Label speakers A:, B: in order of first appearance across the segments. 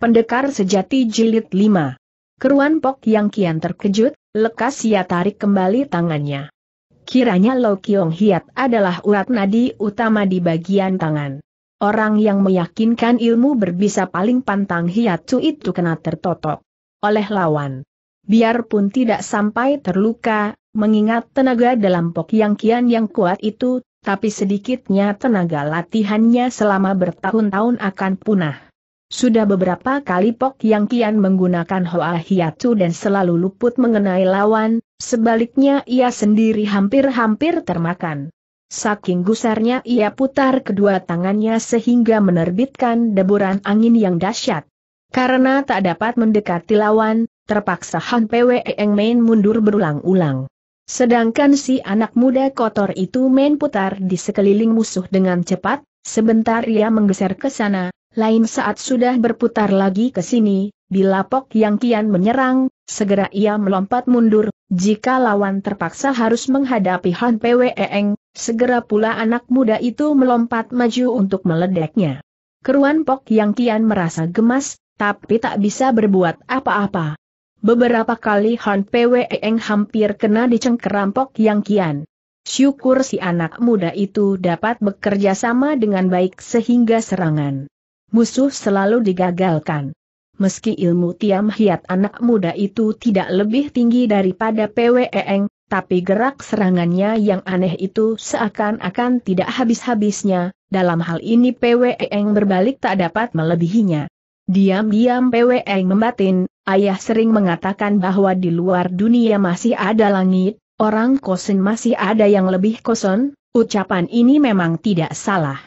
A: Pendekar Sejati Jilid 5 Keruan Pok yang kian terkejut, lekas ia tarik kembali tangannya. Kiranya Lo Kiong Hiat adalah urat nadi utama di bagian tangan. Orang yang meyakinkan ilmu berbisa paling pantang Hiat Su itu kena tertotok oleh lawan. Biarpun tidak sampai terluka, mengingat tenaga dalam Pok yang kian yang kuat itu tapi sedikitnya tenaga latihannya selama bertahun-tahun akan punah. Sudah beberapa kali Pok Yang Kian menggunakan Hoa Hiatu dan selalu luput mengenai lawan, sebaliknya ia sendiri hampir-hampir termakan. Saking gusarnya ia putar kedua tangannya sehingga menerbitkan deburan angin yang dahsyat. Karena tak dapat mendekati lawan, terpaksa Han Pwe Eng main mundur berulang-ulang. Sedangkan si anak muda kotor itu main putar di sekeliling musuh dengan cepat, sebentar ia menggeser ke sana, lain saat sudah berputar lagi ke sini, bila Pok yang kian menyerang, segera ia melompat mundur, jika lawan terpaksa harus menghadapi Han Pweeng, segera pula anak muda itu melompat maju untuk meledeknya. Keruan Pok yang kian merasa gemas, tapi tak bisa berbuat apa-apa. Beberapa kali Han Pweeng hampir kena dicengkeram Pok yang kian. Syukur si anak muda itu dapat bekerja sama dengan baik sehingga serangan musuh selalu digagalkan. Meski ilmu Tiam Hiat anak muda itu tidak lebih tinggi daripada e Eng, tapi gerak serangannya yang aneh itu seakan-akan tidak habis-habisnya, dalam hal ini e Eng berbalik tak dapat melebihinya. Diam-diam e Eng membatin, ayah sering mengatakan bahwa di luar dunia masih ada langit, orang kosen masih ada yang lebih kosen, ucapan ini memang tidak salah.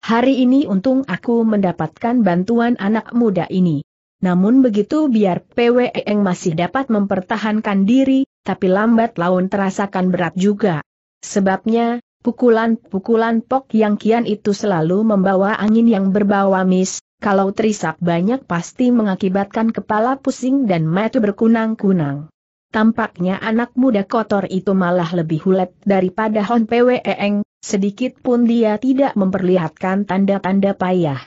A: Hari ini untung aku mendapatkan bantuan anak muda ini. Namun begitu biar Eng masih dapat mempertahankan diri, tapi lambat laun terasakan berat juga. Sebabnya, pukulan-pukulan pok yang kian itu selalu membawa angin yang berbau amis, kalau terisak banyak pasti mengakibatkan kepala pusing dan mata berkunang-kunang. Tampaknya anak muda kotor itu malah lebih hulet daripada Hon Pweeng, sedikit pun dia tidak memperlihatkan tanda-tanda payah.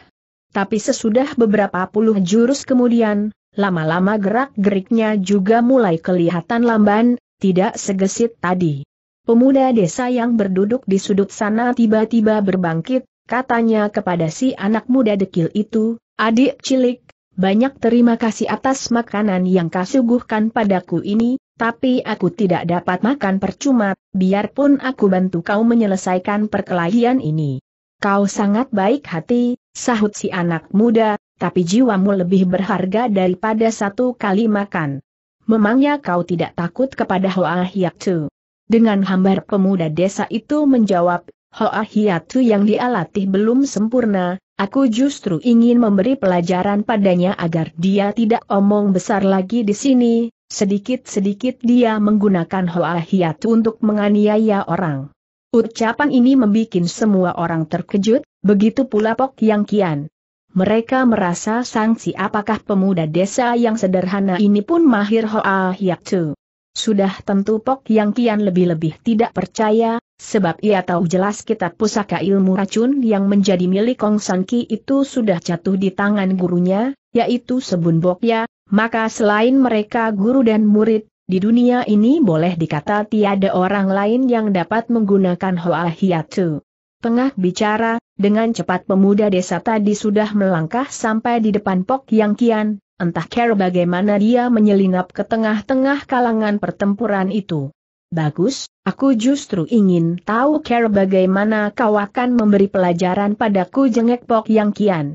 A: Tapi sesudah beberapa puluh jurus kemudian, lama-lama gerak-geriknya juga mulai kelihatan lamban, tidak segesit tadi. Pemuda desa yang berduduk di sudut sana tiba-tiba berbangkit, katanya kepada si anak muda dekil itu, adik cilik, banyak terima kasih atas makanan yang kau suguhkan padaku ini, tapi aku tidak dapat makan percuma, biarpun aku bantu kau menyelesaikan perkelahian ini. Kau sangat baik hati, sahut si anak muda, tapi jiwamu lebih berharga daripada satu kali makan. Memangnya kau tidak takut kepada Hoa Hiatu? Dengan hambar pemuda desa itu menjawab, Hoa Hiatu yang dialatih belum sempurna, Aku justru ingin memberi pelajaran padanya agar dia tidak omong besar lagi di sini, sedikit-sedikit dia menggunakan hoa hiat untuk menganiaya orang. Ucapan ini membuat semua orang terkejut, begitu pula Pok Yang Kian. Mereka merasa sangsi apakah pemuda desa yang sederhana ini pun mahir hoa hiat tuh? Sudah tentu Pok Yang Kian lebih-lebih tidak percaya, sebab ia tahu jelas kitab pusaka ilmu racun yang menjadi milik Kong San Ki itu sudah jatuh di tangan gurunya, yaitu Sebun Ya. maka selain mereka guru dan murid, di dunia ini boleh dikata tiada orang lain yang dapat menggunakan Hoa Hiatu. Tengah bicara, dengan cepat pemuda desa tadi sudah melangkah sampai di depan Pok Yang Kian, entah care bagaimana dia menyelinap ke tengah-tengah kalangan pertempuran itu. Bagus, aku justru ingin tahu cara bagaimana kau akan memberi pelajaran padaku jengek Pok Yang Kian.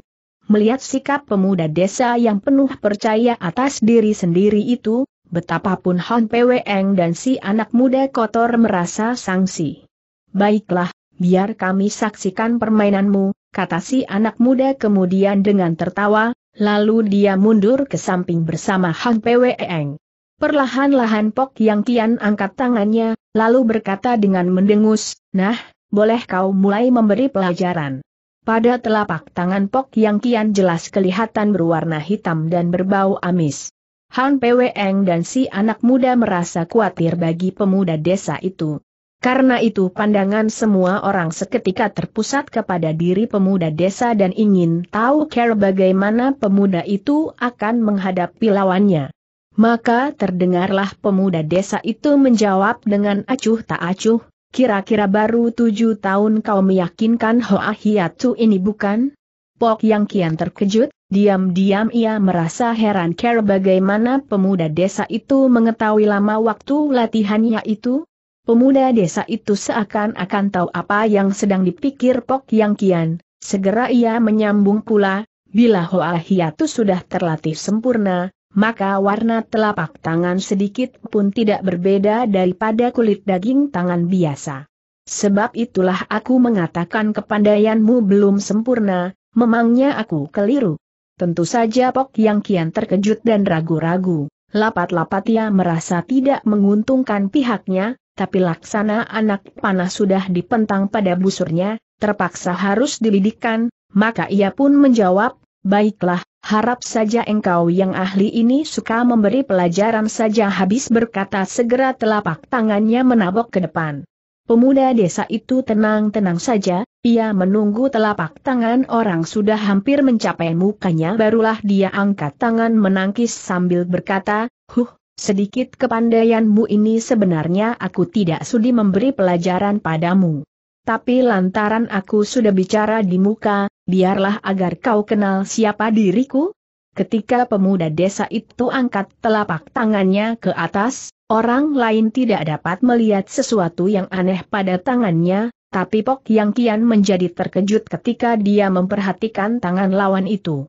A: Melihat sikap pemuda desa yang penuh percaya atas diri sendiri itu, betapapun Hon Pweng dan si anak muda kotor merasa sangsi. Baiklah, biar kami saksikan permainanmu, kata si anak muda kemudian dengan tertawa, lalu dia mundur ke samping bersama Hon Pweng. Perlahan-lahan Pok Yang Kian angkat tangannya, lalu berkata dengan mendengus, Nah, boleh kau mulai memberi pelajaran. Pada telapak tangan Pok Yang Kian jelas kelihatan berwarna hitam dan berbau amis. Han Pweng dan si anak muda merasa khawatir bagi pemuda desa itu. Karena itu pandangan semua orang seketika terpusat kepada diri pemuda desa dan ingin tahu cara bagaimana pemuda itu akan menghadapi lawannya. Maka terdengarlah pemuda desa itu menjawab dengan acuh tak acuh, kira-kira baru tujuh tahun kau meyakinkan Hoa Hiatu ini bukan? Pok yang kian terkejut, diam-diam ia merasa heran care bagaimana pemuda desa itu mengetahui lama waktu latihannya itu. Pemuda desa itu seakan-akan tahu apa yang sedang dipikir Pok yang kian, segera ia menyambung pula, bila Hoa Hiatu sudah terlatih sempurna, maka warna telapak tangan sedikit pun tidak berbeda daripada kulit daging tangan biasa. Sebab itulah aku mengatakan kepandaianmu belum sempurna, memangnya aku keliru. Tentu saja Pok yang kian terkejut dan ragu-ragu, lapat-lapat ia merasa tidak menguntungkan pihaknya, tapi laksana anak panah sudah dipentang pada busurnya, terpaksa harus dibidikkan, maka ia pun menjawab, baiklah, Harap saja engkau yang ahli ini suka memberi pelajaran saja habis berkata segera telapak tangannya menabok ke depan. Pemuda desa itu tenang-tenang saja, ia menunggu telapak tangan orang sudah hampir mencapai mukanya barulah dia angkat tangan menangkis sambil berkata, Huh, sedikit kepandaianmu ini sebenarnya aku tidak sudi memberi pelajaran padamu. Tapi lantaran aku sudah bicara di muka, biarlah agar kau kenal siapa diriku. Ketika pemuda desa itu angkat telapak tangannya ke atas, orang lain tidak dapat melihat sesuatu yang aneh pada tangannya, tapi Pok Yang Kian menjadi terkejut ketika dia memperhatikan tangan lawan itu.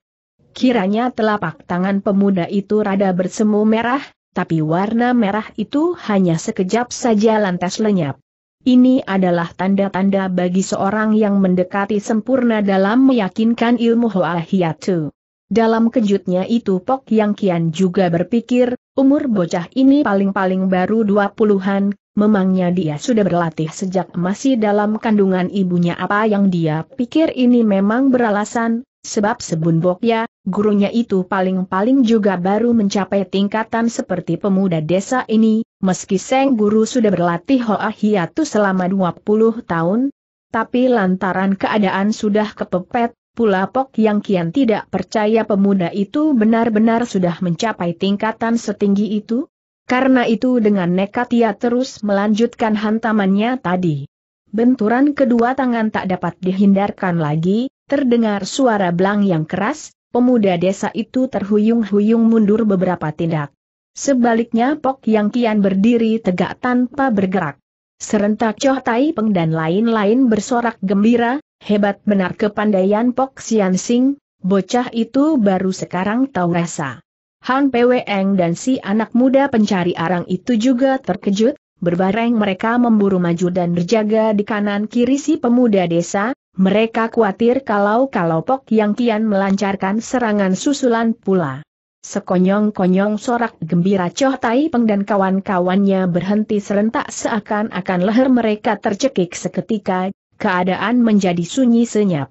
A: Kiranya telapak tangan pemuda itu rada bersemu merah, tapi warna merah itu hanya sekejap saja lantas lenyap. Ini adalah tanda-tanda bagi seorang yang mendekati sempurna dalam meyakinkan ilmu Hoa Hiatu. Dalam kejutnya itu Pok Yang Kian juga berpikir, umur bocah ini paling-paling baru dua puluhan, memangnya dia sudah berlatih sejak masih dalam kandungan ibunya apa yang dia pikir ini memang beralasan, sebab Sebun Bokya, gurunya itu paling-paling juga baru mencapai tingkatan seperti pemuda desa ini, meski Seng Guru sudah berlatih Hoa Hiatu selama 20 tahun, tapi lantaran keadaan sudah kepepet, pula Pok yang kian tidak percaya pemuda itu benar-benar sudah mencapai tingkatan setinggi itu, karena itu dengan nekat ia terus melanjutkan hantamannya tadi. Benturan kedua tangan tak dapat dihindarkan lagi, Terdengar suara belang yang keras, pemuda desa itu terhuyung-huyung mundur beberapa tindak. Sebaliknya Pok Yang Kian berdiri tegak tanpa bergerak. Serentak Choh Tai Peng dan lain-lain bersorak gembira, hebat benar kepandaian Pok Sian Sing, bocah itu baru sekarang tahu rasa. Han Eng dan si anak muda pencari arang itu juga terkejut, berbareng mereka memburu maju dan berjaga di kanan kiri si pemuda desa, mereka khawatir kalau Pok yang kian melancarkan serangan susulan pula. Sekonyong-konyong sorak gembira Choh Tai Peng dan kawan-kawannya berhenti serentak seakan-akan leher mereka tercekik seketika, keadaan menjadi sunyi senyap.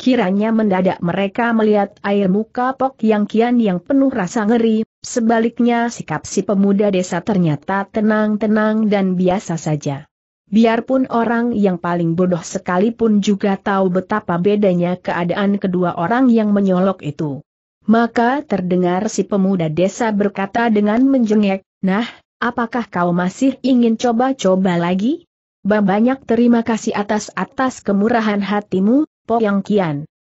A: Kiranya mendadak mereka melihat air muka Pok Yang Kian yang penuh rasa ngeri, sebaliknya sikap si pemuda desa ternyata tenang-tenang dan biasa saja. Biarpun orang yang paling bodoh sekalipun juga tahu betapa bedanya keadaan kedua orang yang menyolok itu. Maka terdengar si pemuda desa berkata dengan menjengek, Nah, apakah kau masih ingin coba-coba lagi? Banyak terima kasih atas-atas kemurahan hatimu, Po Yang Kian.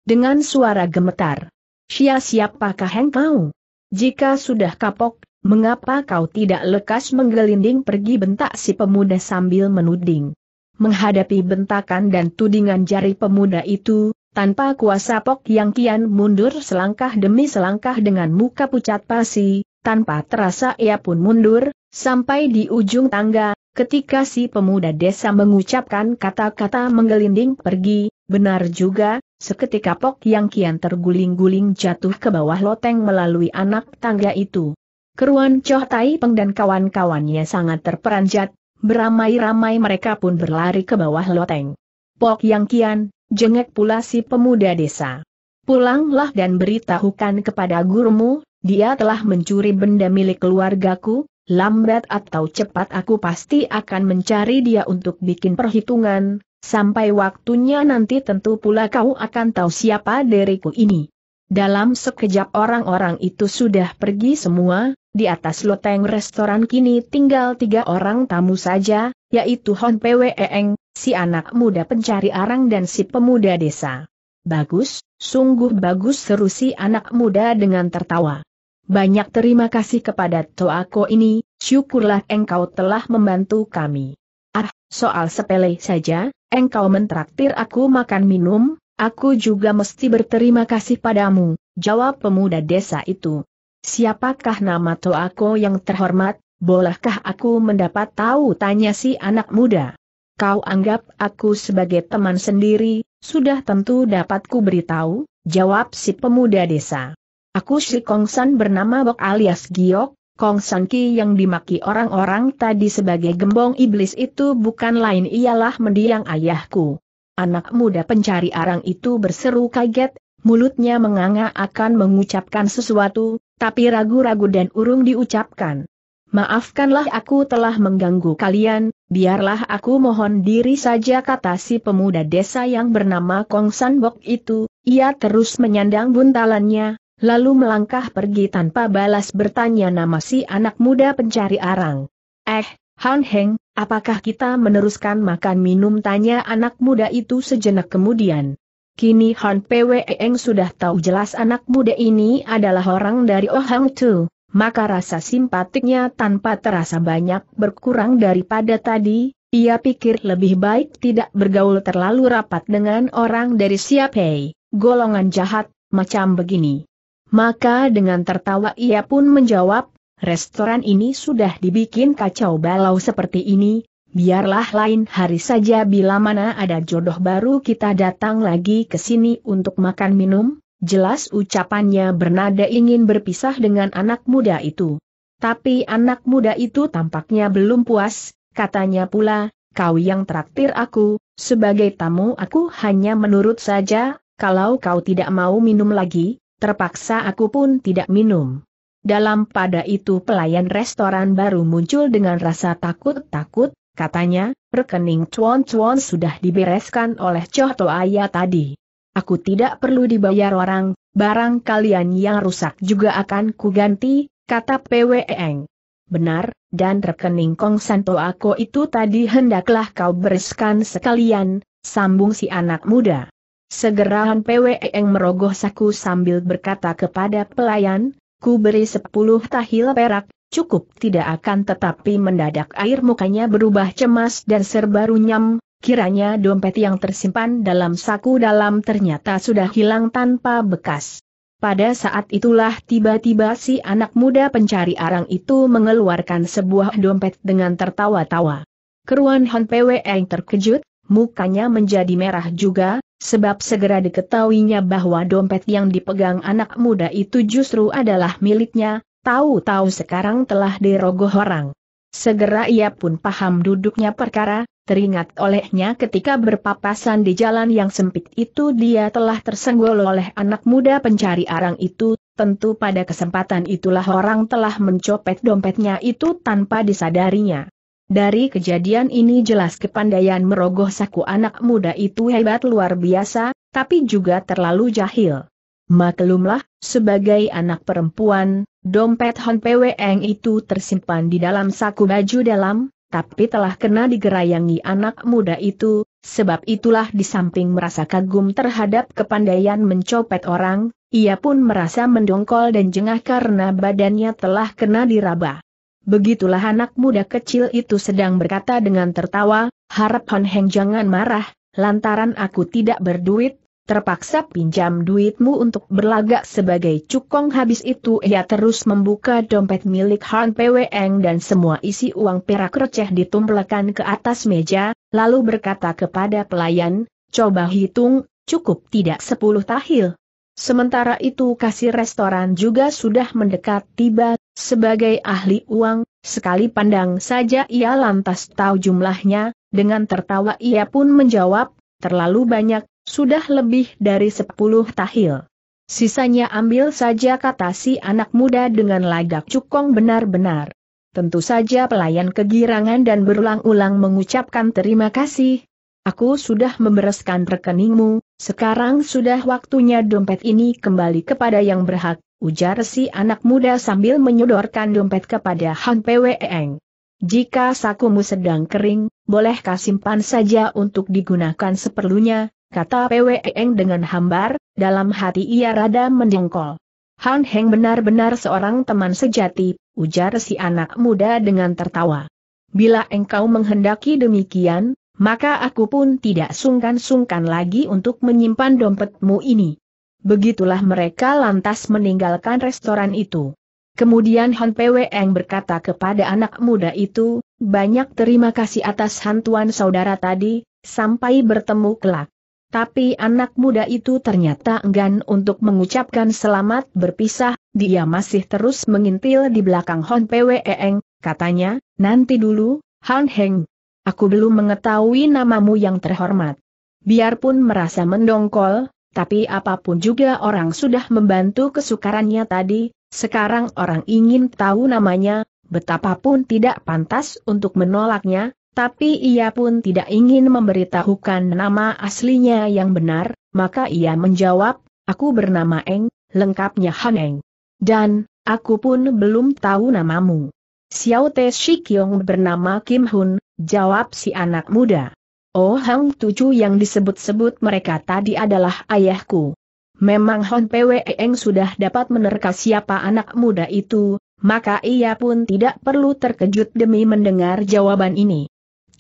A: Dengan suara gemetar. Sia siapakah engkau? Jika sudah kapok, mengapa kau tidak lekas menggelinding pergi bentak si pemuda sambil menuding. Menghadapi bentakan dan tudingan jari pemuda itu, tanpa kuasa Pok Yang Kian mundur selangkah demi selangkah dengan muka pucat pasi, tanpa terasa ia pun mundur, sampai di ujung tangga, ketika si pemuda desa mengucapkan kata-kata menggelinding pergi, benar juga, seketika Pok Yang Kian terguling-guling jatuh ke bawah loteng melalui anak tangga itu. Keruan Choh Tai Peng dan kawan-kawannya sangat terperanjat, beramai-ramai mereka pun berlari ke bawah loteng. Pok Yang Kian, jengek pula si pemuda desa. Pulanglah dan beritahukan kepada gurumu, dia telah mencuri benda milik keluargaku, lambat atau cepat aku pasti akan mencari dia untuk bikin perhitungan, sampai waktunya nanti tentu pula kau akan tahu siapa diriku ini. Dalam sekejap orang-orang itu sudah pergi semua, di atas loteng restoran kini tinggal tiga orang tamu saja, yaitu Hon Pweeng, si anak muda pencari arang dan si pemuda desa. Bagus, sungguh bagus seru si anak muda dengan tertawa. Banyak terima kasih kepada Toako ini, syukurlah engkau telah membantu kami. Ah, soal sepele saja, engkau mentraktir aku makan minum, Aku juga mesti berterima kasih padamu, jawab pemuda desa itu. Siapakah nama Toako yang terhormat, bolehkah aku mendapat tahu tanya si anak muda. Kau anggap aku sebagai teman sendiri, sudah tentu dapat ku beritahu, jawab si pemuda desa. Aku si Kongsan bernama Bok alias Giok, Kongsan Ki yang dimaki orang-orang tadi sebagai gembong iblis itu bukan lain ialah mendiang ayahku. Anak muda pencari arang itu berseru kaget, mulutnya menganga akan mengucapkan sesuatu, tapi ragu-ragu dan urung diucapkan. Maafkanlah aku telah mengganggu kalian, biarlah aku mohon diri saja kata si pemuda desa yang bernama Kong San Bok itu, ia terus menyandang buntalannya, lalu melangkah pergi tanpa balas bertanya nama si anak muda pencari arang. Eh, Han Heng, apakah kita meneruskan makan minum tanya anak muda itu sejenak kemudian. Kini Han Pwe Eng sudah tahu jelas anak muda ini adalah orang dari Ohang oh Tu, maka rasa simpatiknya tanpa terasa banyak berkurang daripada tadi, ia pikir lebih baik tidak bergaul terlalu rapat dengan orang dari Siapei, golongan jahat, macam begini. Maka dengan tertawa ia pun menjawab, restoran ini sudah dibikin kacau balau seperti ini, biarlah lain hari saja bila mana ada jodoh baru kita datang lagi ke sini untuk makan minum, jelas ucapannya bernada ingin berpisah dengan anak muda itu. Tapi anak muda itu tampaknya belum puas, katanya pula, kau yang traktir aku, sebagai tamu aku hanya menurut saja, kalau kau tidak mau minum lagi, terpaksa aku pun tidak minum. Dalam pada itu pelayan restoran baru muncul dengan rasa takut-takut, katanya, rekening cuan-cuan sudah dibereskan oleh Choh Toaya tadi. Aku tidak perlu dibayar orang, barang kalian yang rusak juga akan kuganti, kata PWEng. Benar, dan rekening Kong Santo Ako itu tadi hendaklah kau bereskan sekalian, sambung si anak muda. Segerahan PW PWEng merogoh saku sambil berkata kepada pelayan, Ku beri sepuluh tahil perak, cukup tidak akan tetapi mendadak air mukanya berubah cemas dan serba runyam, kiranya dompet yang tersimpan dalam saku dalam ternyata sudah hilang tanpa bekas. Pada saat itulah tiba-tiba si anak muda pencari arang itu mengeluarkan sebuah dompet dengan tertawa-tawa. Keruan Han Pweng terkejut, mukanya menjadi merah juga, sebab segera diketahuinya bahwa dompet yang dipegang anak muda itu justru adalah miliknya, tahu-tahu sekarang telah dirogoh orang. Segera ia pun paham duduknya perkara, teringat olehnya ketika berpapasan di jalan yang sempit itu dia telah tersenggol oleh anak muda pencari arang itu, tentu pada kesempatan itulah orang telah mencopet dompetnya itu tanpa disadarinya. Dari kejadian ini jelas kepandaian merogoh saku anak muda itu hebat luar biasa, tapi juga terlalu jahil. Maklumlah, sebagai anak perempuan, dompet Hon Peweng itu tersimpan di dalam saku baju dalam, tapi telah kena digerayangi anak muda itu, sebab itulah di samping merasa kagum terhadap kepandaian mencopet orang, ia pun merasa mendongkol dan jengah karena badannya telah kena diraba. Begitulah anak muda kecil itu sedang berkata dengan tertawa, harap Hon Heng jangan marah, lantaran aku tidak berduit, terpaksa pinjam duitmu untuk berlagak sebagai cukong habis itu ia terus membuka dompet milik Han Peweng dan semua isi uang perak receh ditumplekan ke atas meja, lalu berkata kepada pelayan, coba hitung, cukup tidak sepuluh tahil. Sementara itu kasir restoran juga sudah mendekat tiba, sebagai ahli uang, sekali pandang saja ia lantas tahu jumlahnya, dengan tertawa ia pun menjawab, terlalu banyak, sudah lebih dari sepuluh tahil. Sisanya ambil saja kata si anak muda dengan lagak cukong benar-benar. Tentu saja pelayan kegirangan dan berulang-ulang mengucapkan terima kasih. Aku sudah membereskan rekeningmu, sekarang sudah waktunya dompet ini kembali kepada yang berhak ujar si anak muda sambil menyodorkan dompet kepada Han Pweng. Jika sakumu sedang kering, bolehkah simpan saja untuk digunakan seperlunya, kata Pweng dengan hambar, dalam hati ia rada mendengkol. Han Heng benar-benar seorang teman sejati, ujar si anak muda dengan tertawa. Bila engkau menghendaki demikian, maka aku pun tidak sungkan-sungkan lagi untuk menyimpan dompetmu ini. Begitulah mereka lantas meninggalkan restoran itu. Kemudian Han Peweng berkata kepada anak muda itu, banyak terima kasih atas hantuan saudara tadi, sampai bertemu kelak. Tapi anak muda itu ternyata enggan untuk mengucapkan selamat berpisah, dia masih terus mengintil di belakang Hon Eng, katanya, nanti dulu, Han Heng. Aku belum mengetahui namamu yang terhormat. Biarpun merasa mendongkol, tapi apapun juga orang sudah membantu kesukarannya tadi, sekarang orang ingin tahu namanya, betapapun tidak pantas untuk menolaknya, tapi ia pun tidak ingin memberitahukan nama aslinya yang benar, maka ia menjawab, aku bernama Eng, lengkapnya Han Eng. Dan, aku pun belum tahu namamu. Xiao Te Shikyong bernama Kim Hun, jawab si anak muda. Oh Hang Tuju yang disebut-sebut mereka tadi adalah ayahku. Memang Hon Eng sudah dapat menerka siapa anak muda itu, maka ia pun tidak perlu terkejut demi mendengar jawaban ini.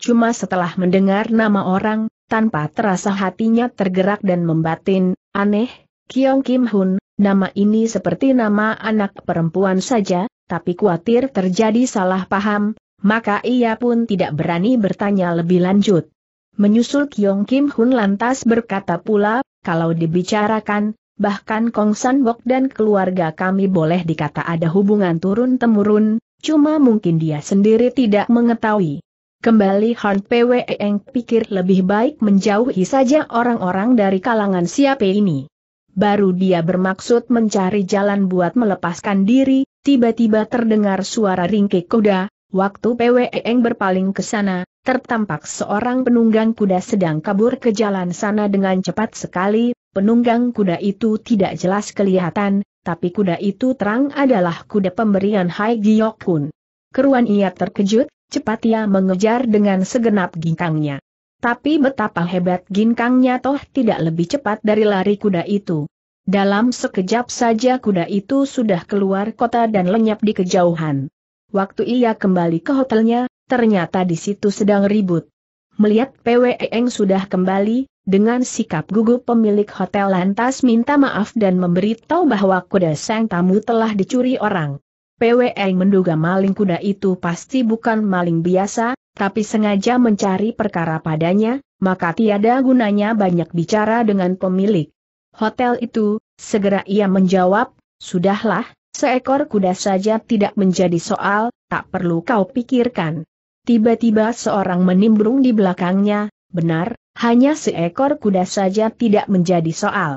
A: Cuma setelah mendengar nama orang, tanpa terasa hatinya tergerak dan membatin, aneh, Kiong Kim Hun, nama ini seperti nama anak perempuan saja, tapi khawatir terjadi salah paham, maka ia pun tidak berani bertanya lebih lanjut. Menyusul Kyong Kim Hun lantas berkata pula, kalau dibicarakan, bahkan Kong San Bok dan keluarga kami boleh dikata ada hubungan turun-temurun, cuma mungkin dia sendiri tidak mengetahui. Kembali Han Pwe Eng pikir lebih baik menjauhi saja orang-orang dari kalangan siapa ini. Baru dia bermaksud mencari jalan buat melepaskan diri, tiba-tiba terdengar suara ringkik kuda, waktu Pwe Eng berpaling ke sana, tertampak seorang penunggang kuda sedang kabur ke jalan sana dengan cepat sekali, penunggang kuda itu tidak jelas kelihatan, tapi kuda itu terang adalah kuda pemberian Hai Giokun. Keruan ia terkejut, cepat ia mengejar dengan segenap ginkangnya. Tapi betapa hebat ginkangnya toh tidak lebih cepat dari lari kuda itu. Dalam sekejap saja kuda itu sudah keluar kota dan lenyap di kejauhan. Waktu ia kembali ke hotelnya, ternyata di situ sedang ribut. Melihat PW e Eng sudah kembali, dengan sikap gugup pemilik hotel lantas minta maaf dan memberitahu bahwa kuda sang tamu telah dicuri orang. PW e Eng menduga maling kuda itu pasti bukan maling biasa, tapi sengaja mencari perkara padanya, maka tiada gunanya banyak bicara dengan pemilik hotel itu, segera ia menjawab, sudahlah, seekor kuda saja tidak menjadi soal, tak perlu kau pikirkan. Tiba-tiba seorang menimbrung di belakangnya, benar, hanya seekor kuda saja tidak menjadi soal.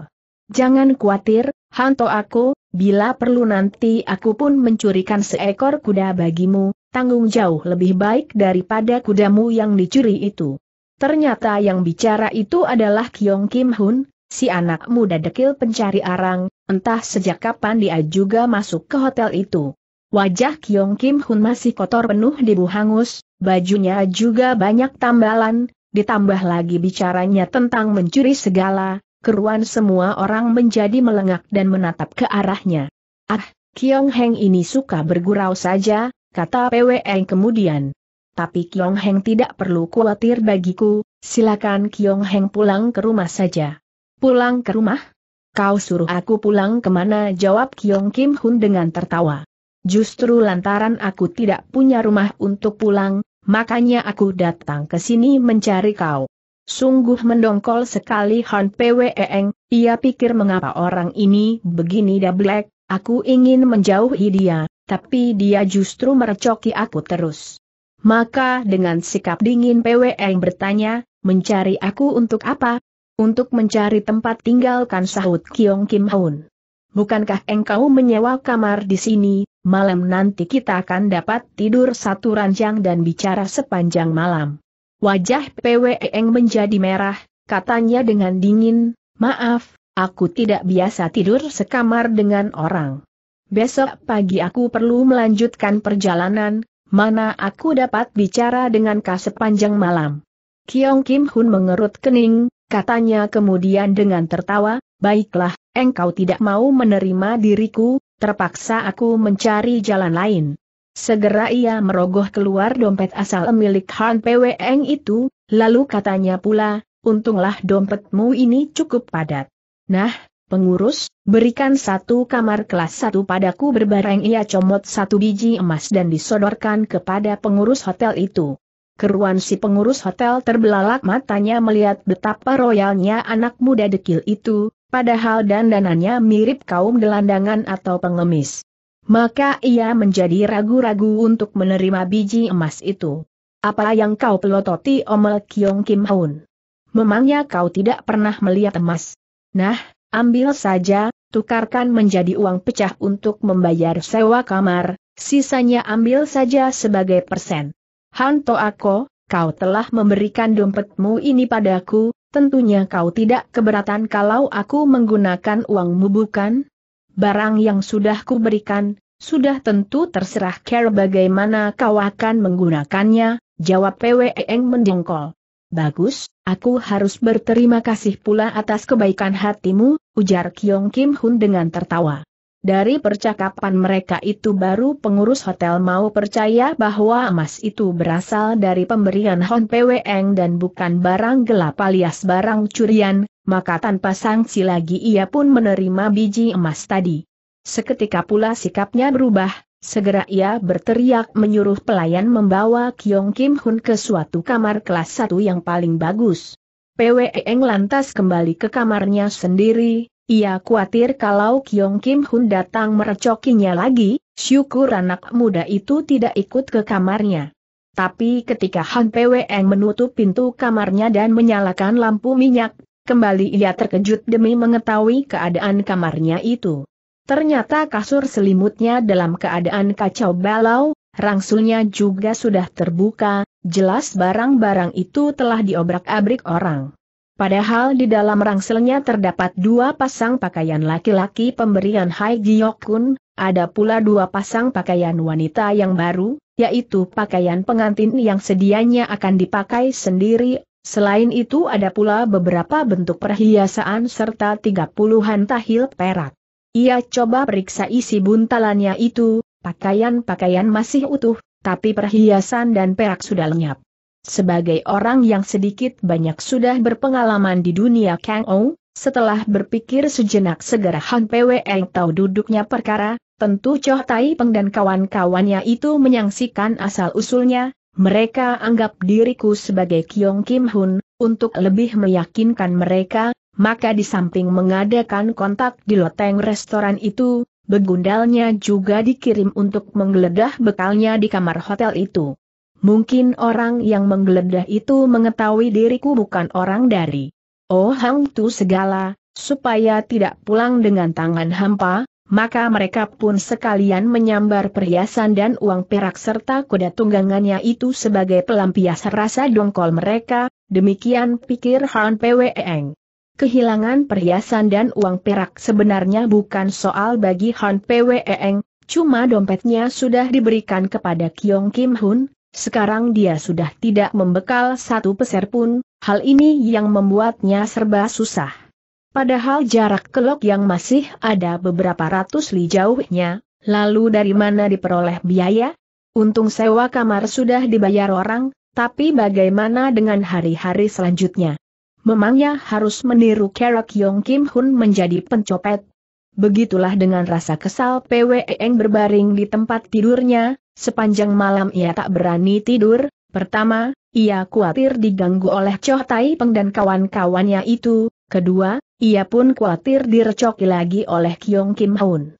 A: Jangan khawatir, Hanto aku, bila perlu nanti aku pun mencurikan seekor kuda bagimu, tanggung jauh lebih baik daripada kudamu yang dicuri itu. Ternyata yang bicara itu adalah Kyong Kim Hun, si anak muda dekil pencari arang, entah sejak kapan dia juga masuk ke hotel itu. Wajah Kyong Kim Hun masih kotor penuh debu hangus, bajunya juga banyak tambalan, ditambah lagi bicaranya tentang mencuri segala, keruan semua orang menjadi melengak dan menatap ke arahnya. Ah, Kyong Heng ini suka bergurau saja, kata PWN kemudian. Tapi Kyong Heng tidak perlu khawatir bagiku, silakan Kyong Heng pulang ke rumah saja. Pulang ke rumah? Kau suruh aku pulang kemana? Jawab Kyong Kim Hun dengan tertawa. Justru lantaran aku tidak punya rumah untuk pulang, makanya aku datang ke sini mencari kau. Sungguh mendongkol sekali Han Pweeng, ia pikir mengapa orang ini begini dablek, aku ingin menjauhi dia, tapi dia justru merecoki aku terus. Maka dengan sikap dingin Pweeng bertanya, mencari aku untuk apa? Untuk mencari tempat tinggalkan sahut Kiong Kim Haun. Bukankah engkau menyewa kamar di sini, malam nanti kita akan dapat tidur satu ranjang dan bicara sepanjang malam. Wajah e eng menjadi merah, katanya dengan dingin, maaf, aku tidak biasa tidur sekamar dengan orang. Besok pagi aku perlu melanjutkan perjalanan, mana aku dapat bicara dengan kau sepanjang malam. Kiong Kim Hun mengerut kening, katanya kemudian dengan tertawa, baiklah, engkau tidak mau menerima diriku, terpaksa aku mencari jalan lain. Segera ia merogoh keluar dompet asal milik Han Pweng itu, lalu katanya pula, untunglah dompetmu ini cukup padat. Nah, pengurus, berikan satu kamar kelas satu padaku berbareng ia comot satu biji emas dan disodorkan kepada pengurus hotel itu. Keruan si pengurus hotel terbelalak matanya melihat betapa royalnya anak muda dekil itu, Padahal dandanannya mirip kaum gelandangan atau pengemis. Maka ia menjadi ragu-ragu untuk menerima biji emas itu. Apa yang kau pelototi Omel Kyong Kim Haun? Memangnya kau tidak pernah melihat emas? Nah, ambil saja, tukarkan menjadi uang pecah untuk membayar sewa kamar, sisanya ambil saja sebagai persen. Hanto Ako, kau telah memberikan dompetmu ini padaku, Tentunya kau tidak keberatan kalau aku menggunakan uangmu bukan? Barang yang sudah kuberikan, sudah tentu terserah care bagaimana kau akan menggunakannya, jawab PWEeng mendengkol. Bagus, aku harus berterima kasih pula atas kebaikan hatimu, ujar Kyong Kim Hun dengan tertawa. Dari percakapan mereka itu baru pengurus hotel mau percaya bahwa emas itu berasal dari pemberian Hon Peweng dan bukan barang gelap alias barang curian, maka tanpa sanksi lagi ia pun menerima biji emas tadi. Seketika pula sikapnya berubah, segera ia berteriak menyuruh pelayan membawa Kyong Kim Hun ke suatu kamar kelas satu yang paling bagus. Peweng lantas kembali ke kamarnya sendiri, ia khawatir kalau Kyong Kim Hun datang merecokinya lagi, syukur anak muda itu tidak ikut ke kamarnya. Tapi ketika Han PWN menutup pintu kamarnya dan menyalakan lampu minyak, kembali ia terkejut demi mengetahui keadaan kamarnya itu. Ternyata kasur selimutnya dalam keadaan kacau balau, rangsulnya juga sudah terbuka, jelas barang-barang itu telah diobrak-abrik orang. Padahal di dalam rangselnya terdapat dua pasang pakaian laki-laki pemberian Hai Giokun, ada pula dua pasang pakaian wanita yang baru, yaitu pakaian pengantin yang sedianya akan dipakai sendiri Selain itu ada pula beberapa bentuk perhiasan serta tiga puluhan tahil perak. Ia coba periksa isi buntalannya itu, pakaian-pakaian masih utuh, tapi perhiasan dan perak sudah lenyap. Sebagai orang yang sedikit banyak sudah berpengalaman di dunia Kang Ou, setelah berpikir sejenak segera Han Pwe tahu duduknya perkara, tentu Choh Tai Peng dan kawan-kawannya itu menyaksikan asal-usulnya, mereka anggap diriku sebagai Kyong Kim Hun, untuk lebih meyakinkan mereka, maka di samping mengadakan kontak di loteng restoran itu, begundalnya juga dikirim untuk menggeledah bekalnya di kamar hotel itu. Mungkin orang yang menggeledah itu mengetahui diriku bukan orang dari Oh Hang Tu segala, supaya tidak pulang dengan tangan hampa, maka mereka pun sekalian menyambar perhiasan dan uang perak serta kuda tunggangannya itu sebagai pelampias rasa dongkol mereka, demikian pikir Han Pweeng. Kehilangan perhiasan dan uang perak sebenarnya bukan soal bagi Han Pweeng, cuma dompetnya sudah diberikan kepada Kyong Kim Hun, sekarang dia sudah tidak membekal satu peser pun, hal ini yang membuatnya serba susah. Padahal jarak kelok yang masih ada beberapa ratus li jauhnya, lalu dari mana diperoleh biaya? Untung sewa kamar sudah dibayar orang, tapi bagaimana dengan hari-hari selanjutnya? Memangnya harus meniru Kerak Yong Kim Hun menjadi pencopet? Begitulah dengan rasa kesal yang berbaring di tempat tidurnya, Sepanjang malam ia tak berani tidur, pertama, ia khawatir diganggu oleh Choh Tai Peng dan kawan-kawannya itu, kedua, ia pun khawatir direcoki lagi oleh Kyong Kim Hoon.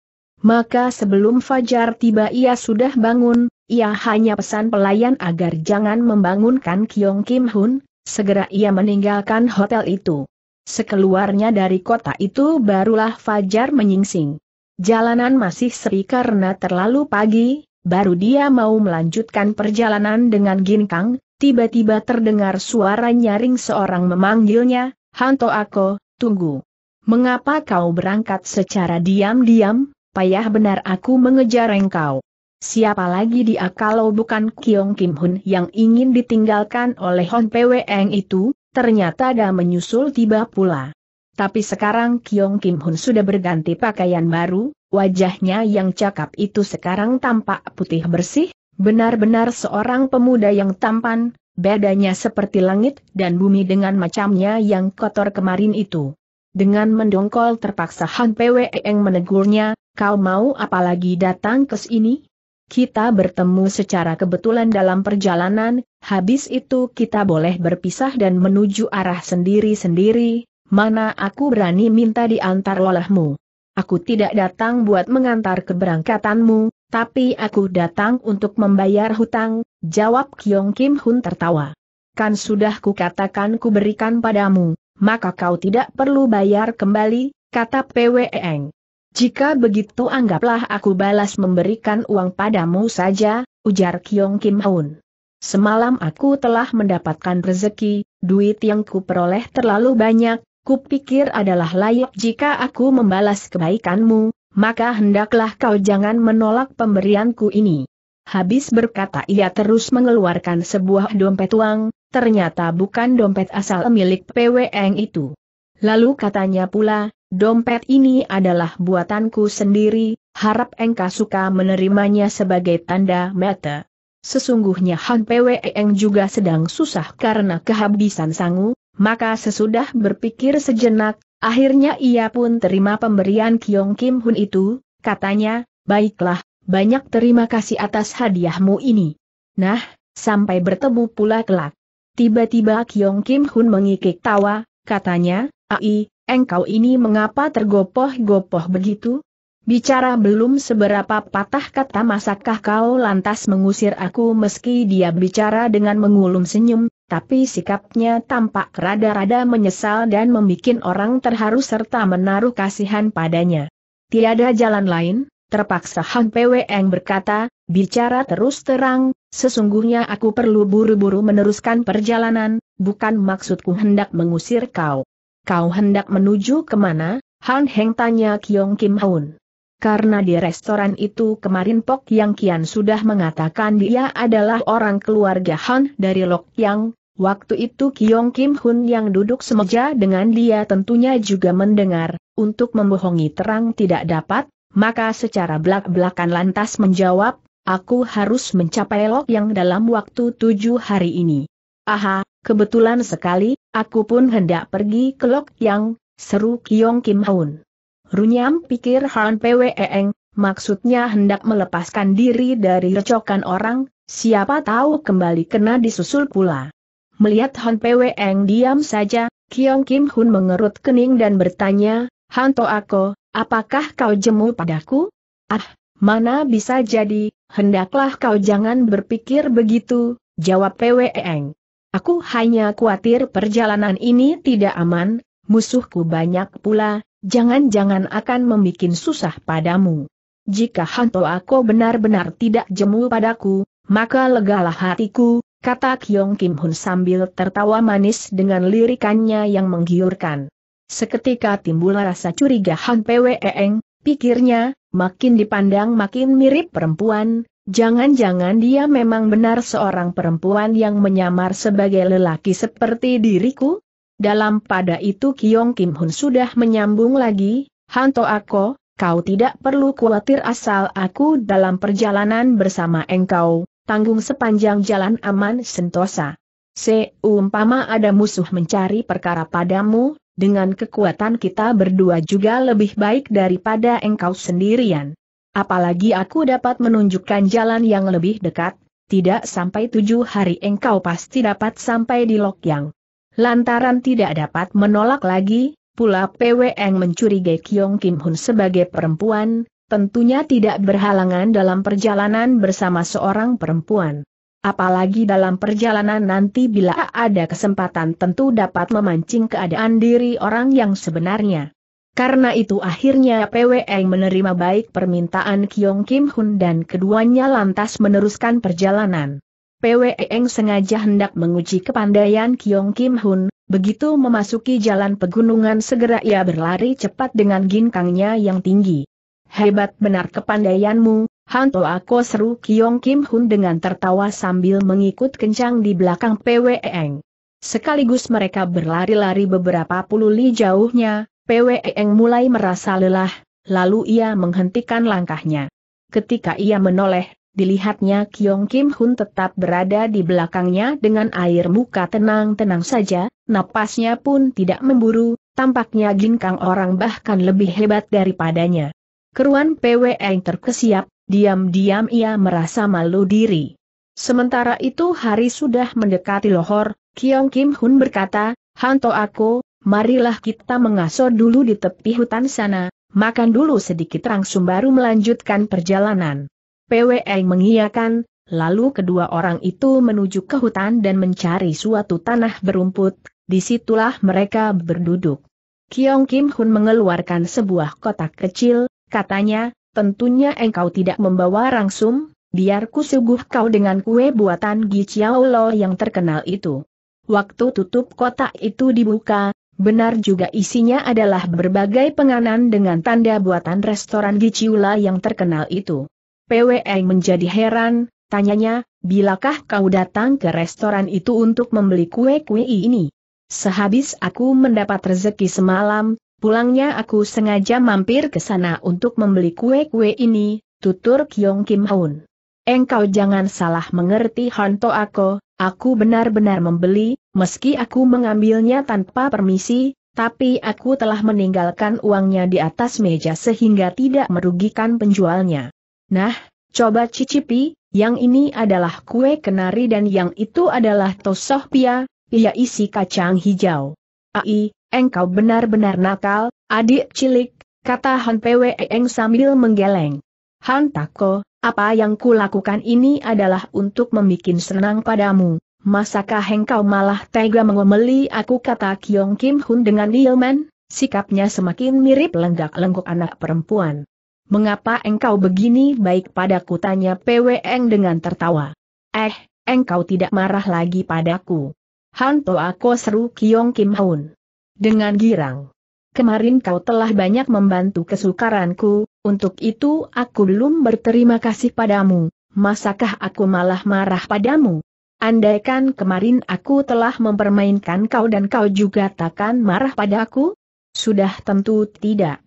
A: Maka sebelum fajar tiba ia sudah bangun, ia hanya pesan pelayan agar jangan membangunkan Kyong Kim Hoon. segera ia meninggalkan hotel itu. Sekeluarnya dari kota itu barulah Fajar menyingsing. Jalanan masih sepi karena terlalu pagi, Baru dia mau melanjutkan perjalanan dengan ginkang, tiba-tiba terdengar suara nyaring seorang memanggilnya, Hanto Ako, tunggu. Mengapa kau berangkat secara diam-diam, payah benar aku mengejar engkau. Siapa lagi dia kalau bukan Kiong Kim Hun yang ingin ditinggalkan oleh Hon Pweng itu, ternyata ada menyusul tiba pula. Tapi sekarang Kiong Kim Hun sudah berganti pakaian baru, Wajahnya yang cakap itu sekarang tampak putih bersih, benar-benar seorang pemuda yang tampan, bedanya seperti langit dan bumi dengan macamnya yang kotor kemarin itu. Dengan mendongkol terpaksa Han yang menegurnya, kau mau apalagi datang ke sini? Kita bertemu secara kebetulan dalam perjalanan, habis itu kita boleh berpisah dan menuju arah sendiri-sendiri, mana aku berani minta diantar olehmu. Aku tidak datang buat mengantar keberangkatanmu, tapi aku datang untuk membayar hutang, jawab Kyong Kim Hun tertawa. Kan sudah kukatakan kuberikan padamu, maka kau tidak perlu bayar kembali, kata Eng. Jika begitu anggaplah aku balas memberikan uang padamu saja, ujar Kyong Kim Hun. Semalam aku telah mendapatkan rezeki, duit yang ku peroleh terlalu banyak, kupikir adalah layak jika aku membalas kebaikanmu, maka hendaklah kau jangan menolak pemberianku ini. Habis berkata ia terus mengeluarkan sebuah dompet uang, ternyata bukan dompet asal milik PWN itu. Lalu katanya pula, dompet ini adalah buatanku sendiri, harap engkau suka menerimanya sebagai tanda mata. Sesungguhnya Han Eng juga sedang susah karena kehabisan sangu, maka sesudah berpikir sejenak, akhirnya ia pun terima pemberian Kiong Kim Hun itu, katanya, baiklah, banyak terima kasih atas hadiahmu ini. Nah, sampai bertemu pula kelak. Tiba-tiba Kiong Kim Hun mengikik tawa, katanya, Ai, engkau ini mengapa tergopoh-gopoh begitu? Bicara belum seberapa patah kata masakkah kau lantas mengusir aku meski dia bicara dengan mengulum senyum, tapi sikapnya tampak rada-rada menyesal dan membuat orang terharu serta menaruh kasihan padanya. Tiada jalan lain, terpaksa Han Pweng berkata, bicara terus terang, sesungguhnya aku perlu buru-buru meneruskan perjalanan, bukan maksudku hendak mengusir kau. Kau hendak menuju kemana? Han Heng tanya Kyong Kim Hoon karena di restoran itu kemarin Pok Yang Kian sudah mengatakan dia adalah orang keluarga Han dari Lok Yang. Waktu itu Kiong Kim Hun yang duduk semeja dengan dia tentunya juga mendengar, untuk membohongi terang tidak dapat, maka secara belak-belakan lantas menjawab, aku harus mencapai Lok Yang dalam waktu tujuh hari ini. Aha, kebetulan sekali, aku pun hendak pergi ke Lok Yang, seru Kiong Kim Hun. Runyam pikir Han Pweeng, maksudnya hendak melepaskan diri dari recokan orang, siapa tahu kembali kena disusul pula. Melihat Han Pweeng diam saja, Kiong Kim Hun mengerut kening dan bertanya, Han To apakah kau jemu padaku? Ah, mana bisa jadi, hendaklah kau jangan berpikir begitu, jawab Pweeng. Aku hanya khawatir perjalanan ini tidak aman, musuhku banyak pula, Jangan-jangan akan membuat susah padamu. Jika Hanto aku benar-benar tidak jemu padaku, maka legalah hatiku, kata Kyong Kim Hun sambil tertawa manis dengan lirikannya yang menggiurkan. Seketika timbul rasa curiga Han Pweeng, pikirnya, makin dipandang makin mirip perempuan, jangan-jangan dia memang benar seorang perempuan yang menyamar sebagai lelaki seperti diriku? Dalam pada itu Kiong Kim Hun sudah menyambung lagi, Hanto Ako, kau tidak perlu khawatir asal aku dalam perjalanan bersama engkau, tanggung sepanjang jalan aman sentosa. Seumpama ada musuh mencari perkara padamu, dengan kekuatan kita berdua juga lebih baik daripada engkau sendirian. Apalagi aku dapat menunjukkan jalan yang lebih dekat, tidak sampai tujuh hari engkau pasti dapat sampai di Lokyang. Lantaran tidak dapat menolak lagi, pula Peweng mencurigai Kyong Kim Hun sebagai perempuan, tentunya tidak berhalangan dalam perjalanan bersama seorang perempuan. Apalagi dalam perjalanan nanti bila ada kesempatan tentu dapat memancing keadaan diri orang yang sebenarnya. Karena itu akhirnya Peweng menerima baik permintaan Kyong Kim Hun dan keduanya lantas meneruskan perjalanan. Pweeng sengaja hendak menguji kepandaian Kiong Kim Hun, begitu memasuki jalan pegunungan segera ia berlari cepat dengan ginkangnya yang tinggi. Hebat benar kepandaianmu, Hanto aku seru Kiong Kim Hun dengan tertawa sambil mengikut kencang di belakang Pweeng. Sekaligus mereka berlari-lari beberapa puluh li jauhnya, Pweeng mulai merasa lelah, lalu ia menghentikan langkahnya. Ketika ia menoleh, dilihatnya Kyong Kim Hun tetap berada di belakangnya dengan air muka tenang-tenang saja, napasnya pun tidak memburu, tampaknya Jin Kang orang bahkan lebih hebat daripadanya. Keruan yang terkesiap, diam-diam ia merasa malu diri. Sementara itu hari sudah mendekati Lohor, Kyong Kim Hun berkata, Hanto aku, marilah kita mengaso dulu di tepi hutan sana, makan dulu sedikit langsung baru melanjutkan perjalanan. PWE mengiyakan, lalu kedua orang itu menuju ke hutan dan mencari suatu tanah berumput, disitulah mereka berduduk. Kiong Kim Hun mengeluarkan sebuah kotak kecil, katanya, tentunya engkau tidak membawa rangsum, biar suguh kau dengan kue buatan Gi Chiao Lo yang terkenal itu. Waktu tutup kotak itu dibuka, benar juga isinya adalah berbagai penganan dengan tanda buatan restoran Gi yang terkenal itu. PWE menjadi heran, tanyanya, bilakah kau datang ke restoran itu untuk membeli kue-kue ini? Sehabis aku mendapat rezeki semalam, pulangnya aku sengaja mampir ke sana untuk membeli kue-kue ini, tutur Kyong Kim Haun. Engkau jangan salah mengerti Honto aku, aku benar-benar membeli, meski aku mengambilnya tanpa permisi, tapi aku telah meninggalkan uangnya di atas meja sehingga tidak merugikan penjualnya. Nah, coba cicipi, yang ini adalah kue kenari dan yang itu adalah tosoh pia, ia isi kacang hijau. Ai, engkau benar-benar nakal, adik cilik, kata Han Pwe Eng sambil menggeleng. Han Tako, apa yang kulakukan ini adalah untuk membuat senang padamu. Masakah engkau malah tega mengomeli aku kata Kyong Kim Hun dengan Nilman, sikapnya semakin mirip lenggak lengguk anak perempuan. Mengapa engkau begini baik padaku tanya Peweng dengan tertawa. Eh, engkau tidak marah lagi padaku. Hanto aku seru Kiong Kim Haun. Dengan girang. Kemarin kau telah banyak membantu kesukaranku, untuk itu aku belum berterima kasih padamu, masakah aku malah marah padamu? Andaikan kemarin aku telah mempermainkan kau dan kau juga takkan marah padaku? Sudah tentu tidak.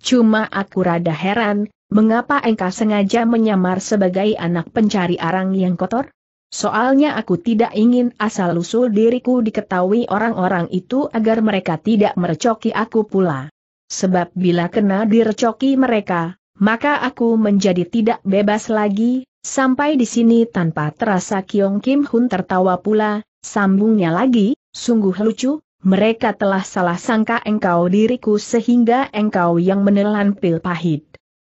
A: Cuma aku rada heran, mengapa engkau sengaja menyamar sebagai anak pencari arang yang kotor? Soalnya aku tidak ingin asal-usul diriku diketahui orang-orang itu agar mereka tidak merecoki aku pula. Sebab bila kena direcoki mereka, maka aku menjadi tidak bebas lagi, sampai di sini tanpa terasa Kiong Kim Hun tertawa pula, sambungnya lagi, sungguh lucu, mereka telah salah sangka engkau diriku sehingga engkau yang menelan pil pahit.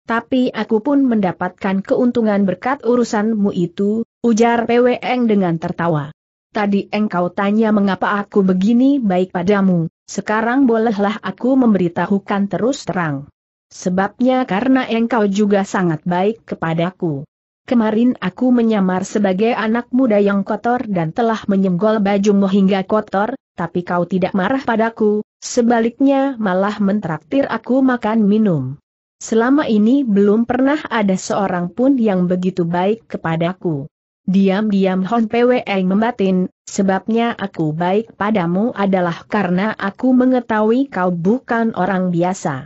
A: Tapi aku pun mendapatkan keuntungan berkat urusanmu itu, ujar PWN dengan tertawa. Tadi engkau tanya mengapa aku begini baik padamu, sekarang bolehlah aku memberitahukan terus terang. Sebabnya karena engkau juga sangat baik kepadaku. Kemarin aku menyamar sebagai anak muda yang kotor dan telah menyenggol bajumu hingga kotor, tapi kau tidak marah padaku, sebaliknya malah mentraktir aku makan minum. Selama ini belum pernah ada seorang pun yang begitu baik kepadaku. Diam-diam Hon Pwe membatin, sebabnya aku baik padamu adalah karena aku mengetahui kau bukan orang biasa.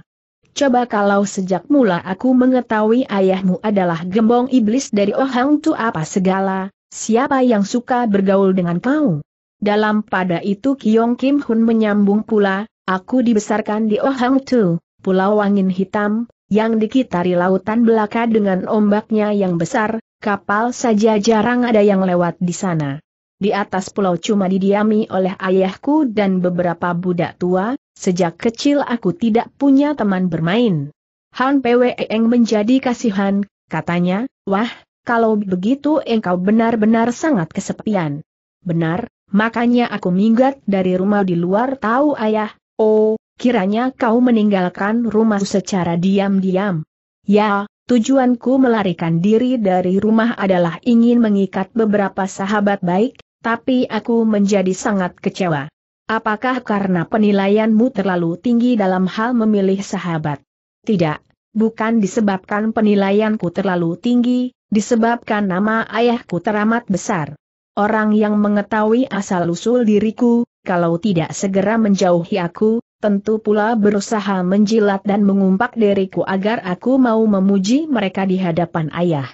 A: Coba kalau sejak mula aku mengetahui ayahmu adalah gembong iblis dari Ohang Tu apa segala, siapa yang suka bergaul dengan kau? Dalam pada itu Kiong Kim Hun menyambung pula, aku dibesarkan di Ohang Tu, pulau angin hitam, yang dikitari lautan belaka dengan ombaknya yang besar, kapal saja jarang ada yang lewat di sana. Di atas pulau cuma didiami oleh ayahku dan beberapa budak tua, Sejak kecil aku tidak punya teman bermain. Han Eng menjadi kasihan, katanya, wah, kalau begitu engkau benar-benar sangat kesepian. Benar, makanya aku minggat dari rumah di luar tahu ayah, oh, kiranya kau meninggalkan rumah secara diam-diam. Ya, tujuanku melarikan diri dari rumah adalah ingin mengikat beberapa sahabat baik, tapi aku menjadi sangat kecewa. Apakah karena penilaianmu terlalu tinggi dalam hal memilih sahabat? Tidak, bukan disebabkan penilaianku terlalu tinggi, disebabkan nama ayahku teramat besar. Orang yang mengetahui asal-usul diriku, kalau tidak segera menjauhi aku, tentu pula berusaha menjilat dan mengumpak diriku agar aku mau memuji mereka di hadapan ayah.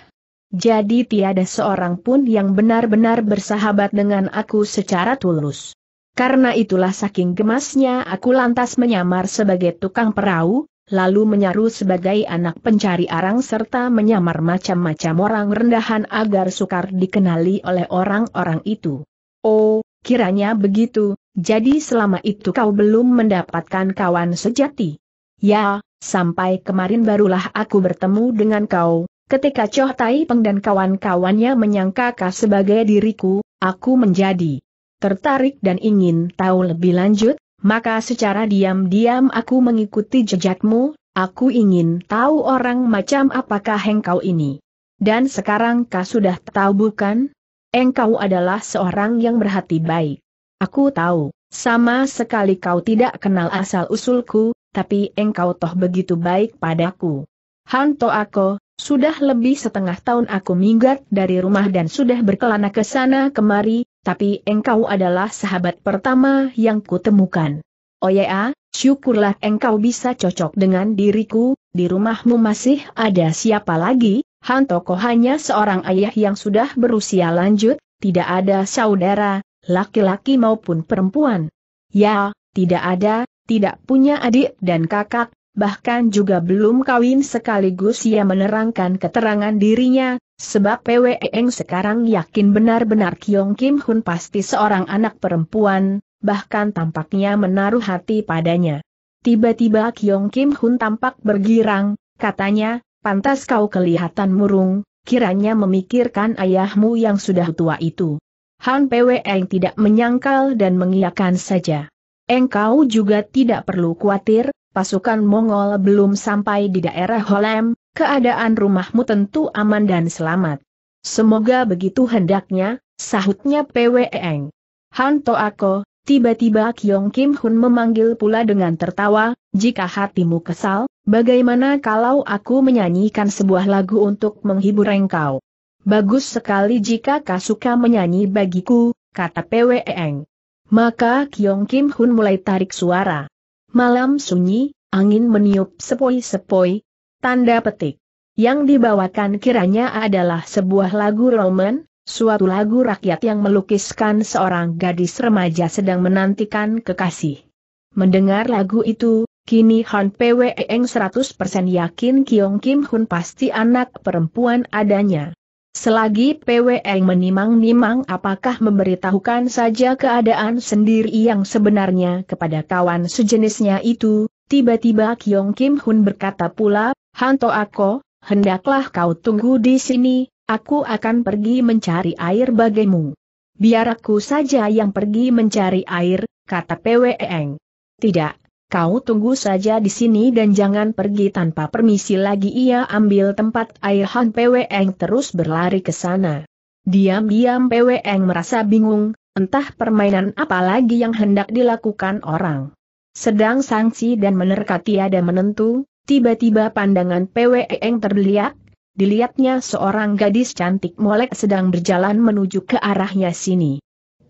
A: Jadi tiada seorang pun yang benar-benar bersahabat dengan aku secara tulus. Karena itulah saking gemasnya aku lantas menyamar sebagai tukang perahu, lalu menyaru sebagai anak pencari arang serta menyamar macam-macam orang rendahan agar sukar dikenali oleh orang-orang itu. Oh, kiranya begitu, jadi selama itu kau belum mendapatkan kawan sejati. Ya, sampai kemarin barulah aku bertemu dengan kau, ketika Choh Tai Peng dan kawan-kawannya menyangka kau sebagai diriku, aku menjadi tertarik dan ingin tahu lebih lanjut, maka secara diam-diam aku mengikuti jejakmu, aku ingin tahu orang macam apakah engkau ini. Dan sekarang kau sudah tahu bukan? Engkau adalah seorang yang berhati baik. Aku tahu, sama sekali kau tidak kenal asal-usulku, tapi engkau toh begitu baik padaku. Hanto aku, sudah lebih setengah tahun aku minggat dari rumah dan sudah berkelana ke sana kemari, tapi engkau adalah sahabat pertama yang kutemukan. Oh ya, syukurlah engkau bisa cocok dengan diriku, di rumahmu masih ada siapa lagi? Hantu hanya seorang ayah yang sudah berusia lanjut, tidak ada saudara, laki-laki maupun perempuan. Ya, tidak ada, tidak punya adik dan kakak, bahkan juga belum kawin sekaligus ia menerangkan keterangan dirinya, sebab Pwe Eng sekarang yakin benar-benar Kiong Kim Hun pasti seorang anak perempuan, bahkan tampaknya menaruh hati padanya. Tiba-tiba Kiong Kim Hun tampak bergirang, katanya, pantas kau kelihatan murung, kiranya memikirkan ayahmu yang sudah tua itu. Han Pwe Eng tidak menyangkal dan mengiyakan saja. Engkau juga tidak perlu khawatir, pasukan Mongol belum sampai di daerah Holem, keadaan rumahmu tentu aman dan selamat. Semoga begitu hendaknya, sahutnya PWEng. E Hanto Ako, tiba-tiba Kyong Kim Hun memanggil pula dengan tertawa, jika hatimu kesal, bagaimana kalau aku menyanyikan sebuah lagu untuk menghibur engkau? Bagus sekali jika kau suka menyanyi bagiku, kata e Eng. Maka Kyong Kim Hun mulai tarik suara. Malam sunyi, angin meniup sepoi-sepoi, tanda petik. Yang dibawakan kiranya adalah sebuah lagu Roman, suatu lagu rakyat yang melukiskan seorang gadis remaja sedang menantikan kekasih. Mendengar lagu itu, kini Han Pwe Eng 100% yakin Kiong Kim Hun pasti anak perempuan adanya. Selagi Pweng menimang-nimang apakah memberitahukan saja keadaan sendiri yang sebenarnya kepada kawan sejenisnya itu, tiba-tiba Kyong Kim Hun berkata pula, Hanto Ako, hendaklah kau tunggu di sini, aku akan pergi mencari air bagimu. Biar aku saja yang pergi mencari air, kata Pweng. Tidak, Kau tunggu saja di sini dan jangan pergi tanpa permisi lagi ia ambil tempat air Han Peweng terus berlari ke sana. Diam-diam Peweng merasa bingung, entah permainan apa lagi yang hendak dilakukan orang. Sedang sanksi dan menerka tiada menentu, tiba-tiba pandangan Peweng terbeliak, dilihatnya seorang gadis cantik molek sedang berjalan menuju ke arahnya sini.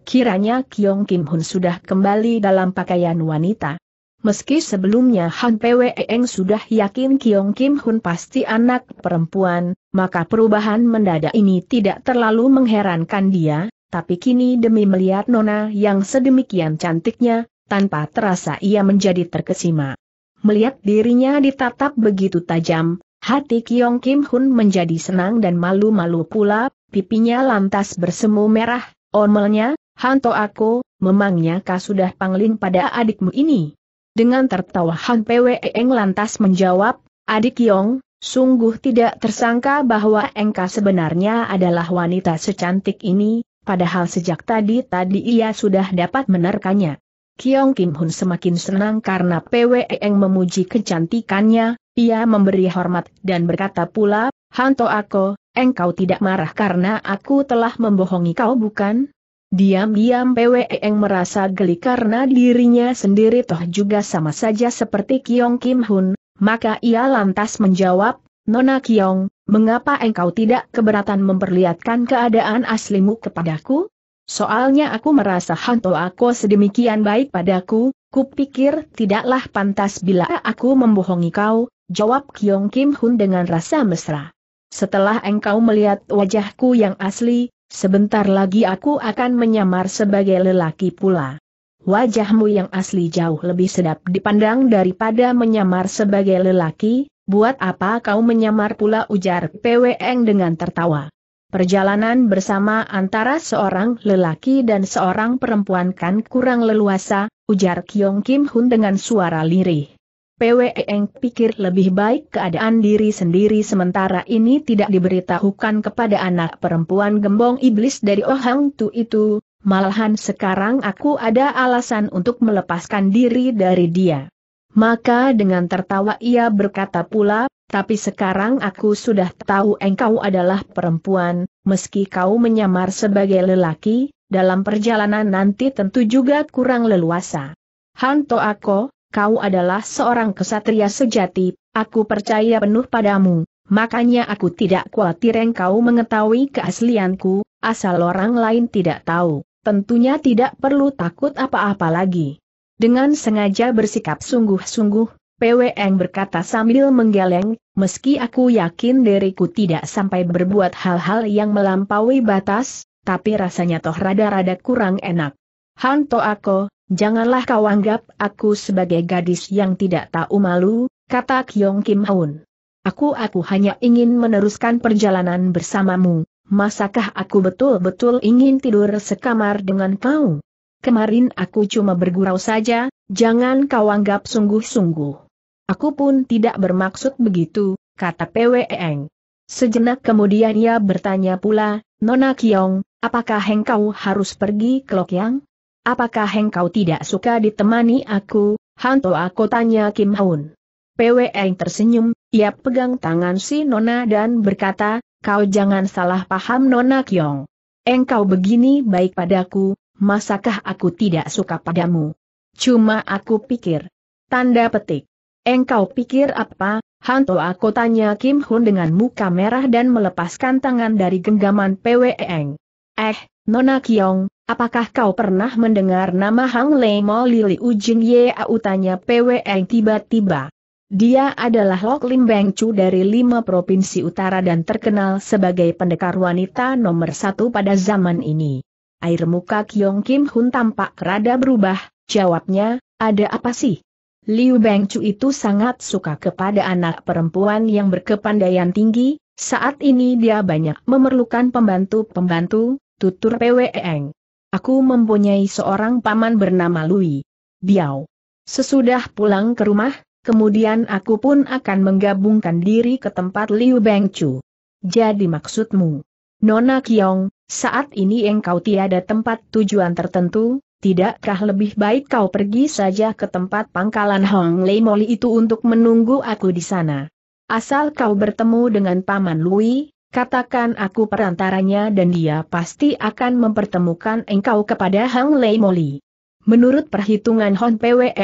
A: Kiranya Kyong Kim Hun sudah kembali dalam pakaian wanita. Meski sebelumnya Han Pwe Eng sudah yakin Kiong Kim Hun pasti anak perempuan, maka perubahan mendadak ini tidak terlalu mengherankan dia, tapi kini demi melihat Nona yang sedemikian cantiknya, tanpa terasa ia menjadi terkesima. Melihat dirinya ditatap begitu tajam, hati Kiong Kim Hun menjadi senang dan malu-malu pula, pipinya lantas bersemu merah, omelnya, Hanto aku, memangnya kau sudah pangling pada adikmu ini? Dengan tertawa Han Pwe Eng lantas menjawab, Adik Yong, sungguh tidak tersangka bahwa Engka sebenarnya adalah wanita secantik ini, padahal sejak tadi-tadi ia sudah dapat menerkanya. Kiong Kim Hun semakin senang karena Pwe Eng memuji kecantikannya, ia memberi hormat dan berkata pula, Hanto Ako, engkau tidak marah karena aku telah membohongi kau bukan? Diam-diam PWE eng merasa geli karena dirinya sendiri toh juga sama saja seperti Kiong Kim Hun, maka ia lantas menjawab, Nona Kiong, mengapa engkau tidak keberatan memperlihatkan keadaan aslimu kepadaku? Soalnya aku merasa hantu aku sedemikian baik padaku, kupikir tidaklah pantas bila aku membohongi kau, jawab Kiong Kim Hun dengan rasa mesra. Setelah engkau melihat wajahku yang asli, Sebentar lagi aku akan menyamar sebagai lelaki pula. Wajahmu yang asli jauh lebih sedap dipandang daripada menyamar sebagai lelaki, buat apa kau menyamar pula ujar PWN dengan tertawa. Perjalanan bersama antara seorang lelaki dan seorang perempuan kan kurang leluasa, ujar Kyong Kim Hun dengan suara lirih. PWEng pikir lebih baik keadaan diri sendiri sementara ini tidak diberitahukan kepada anak perempuan gembong iblis dari ohang Tu itu, malahan sekarang aku ada alasan untuk melepaskan diri dari dia. Maka dengan tertawa ia berkata pula, tapi sekarang aku sudah tahu engkau adalah perempuan, meski kau menyamar sebagai lelaki, dalam perjalanan nanti tentu juga kurang leluasa. Hanto aku, kau adalah seorang kesatria sejati, aku percaya penuh padamu, makanya aku tidak khawatir engkau mengetahui keaslianku, asal orang lain tidak tahu, tentunya tidak perlu takut apa-apa lagi. Dengan sengaja bersikap sungguh-sungguh, PWN berkata sambil menggeleng, meski aku yakin diriku tidak sampai berbuat hal-hal yang melampaui batas, tapi rasanya toh rada-rada kurang enak. Hanto aku, Janganlah kau anggap aku sebagai gadis yang tidak tahu malu, kata Kyong Kim Haun. Aku-aku hanya ingin meneruskan perjalanan bersamamu, masakah aku betul-betul ingin tidur sekamar dengan kau? Kemarin aku cuma bergurau saja, jangan kau anggap sungguh-sungguh. Aku pun tidak bermaksud begitu, kata PWEng. Sejenak kemudian ia bertanya pula, Nona Kiong, apakah engkau harus pergi ke Lokyang? apakah engkau tidak suka ditemani aku, hantu aku tanya Kim Haun. yang tersenyum, ia pegang tangan si Nona dan berkata, kau jangan salah paham Nona Kyong. Engkau begini baik padaku, masakah aku tidak suka padamu? Cuma aku pikir. Tanda petik. Engkau pikir apa, Hanto aku tanya Kim Hun dengan muka merah dan melepaskan tangan dari genggaman Eng. Eh, Nona Kiong, apakah kau pernah mendengar nama Hang Lei Mo Lili Ujin Ye Autanya PWN tiba-tiba. Dia adalah Lok Lim Beng Chu dari lima provinsi utara dan terkenal sebagai pendekar wanita nomor satu pada zaman ini. Air muka Kiong Kim Hun tampak rada berubah, jawabnya, ada apa sih? Liu Beng Chu itu sangat suka kepada anak perempuan yang berkepandaian tinggi, saat ini dia banyak memerlukan pembantu-pembantu, tutur e Eng. Aku mempunyai seorang paman bernama Lui. Biao. Sesudah pulang ke rumah, kemudian aku pun akan menggabungkan diri ke tempat Liu Bengchu. Jadi maksudmu, Nona Kiong, saat ini engkau tiada tempat tujuan tertentu, tidakkah lebih baik kau pergi saja ke tempat pangkalan Hong Lei Moli itu untuk menunggu aku di sana? Asal kau bertemu dengan Paman Lui, Katakan aku perantaranya dan dia pasti akan mempertemukan engkau kepada Hang Lei Moli. Menurut perhitungan Hon Pwe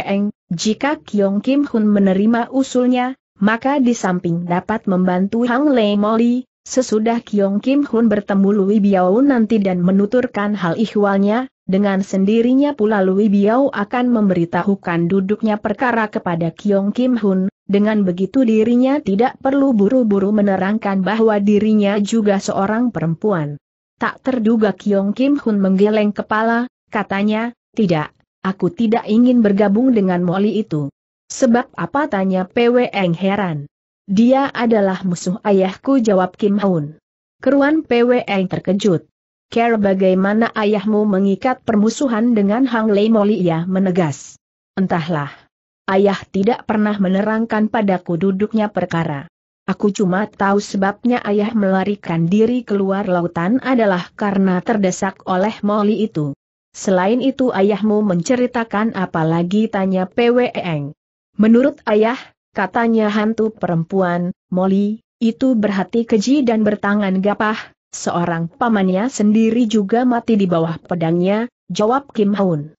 A: jika Kyong Kim Hun menerima usulnya, maka di samping dapat membantu Hang Lei Moli, sesudah Kyong Kim Hun bertemu Lui Biao nanti dan menuturkan hal ihwalnya, dengan sendirinya pula Lui Biao akan memberitahukan duduknya perkara kepada Kyong Kim Hun, dengan begitu dirinya tidak perlu buru-buru menerangkan bahwa dirinya juga seorang perempuan. Tak terduga Kyong Kim Hun menggeleng kepala, katanya, tidak, aku tidak ingin bergabung dengan Molly itu. Sebab apa tanya PW Eng heran. Dia adalah musuh ayahku jawab Kim Hun. Keruan PW Eng terkejut. Care bagaimana ayahmu mengikat permusuhan dengan Hang Lei Molly ya? menegas. Entahlah. Ayah tidak pernah menerangkan padaku duduknya perkara. Aku cuma tahu sebabnya ayah melarikan diri keluar lautan adalah karena terdesak oleh Molly itu. Selain itu ayahmu menceritakan apalagi tanya PWEng. E Menurut ayah, katanya hantu perempuan, Molly, itu berhati keji dan bertangan gapah, seorang pamannya sendiri juga mati di bawah pedangnya, jawab Kim Haun.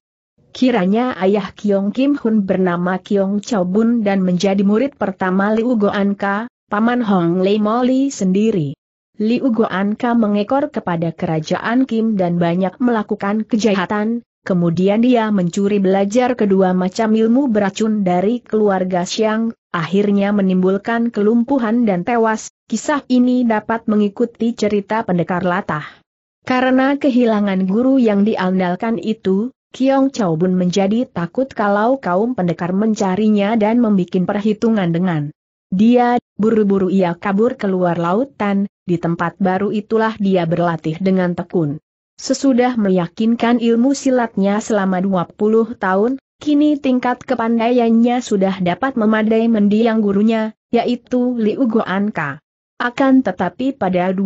A: Kiranya ayah Kiong Kim Hun bernama Kiong Chow Bun dan menjadi murid pertama Liu Goan Ka, Paman Hong Lei Moli sendiri. Liu Goan Ka mengekor kepada kerajaan Kim dan banyak melakukan kejahatan, kemudian dia mencuri belajar kedua macam ilmu beracun dari keluarga Xiang, akhirnya menimbulkan kelumpuhan dan tewas, kisah ini dapat mengikuti cerita pendekar latah. Karena kehilangan guru yang diandalkan itu, Kiong Chow Bun menjadi takut kalau kaum pendekar mencarinya dan membuat perhitungan dengan dia, buru-buru ia kabur keluar lautan, di tempat baru itulah dia berlatih dengan tekun. Sesudah meyakinkan ilmu silatnya selama 20 tahun, Kini tingkat kepandaiannya sudah dapat memadai mendiang gurunya, yaitu Liu Goan Akan tetapi pada 20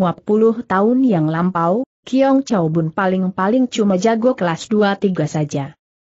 A: tahun yang lampau, Kiong Chow Bun paling-paling cuma jago kelas 2-3 saja.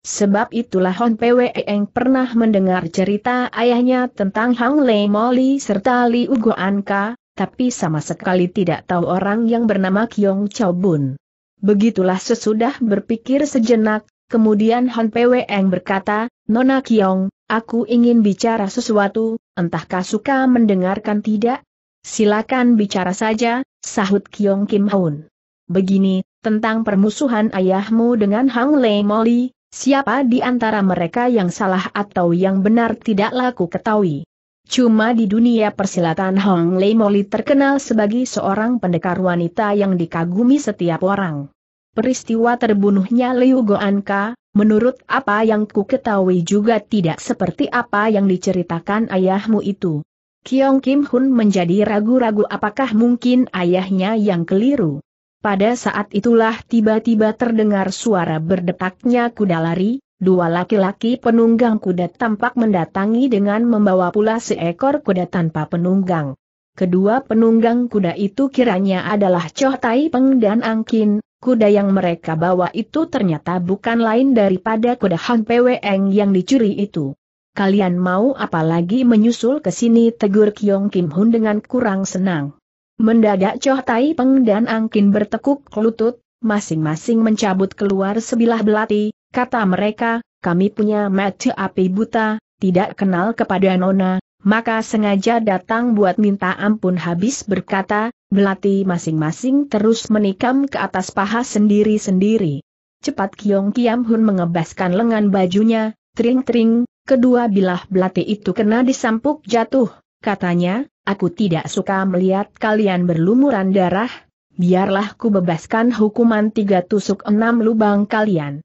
A: Sebab itulah Hon Pwe Eng pernah mendengar cerita ayahnya tentang Hang Lei Moli serta Li Ugo Anka, tapi sama sekali tidak tahu orang yang bernama Kiong Chow Bun. Begitulah sesudah berpikir sejenak, kemudian Hon Pwe Eng berkata, Nona Kiong, aku ingin bicara sesuatu, entahkah suka mendengarkan tidak? Silakan bicara saja, sahut Kiong Kim Hoon begini, tentang permusuhan ayahmu dengan Hang Lei Moli, siapa di antara mereka yang salah atau yang benar tidaklah ku ketahui. Cuma di dunia persilatan Hang Lei Moli terkenal sebagai seorang pendekar wanita yang dikagumi setiap orang. Peristiwa terbunuhnya Liu Goanka, menurut apa yang ku ketahui juga tidak seperti apa yang diceritakan ayahmu itu. Kiong Kim Hun menjadi ragu-ragu apakah mungkin ayahnya yang keliru. Pada saat itulah tiba-tiba terdengar suara berdetaknya kuda lari, dua laki-laki penunggang kuda tampak mendatangi dengan membawa pula seekor kuda tanpa penunggang. Kedua penunggang kuda itu kiranya adalah Choh Tai Peng dan Angkin, kuda yang mereka bawa itu ternyata bukan lain daripada kuda Han Pweng yang dicuri itu. Kalian mau apalagi menyusul ke sini tegur Kiong Kim Hun dengan kurang senang. Mendadak Choh Tai Peng dan Angkin bertekuk lutut, masing-masing mencabut keluar sebilah belati, kata mereka, kami punya mata api buta, tidak kenal kepada Nona, maka sengaja datang buat minta ampun habis berkata, belati masing-masing terus menikam ke atas paha sendiri-sendiri. Cepat Kiong Kiam Hun mengebaskan lengan bajunya, tring-tring, kedua bilah belati itu kena disampuk jatuh katanya, aku tidak suka melihat kalian berlumuran darah, biarlah ku bebaskan hukuman tiga tusuk enam lubang kalian.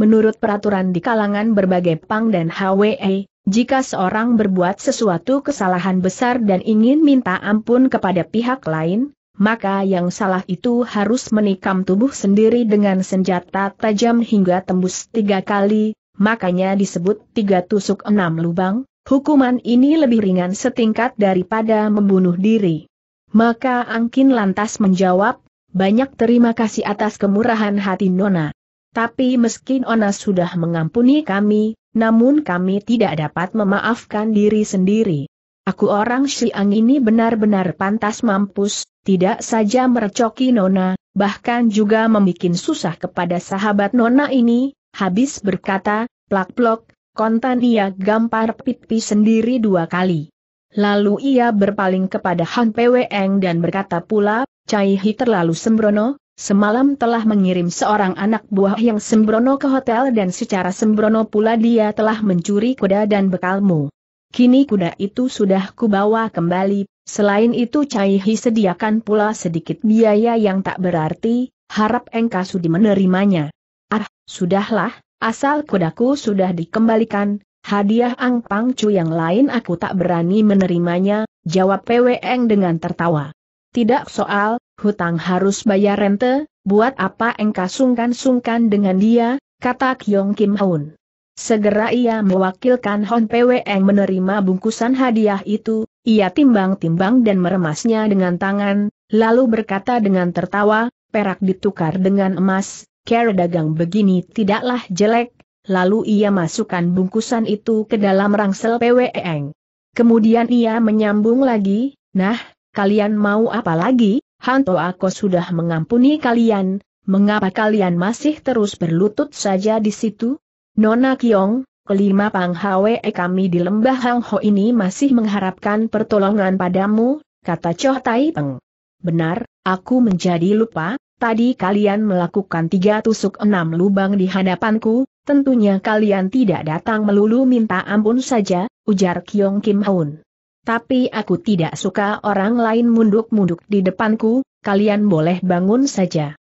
A: Menurut peraturan di kalangan berbagai pang dan HWE, jika seorang berbuat sesuatu kesalahan besar dan ingin minta ampun kepada pihak lain, maka yang salah itu harus menikam tubuh sendiri dengan senjata tajam hingga tembus tiga kali, makanya disebut tiga tusuk enam lubang, Hukuman ini lebih ringan setingkat daripada membunuh diri. Maka Angkin lantas menjawab, banyak terima kasih atas kemurahan hati Nona. Tapi meski Nona sudah mengampuni kami, namun kami tidak dapat memaafkan diri sendiri. Aku orang Syiang ini benar-benar pantas mampus, tidak saja merecoki Nona, bahkan juga membuat susah kepada sahabat Nona ini, habis berkata, plak-plok, kontan ia gampar pipi sendiri dua kali. Lalu ia berpaling kepada Han Pweng dan berkata pula, Cai Hi terlalu sembrono, semalam telah mengirim seorang anak buah yang sembrono ke hotel dan secara sembrono pula dia telah mencuri kuda dan bekalmu. Kini kuda itu sudah kubawa kembali, selain itu Cai Hi sediakan pula sedikit biaya yang tak berarti, harap engkau sudi menerimanya. Ah, sudahlah, Asal kudaku sudah dikembalikan, hadiah Ang Pang cu yang lain aku tak berani menerimanya, jawab PWN dengan tertawa. Tidak soal, hutang harus bayar rente, buat apa engkau sungkan-sungkan dengan dia, kata Kyong Kim Haun. Segera ia mewakilkan Hon PWN menerima bungkusan hadiah itu, ia timbang-timbang dan meremasnya dengan tangan, lalu berkata dengan tertawa, perak ditukar dengan emas, Ker dagang begini tidaklah jelek, lalu ia masukkan bungkusan itu ke dalam rangsel PWEng. Kemudian ia menyambung lagi, nah, kalian mau apa lagi? Hanto aku sudah mengampuni kalian, mengapa kalian masih terus berlutut saja di situ? Nona Kiong, kelima Pang Hwe eh, kami di lembah Hang Ho ini masih mengharapkan pertolongan padamu, kata Choh Tai Peng. Benar, Aku menjadi lupa, tadi kalian melakukan tiga tusuk enam lubang di hadapanku, tentunya kalian tidak datang melulu minta ampun saja, ujar Kyong Kim Haun. Tapi aku tidak suka orang lain munduk-munduk di depanku, kalian boleh bangun saja.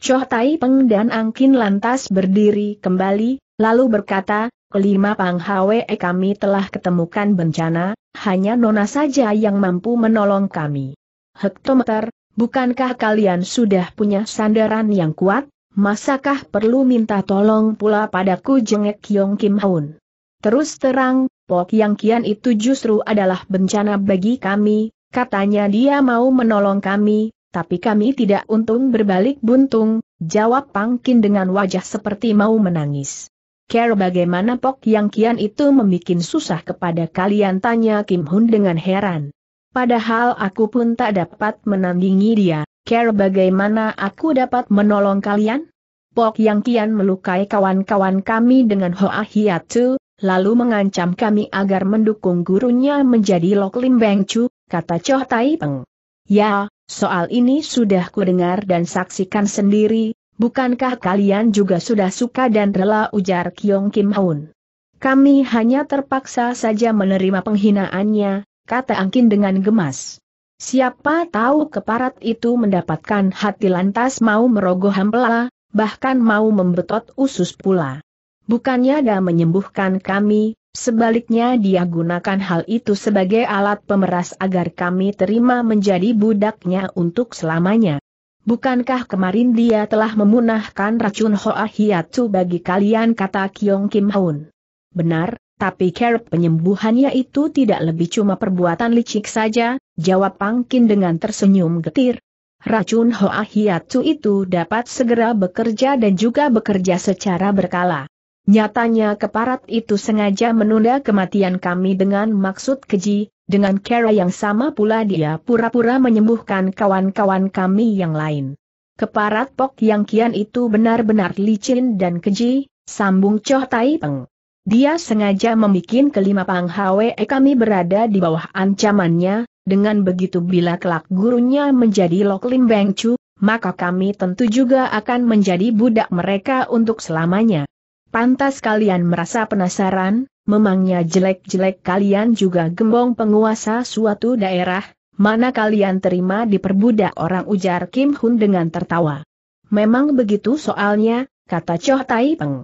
A: Choh Tai Peng dan Angkin lantas berdiri kembali, lalu berkata, kelima Pang Hwe eh, kami telah ketemukan bencana, hanya Nona saja yang mampu menolong kami. Hektometer, bukankah kalian sudah punya sandaran yang kuat? Masakah perlu minta tolong pula padaku jengek Yong Kim Haun? Terus terang, Pok Yang Kian itu justru adalah bencana bagi kami, katanya dia mau menolong kami, tapi kami tidak untung berbalik buntung, jawab Pang Kin dengan wajah seperti mau menangis. Care bagaimana Pok Yang Kian itu membuat susah kepada kalian tanya Kim Hun dengan heran. Padahal aku pun tak dapat menandingi dia, care bagaimana aku dapat menolong kalian? Pok yang kian melukai kawan-kawan kami dengan Hoa Hiatu, lalu mengancam kami agar mendukung gurunya menjadi Lok Lim Beng Chu, kata Cho Tai Peng. Ya, soal ini sudah kudengar dan saksikan sendiri, bukankah kalian juga sudah suka dan rela ujar Kiong Kim Haun? Kami hanya terpaksa saja menerima penghinaannya, kata Angkin dengan gemas. Siapa tahu keparat itu mendapatkan hati lantas mau merogoh hampela, bahkan mau membetot usus pula. Bukannya dia menyembuhkan kami, sebaliknya dia gunakan hal itu sebagai alat pemeras agar kami terima menjadi budaknya untuk selamanya. Bukankah kemarin dia telah memunahkan racun Hoa Hiatu bagi kalian kata Kiong Kim Haun? Benar, tapi kerap penyembuhannya itu tidak lebih cuma perbuatan licik saja, jawab Pangkin dengan tersenyum getir. Racun Hoa ah Hiatsu itu dapat segera bekerja dan juga bekerja secara berkala. Nyatanya keparat itu sengaja menunda kematian kami dengan maksud keji, dengan cara yang sama pula dia pura-pura menyembuhkan kawan-kawan kami yang lain. Keparat Pok Yang Kian itu benar-benar licin dan keji, sambung Choh Tai Peng. Dia sengaja membuat kelima Pang Hwe kami berada di bawah ancamannya, dengan begitu bila kelak gurunya menjadi Lok Lim maka kami tentu juga akan menjadi budak mereka untuk selamanya. Pantas kalian merasa penasaran, memangnya jelek-jelek kalian juga gembong penguasa suatu daerah, mana kalian terima diperbudak orang ujar Kim Hun dengan tertawa. Memang begitu soalnya, kata Choh Tai Peng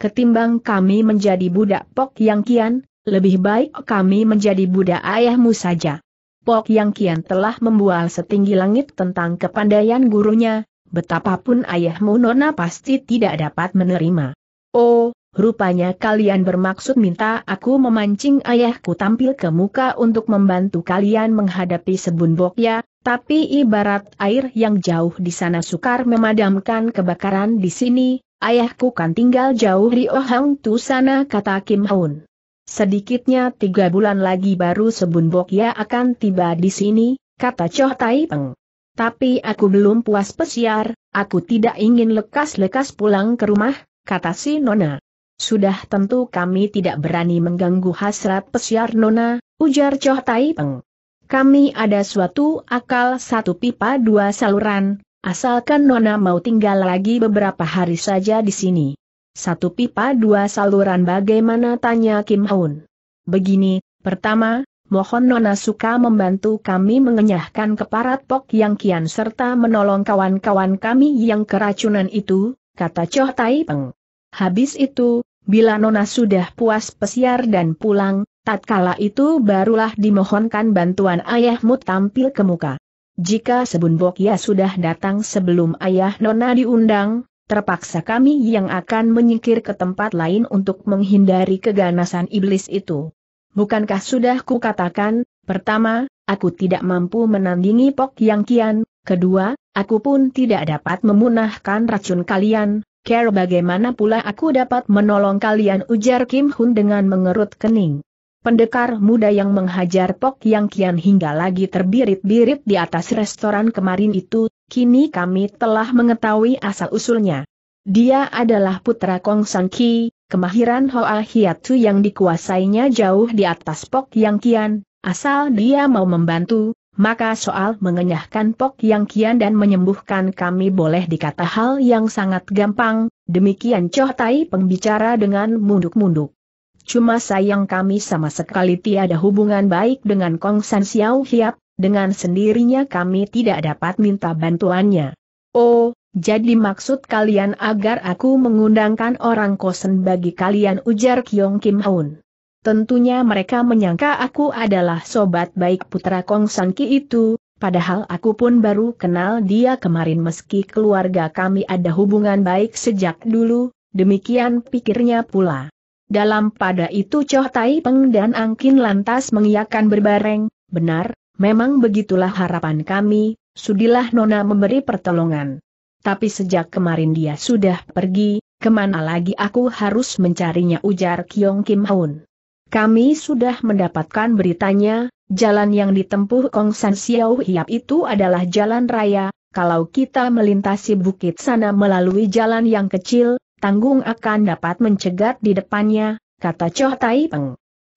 A: ketimbang kami menjadi budak Pok Yang Kian, lebih baik kami menjadi budak ayahmu saja. Pok Yang Kian telah membual setinggi langit tentang kepandaian gurunya, betapapun ayahmu Nona pasti tidak dapat menerima. Oh, rupanya kalian bermaksud minta aku memancing ayahku tampil ke muka untuk membantu kalian menghadapi sebun bok ya, tapi ibarat air yang jauh di sana sukar memadamkan kebakaran di sini, ayahku kan tinggal jauh di Ohang Tu sana kata Kim Hoon. Sedikitnya tiga bulan lagi baru Sebun ya akan tiba di sini, kata Choh Tai Peng. Tapi aku belum puas pesiar, aku tidak ingin lekas-lekas pulang ke rumah, kata si Nona. Sudah tentu kami tidak berani mengganggu hasrat pesiar Nona, ujar Choh Tai Peng. Kami ada suatu akal satu pipa dua saluran, Asalkan Nona mau tinggal lagi beberapa hari saja di sini. Satu pipa dua saluran bagaimana tanya Kim Aun. Begini, pertama, mohon Nona suka membantu kami mengenyahkan keparat pok yang kian serta menolong kawan-kawan kami yang keracunan itu, kata Choh Tai Peng. Habis itu, bila Nona sudah puas pesiar dan pulang, tatkala itu barulah dimohonkan bantuan ayahmu tampil ke muka. Jika Sebun Bokya sudah datang sebelum ayah Nona diundang, terpaksa kami yang akan menyingkir ke tempat lain untuk menghindari keganasan iblis itu. Bukankah sudah kukatakan, pertama, aku tidak mampu menandingi Pok Yang Kian, kedua, aku pun tidak dapat memunahkan racun kalian, Care bagaimana pula aku dapat menolong kalian ujar Kim Hun dengan mengerut kening pendekar muda yang menghajar Pok Yang Kian hingga lagi terbirit-birit di atas restoran kemarin itu, kini kami telah mengetahui asal-usulnya. Dia adalah putra Kong San Ki, kemahiran Hoa Hiatu yang dikuasainya jauh di atas Pok Yang Kian, asal dia mau membantu, maka soal mengenyahkan Pok Yang Kian dan menyembuhkan kami boleh dikata hal yang sangat gampang, demikian Choh Tai pembicara dengan munduk-munduk. Cuma sayang kami sama sekali tiada hubungan baik dengan Kong San Xiao Hiap, dengan sendirinya kami tidak dapat minta bantuannya. Oh, jadi maksud kalian agar aku mengundangkan orang kosen bagi kalian ujar Kyong Kim Haun. Tentunya mereka menyangka aku adalah sobat baik putra Kong San Ki itu, padahal aku pun baru kenal dia kemarin meski keluarga kami ada hubungan baik sejak dulu, demikian pikirnya pula. Dalam pada itu Choh Tai Peng dan Angkin lantas mengiyakan berbareng, benar, memang begitulah harapan kami, sudilah Nona memberi pertolongan. Tapi sejak kemarin dia sudah pergi, kemana lagi aku harus mencarinya ujar Kyong Kim Haun. Kami sudah mendapatkan beritanya, jalan yang ditempuh Kong San Xiao Hiap itu adalah jalan raya, kalau kita melintasi bukit sana melalui jalan yang kecil, tanggung akan dapat mencegat di depannya, kata Choh Tai Peng.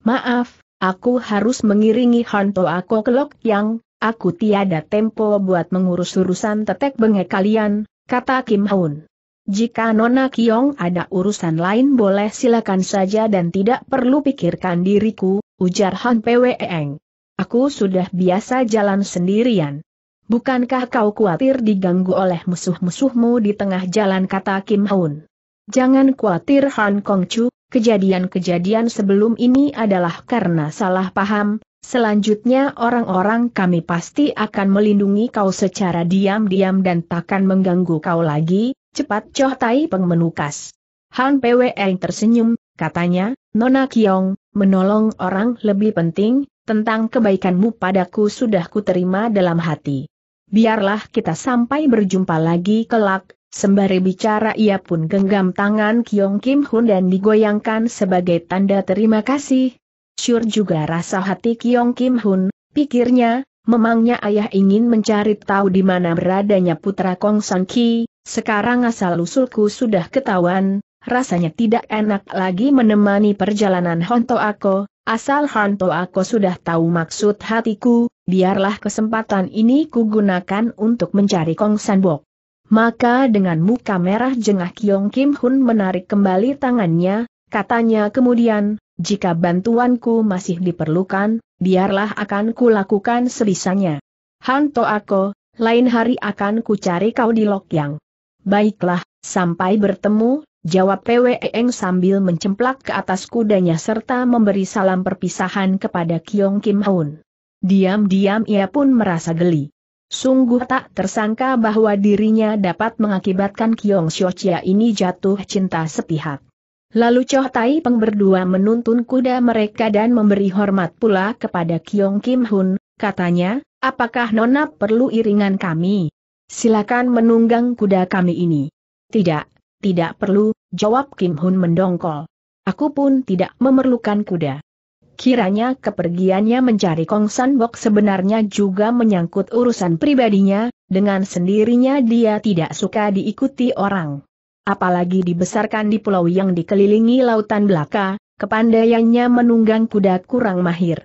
A: Maaf, aku harus mengiringi Hanto Ako Kelok yang, aku tiada tempo buat mengurus urusan tetek bengek kalian, kata Kim Haun. Jika Nona Kiong ada urusan lain boleh silakan saja dan tidak perlu pikirkan diriku, ujar Han Pweeng. Aku sudah biasa jalan sendirian. Bukankah kau khawatir diganggu oleh musuh-musuhmu di tengah jalan kata Kim Haun? Jangan khawatir Han Kongcu, kejadian-kejadian sebelum ini adalah karena salah paham, selanjutnya orang-orang kami pasti akan melindungi kau secara diam-diam dan takkan mengganggu kau lagi, cepat Choh Tai Peng menukas. Han Pwe tersenyum, katanya, Nona Kiong, menolong orang lebih penting, tentang kebaikanmu padaku sudah kuterima dalam hati. Biarlah kita sampai berjumpa lagi kelak, Sembari bicara ia pun genggam tangan Kiong Kim Hun dan digoyangkan sebagai tanda terima kasih. Syur juga rasa hati Kiong Kim Hun, pikirnya, memangnya ayah ingin mencari tahu di mana beradanya putra Kong San Ki, sekarang asal-usulku sudah ketahuan, rasanya tidak enak lagi menemani perjalanan Honto Ako, asal Honto Ako sudah tahu maksud hatiku, biarlah kesempatan ini kugunakan untuk mencari Kong San Bok. Maka dengan muka merah jengah Kiong Kim Hun menarik kembali tangannya, katanya kemudian, jika bantuanku masih diperlukan, biarlah akan kulakukan sebisanya. To aku, lain hari akan kucari kau di Lokyang. Baiklah, sampai bertemu, jawab Pwe Eng sambil mencemplak ke atas kudanya serta memberi salam perpisahan kepada Kiong Kim Hun. Diam-diam ia pun merasa geli. Sungguh tak tersangka bahwa dirinya dapat mengakibatkan Kiong Xiochia ini jatuh cinta sepihak. Lalu Choh Tai Peng berdua menuntun kuda mereka dan memberi hormat pula kepada Kiong Kim Hun, katanya, apakah Nona perlu iringan kami? Silakan menunggang kuda kami ini. Tidak, tidak perlu, jawab Kim Hun mendongkol. Aku pun tidak memerlukan kuda. Kiranya kepergiannya mencari Kong San Bok sebenarnya juga menyangkut urusan pribadinya, dengan sendirinya dia tidak suka diikuti orang. Apalagi dibesarkan di pulau yang dikelilingi lautan belaka, kepandaiannya menunggang kuda kurang mahir.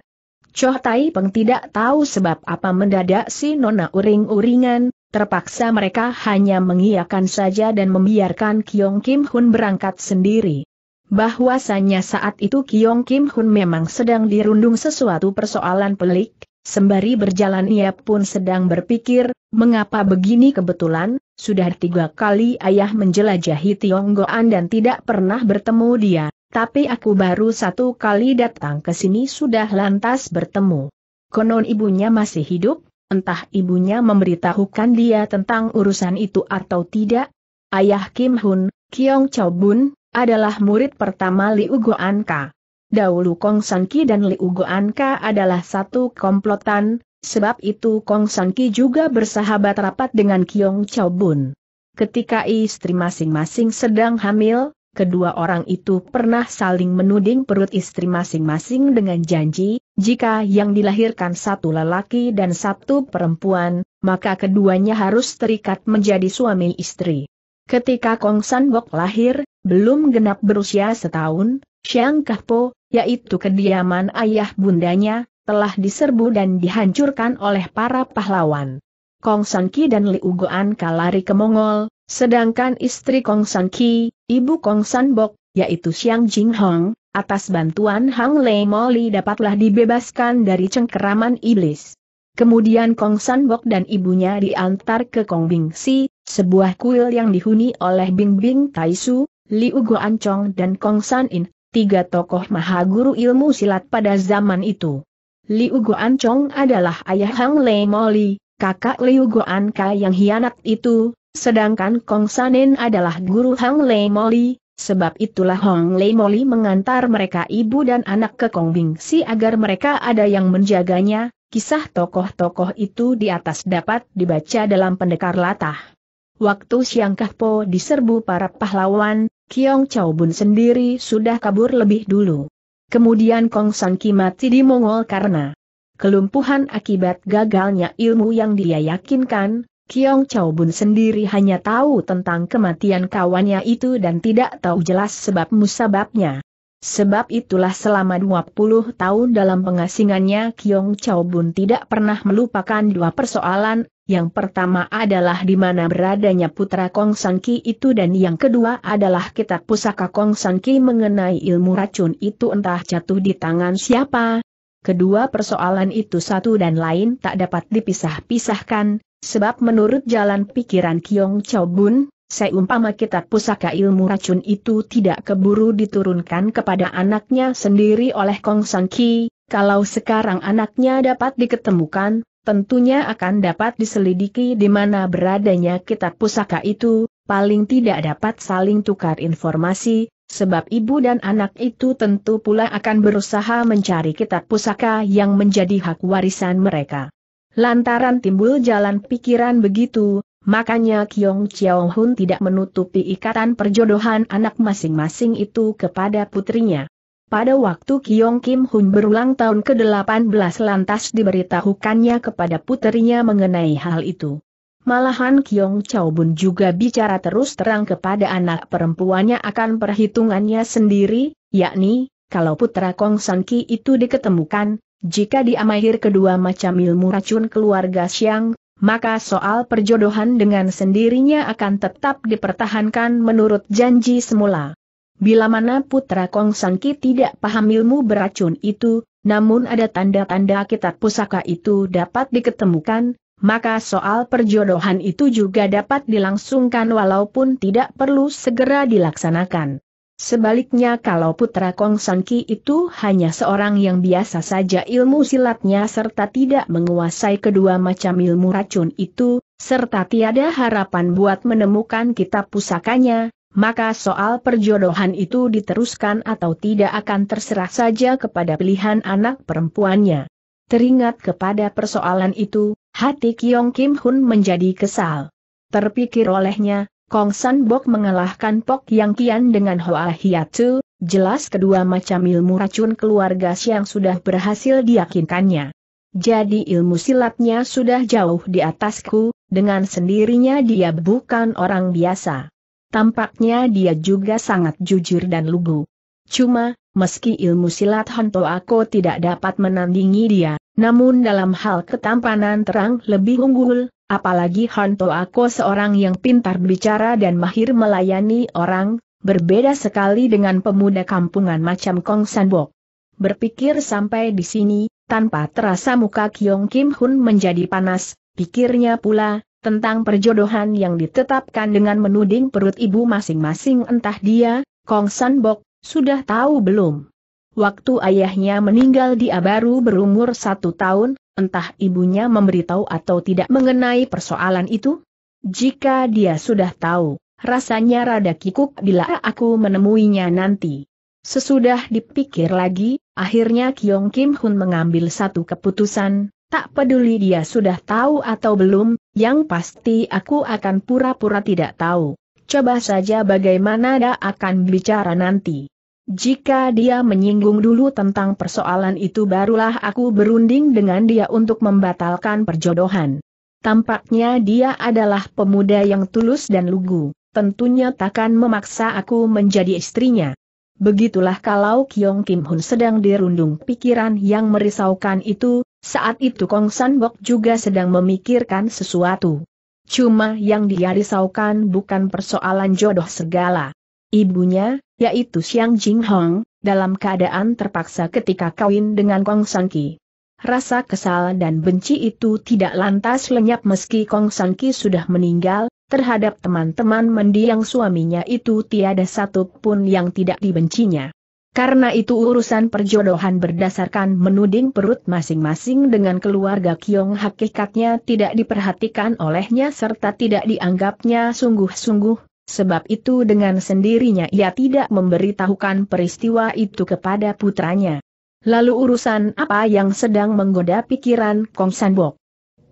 A: Choh Tai Peng tidak tahu sebab apa mendadak si Nona uring-uringan, terpaksa mereka hanya mengiyakan saja dan membiarkan Kiong Kim Hun berangkat sendiri bahwasannya saat itu Kiong Kim Hun memang sedang dirundung sesuatu persoalan pelik, sembari berjalan ia pun sedang berpikir, mengapa begini kebetulan, sudah tiga kali ayah menjelajahi Goan dan tidak pernah bertemu dia, tapi aku baru satu kali datang ke sini sudah lantas bertemu. Konon ibunya masih hidup, entah ibunya memberitahukan dia tentang urusan itu atau tidak. Ayah Kim Hun, Kiong Chao Bun, adalah murid pertama Liu Goanka. Dahulu Kong Sanki dan Liu Goanka adalah satu komplotan, sebab itu Kong Sanki juga bersahabat rapat dengan Kiong Chao Bun. Ketika istri masing-masing sedang hamil, kedua orang itu pernah saling menuding perut istri masing-masing dengan janji, jika yang dilahirkan satu lelaki dan satu perempuan, maka keduanya harus terikat menjadi suami istri. Ketika Kong San Bok lahir, belum genap berusia setahun, Xiang Kahpo, yaitu kediaman ayah bundanya, telah diserbu dan dihancurkan oleh para pahlawan. Kong San Ki dan Liu Goan kalari ke Mongol, sedangkan istri Kong San Ki, ibu Kong San Bok, yaitu Xiang Jing Hong, atas bantuan Hang Lei Moli dapatlah dibebaskan dari cengkeraman iblis. Kemudian Kong San Bok dan ibunya diantar ke Kong Bing Si, sebuah kuil yang dihuni oleh Bingbing Taisu, Liu Guancong dan Kong San In, tiga tokoh maha guru ilmu silat pada zaman itu. Liu Guancong adalah ayah Hang Lei Moli, kakak Liu Guanka yang hianat itu, sedangkan Kong San In adalah guru Hang Lei Moli, sebab itulah Hong Lei Moli mengantar mereka ibu dan anak ke Kong Si agar mereka ada yang menjaganya, kisah tokoh-tokoh itu di atas dapat dibaca dalam pendekar latah waktu Siang Kahpo diserbu para pahlawan, Kiong Chao Bun sendiri sudah kabur lebih dulu. Kemudian Kong San Ki mati di Mongol karena kelumpuhan akibat gagalnya ilmu yang dia yakinkan, Kiong Chao Bun sendiri hanya tahu tentang kematian kawannya itu dan tidak tahu jelas sebab musababnya. Sebab itulah selama 20 tahun dalam pengasingannya Kiong Chao Bun tidak pernah melupakan dua persoalan, yang pertama adalah di mana beradanya putra Kong San Ki itu dan yang kedua adalah kitab pusaka Kong San Ki mengenai ilmu racun itu entah jatuh di tangan siapa. Kedua persoalan itu satu dan lain tak dapat dipisah-pisahkan, sebab menurut jalan pikiran Kiong Chao Bun, seumpama kitab pusaka ilmu racun itu tidak keburu diturunkan kepada anaknya sendiri oleh Kong San Ki, kalau sekarang anaknya dapat diketemukan, tentunya akan dapat diselidiki di mana beradanya kitab pusaka itu, paling tidak dapat saling tukar informasi, sebab ibu dan anak itu tentu pula akan berusaha mencari kitab pusaka yang menjadi hak warisan mereka. Lantaran timbul jalan pikiran begitu, Makanya Kiong Chiao Hun tidak menutupi ikatan perjodohan anak masing-masing itu kepada putrinya. Pada waktu Kiong Kim Hun berulang tahun ke-18 lantas diberitahukannya kepada putrinya mengenai hal itu. Malahan Kiong Chao Bun juga bicara terus terang kepada anak perempuannya akan perhitungannya sendiri, yakni, kalau putra Kong San Ki itu diketemukan, jika diamahir kedua macam ilmu racun keluarga Xiang, maka soal perjodohan dengan sendirinya akan tetap dipertahankan menurut janji semula. Bila mana putra Kong Ki tidak paham ilmu beracun itu, namun ada tanda-tanda kitab pusaka itu dapat diketemukan, maka soal perjodohan itu juga dapat dilangsungkan walaupun tidak perlu segera dilaksanakan. Sebaliknya kalau putra Kong San Ki itu hanya seorang yang biasa saja ilmu silatnya serta tidak menguasai kedua macam ilmu racun itu, serta tiada harapan buat menemukan kitab pusakanya, maka soal perjodohan itu diteruskan atau tidak akan terserah saja kepada pilihan anak perempuannya. Teringat kepada persoalan itu, hati Kiong Kim Hun menjadi kesal. Terpikir olehnya, Kong San Bok mengalahkan Pok Yang Kian dengan Hoa Hiatu, jelas kedua macam ilmu racun keluarga siang sudah berhasil diyakinkannya. Jadi ilmu silatnya sudah jauh di atasku, dengan sendirinya dia bukan orang biasa. Tampaknya dia juga sangat jujur dan lugu. Cuma, meski ilmu silat Honto Ako tidak dapat menandingi dia, namun dalam hal ketampanan terang lebih unggul, apalagi Hanto Ako seorang yang pintar bicara dan mahir melayani orang, berbeda sekali dengan pemuda kampungan macam Kong Sanbok. Berpikir sampai di sini, tanpa terasa muka Kyong Kim Hun menjadi panas, pikirnya pula, tentang perjodohan yang ditetapkan dengan menuding perut ibu masing-masing entah dia, Kong Sanbok, sudah tahu belum? Waktu ayahnya meninggal dia baru berumur satu tahun, Entah ibunya memberitahu atau tidak mengenai persoalan itu? Jika dia sudah tahu, rasanya rada kikuk bila aku menemuinya nanti. Sesudah dipikir lagi, akhirnya Kyong Kim Hun mengambil satu keputusan, tak peduli dia sudah tahu atau belum, yang pasti aku akan pura-pura tidak tahu. Coba saja bagaimana dia akan bicara nanti. Jika dia menyinggung dulu tentang persoalan itu barulah aku berunding dengan dia untuk membatalkan perjodohan. Tampaknya dia adalah pemuda yang tulus dan lugu, tentunya takkan memaksa aku menjadi istrinya. Begitulah kalau Kyong Kim Hun sedang dirundung pikiran yang merisaukan itu, saat itu Kong San Bok juga sedang memikirkan sesuatu. Cuma yang dia risaukan bukan persoalan jodoh segala. Ibunya, yaitu Xiang Jing Hong, dalam keadaan terpaksa ketika kawin dengan Kong San Ki. Rasa kesal dan benci itu tidak lantas lenyap meski Kong San Ki sudah meninggal, terhadap teman-teman mendiang suaminya itu tiada satu pun yang tidak dibencinya. Karena itu urusan perjodohan berdasarkan menuding perut masing-masing dengan keluarga Kiong hakikatnya tidak diperhatikan olehnya serta tidak dianggapnya sungguh-sungguh, Sebab itu dengan sendirinya ia tidak memberitahukan peristiwa itu kepada putranya. Lalu urusan apa yang sedang menggoda pikiran Kong Sanbok?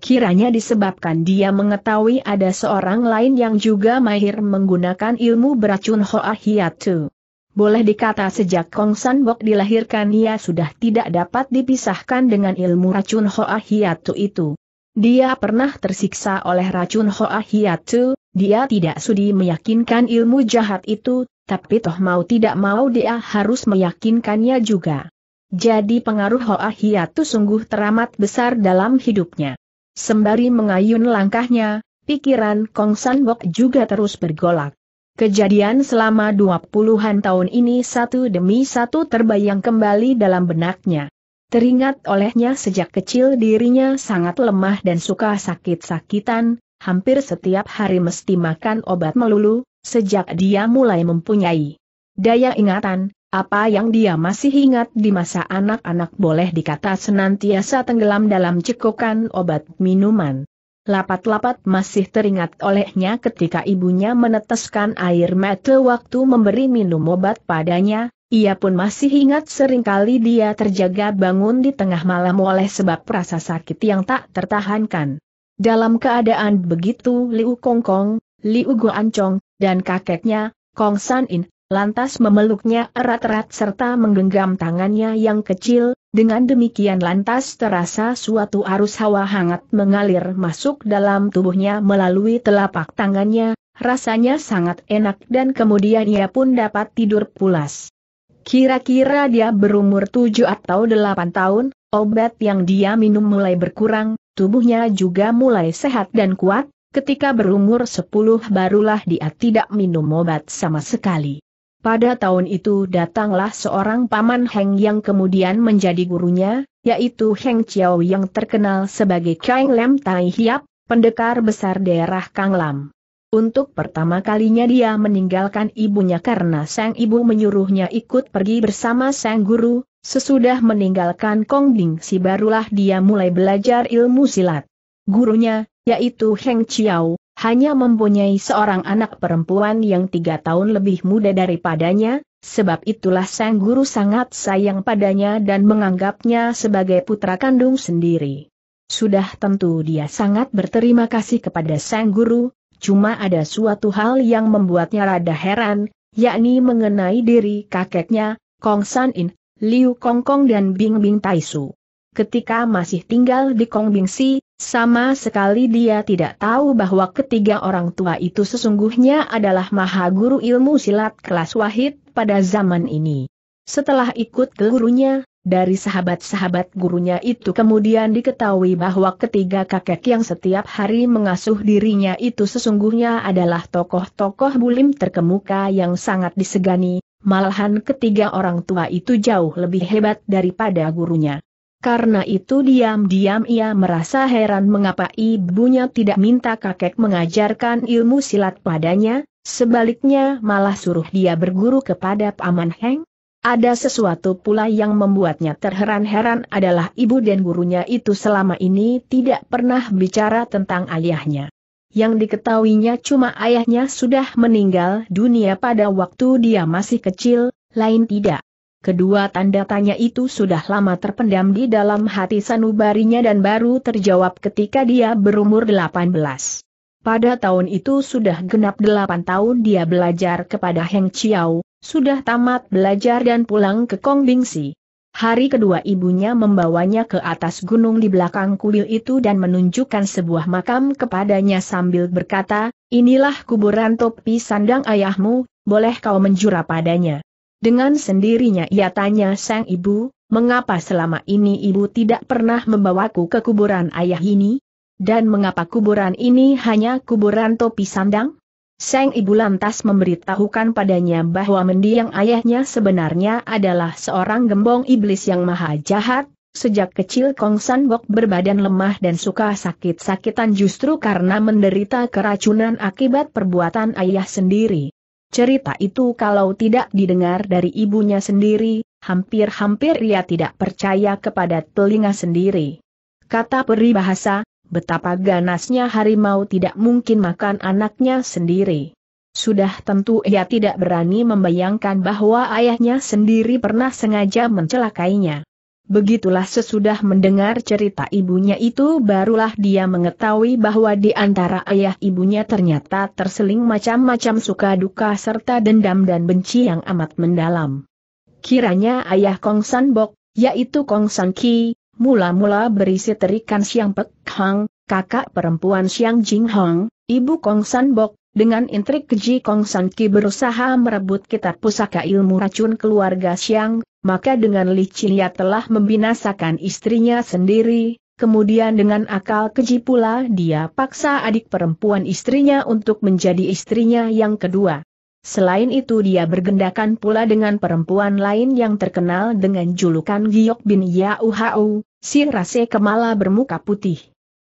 A: Kiranya disebabkan dia mengetahui ada seorang lain yang juga mahir menggunakan ilmu beracun Hoa Hiatu. Boleh dikata sejak Kong Sanbok dilahirkan ia sudah tidak dapat dipisahkan dengan ilmu racun Hoa Hiatu itu. Dia pernah tersiksa oleh racun Hoa Hiatu, dia tidak sudi meyakinkan ilmu jahat itu, tapi toh mau tidak mau dia harus meyakinkannya juga. Jadi pengaruh Hoa itu sungguh teramat besar dalam hidupnya. Sembari mengayun langkahnya, pikiran Kong Bok juga terus bergolak. Kejadian selama dua puluhan tahun ini satu demi satu terbayang kembali dalam benaknya. Teringat olehnya sejak kecil dirinya sangat lemah dan suka sakit-sakitan, hampir setiap hari mesti makan obat melulu, sejak dia mulai mempunyai daya ingatan, apa yang dia masih ingat di masa anak-anak boleh dikata senantiasa tenggelam dalam cekokan obat minuman. Lapat-lapat masih teringat olehnya ketika ibunya meneteskan air mata waktu memberi minum obat padanya, ia pun masih ingat seringkali dia terjaga bangun di tengah malam oleh sebab rasa sakit yang tak tertahankan. Dalam keadaan begitu Liu Kongkong, Liu Guancong, dan kakeknya, Kong San In, lantas memeluknya erat-erat serta menggenggam tangannya yang kecil, dengan demikian lantas terasa suatu arus hawa hangat mengalir masuk dalam tubuhnya melalui telapak tangannya, rasanya sangat enak dan kemudian ia pun dapat tidur pulas. Kira-kira dia berumur tujuh atau delapan tahun, obat yang dia minum mulai berkurang, Tubuhnya juga mulai sehat dan kuat, ketika berumur 10 barulah dia tidak minum obat sama sekali. Pada tahun itu datanglah seorang paman Heng yang kemudian menjadi gurunya, yaitu Heng Chiao yang terkenal sebagai Kang Lam Tai Hiap, pendekar besar daerah Kang Lam. Untuk pertama kalinya dia meninggalkan ibunya karena sang ibu menyuruhnya ikut pergi bersama sang guru, sesudah meninggalkan Kong Bing Si barulah dia mulai belajar ilmu silat. Gurunya, yaitu Heng Chiao, hanya mempunyai seorang anak perempuan yang tiga tahun lebih muda daripadanya, sebab itulah sang guru sangat sayang padanya dan menganggapnya sebagai putra kandung sendiri. Sudah tentu dia sangat berterima kasih kepada sang guru, cuma ada suatu hal yang membuatnya rada heran, yakni mengenai diri kakeknya, Kong San In, Liu Kong Kong dan Bing Bing Tai Su. Ketika masih tinggal di Kong Bing Si, sama sekali dia tidak tahu bahwa ketiga orang tua itu sesungguhnya adalah maha guru ilmu silat kelas wahid pada zaman ini. Setelah ikut ke gurunya, dari sahabat-sahabat gurunya itu kemudian diketahui bahwa ketiga kakek yang setiap hari mengasuh dirinya itu sesungguhnya adalah tokoh-tokoh bulim terkemuka yang sangat disegani, malahan ketiga orang tua itu jauh lebih hebat daripada gurunya. Karena itu diam-diam ia merasa heran mengapa ibunya tidak minta kakek mengajarkan ilmu silat padanya, sebaliknya malah suruh dia berguru kepada Paman Heng, ada sesuatu pula yang membuatnya terheran-heran adalah ibu dan gurunya itu selama ini tidak pernah bicara tentang ayahnya. Yang diketahuinya cuma ayahnya sudah meninggal dunia pada waktu dia masih kecil, lain tidak. Kedua tanda tanya itu sudah lama terpendam di dalam hati sanubarinya dan baru terjawab ketika dia berumur 18. Pada tahun itu sudah genap 8 tahun dia belajar kepada Heng Chiao, sudah tamat belajar dan pulang ke Kongbingsi. Hari kedua ibunya membawanya ke atas gunung di belakang kuil itu dan menunjukkan sebuah makam kepadanya sambil berkata, inilah kuburan topi sandang ayahmu, boleh kau menjura padanya. Dengan sendirinya ia tanya sang ibu, mengapa selama ini ibu tidak pernah membawaku ke kuburan ayah ini? Dan mengapa kuburan ini hanya kuburan topi sandang? Sang ibu lantas memberitahukan padanya bahwa mendiang ayahnya sebenarnya adalah seorang gembong iblis yang maha jahat, Sejak kecil Kong San Bok berbadan lemah dan suka sakit-sakitan justru karena menderita keracunan akibat perbuatan ayah sendiri. Cerita itu kalau tidak didengar dari ibunya sendiri, hampir-hampir ia tidak percaya kepada telinga sendiri. Kata peribahasa, betapa ganasnya harimau tidak mungkin makan anaknya sendiri. Sudah tentu ia tidak berani membayangkan bahwa ayahnya sendiri pernah sengaja mencelakainya. Begitulah sesudah mendengar cerita ibunya itu barulah dia mengetahui bahwa di antara ayah ibunya ternyata terseling macam-macam suka duka serta dendam dan benci yang amat mendalam. Kiranya ayah Kong San Bok, yaitu Kong San Ki, mula-mula berisi terikan Siang Pek Hang, kakak perempuan Siang Jing Hong, ibu Kong San Bok, dengan intrik keji Kong San Ki berusaha merebut kitab pusaka ilmu racun keluarga Siang, maka dengan licinnya telah membinasakan istrinya sendiri, Kemudian dengan akal keji pula dia paksa adik perempuan istrinya untuk menjadi istrinya yang kedua. Selain itu dia bergendakan pula dengan perempuan lain yang terkenal dengan julukan Giok bin Yau Hau, Si Rase Kemala bermuka putih.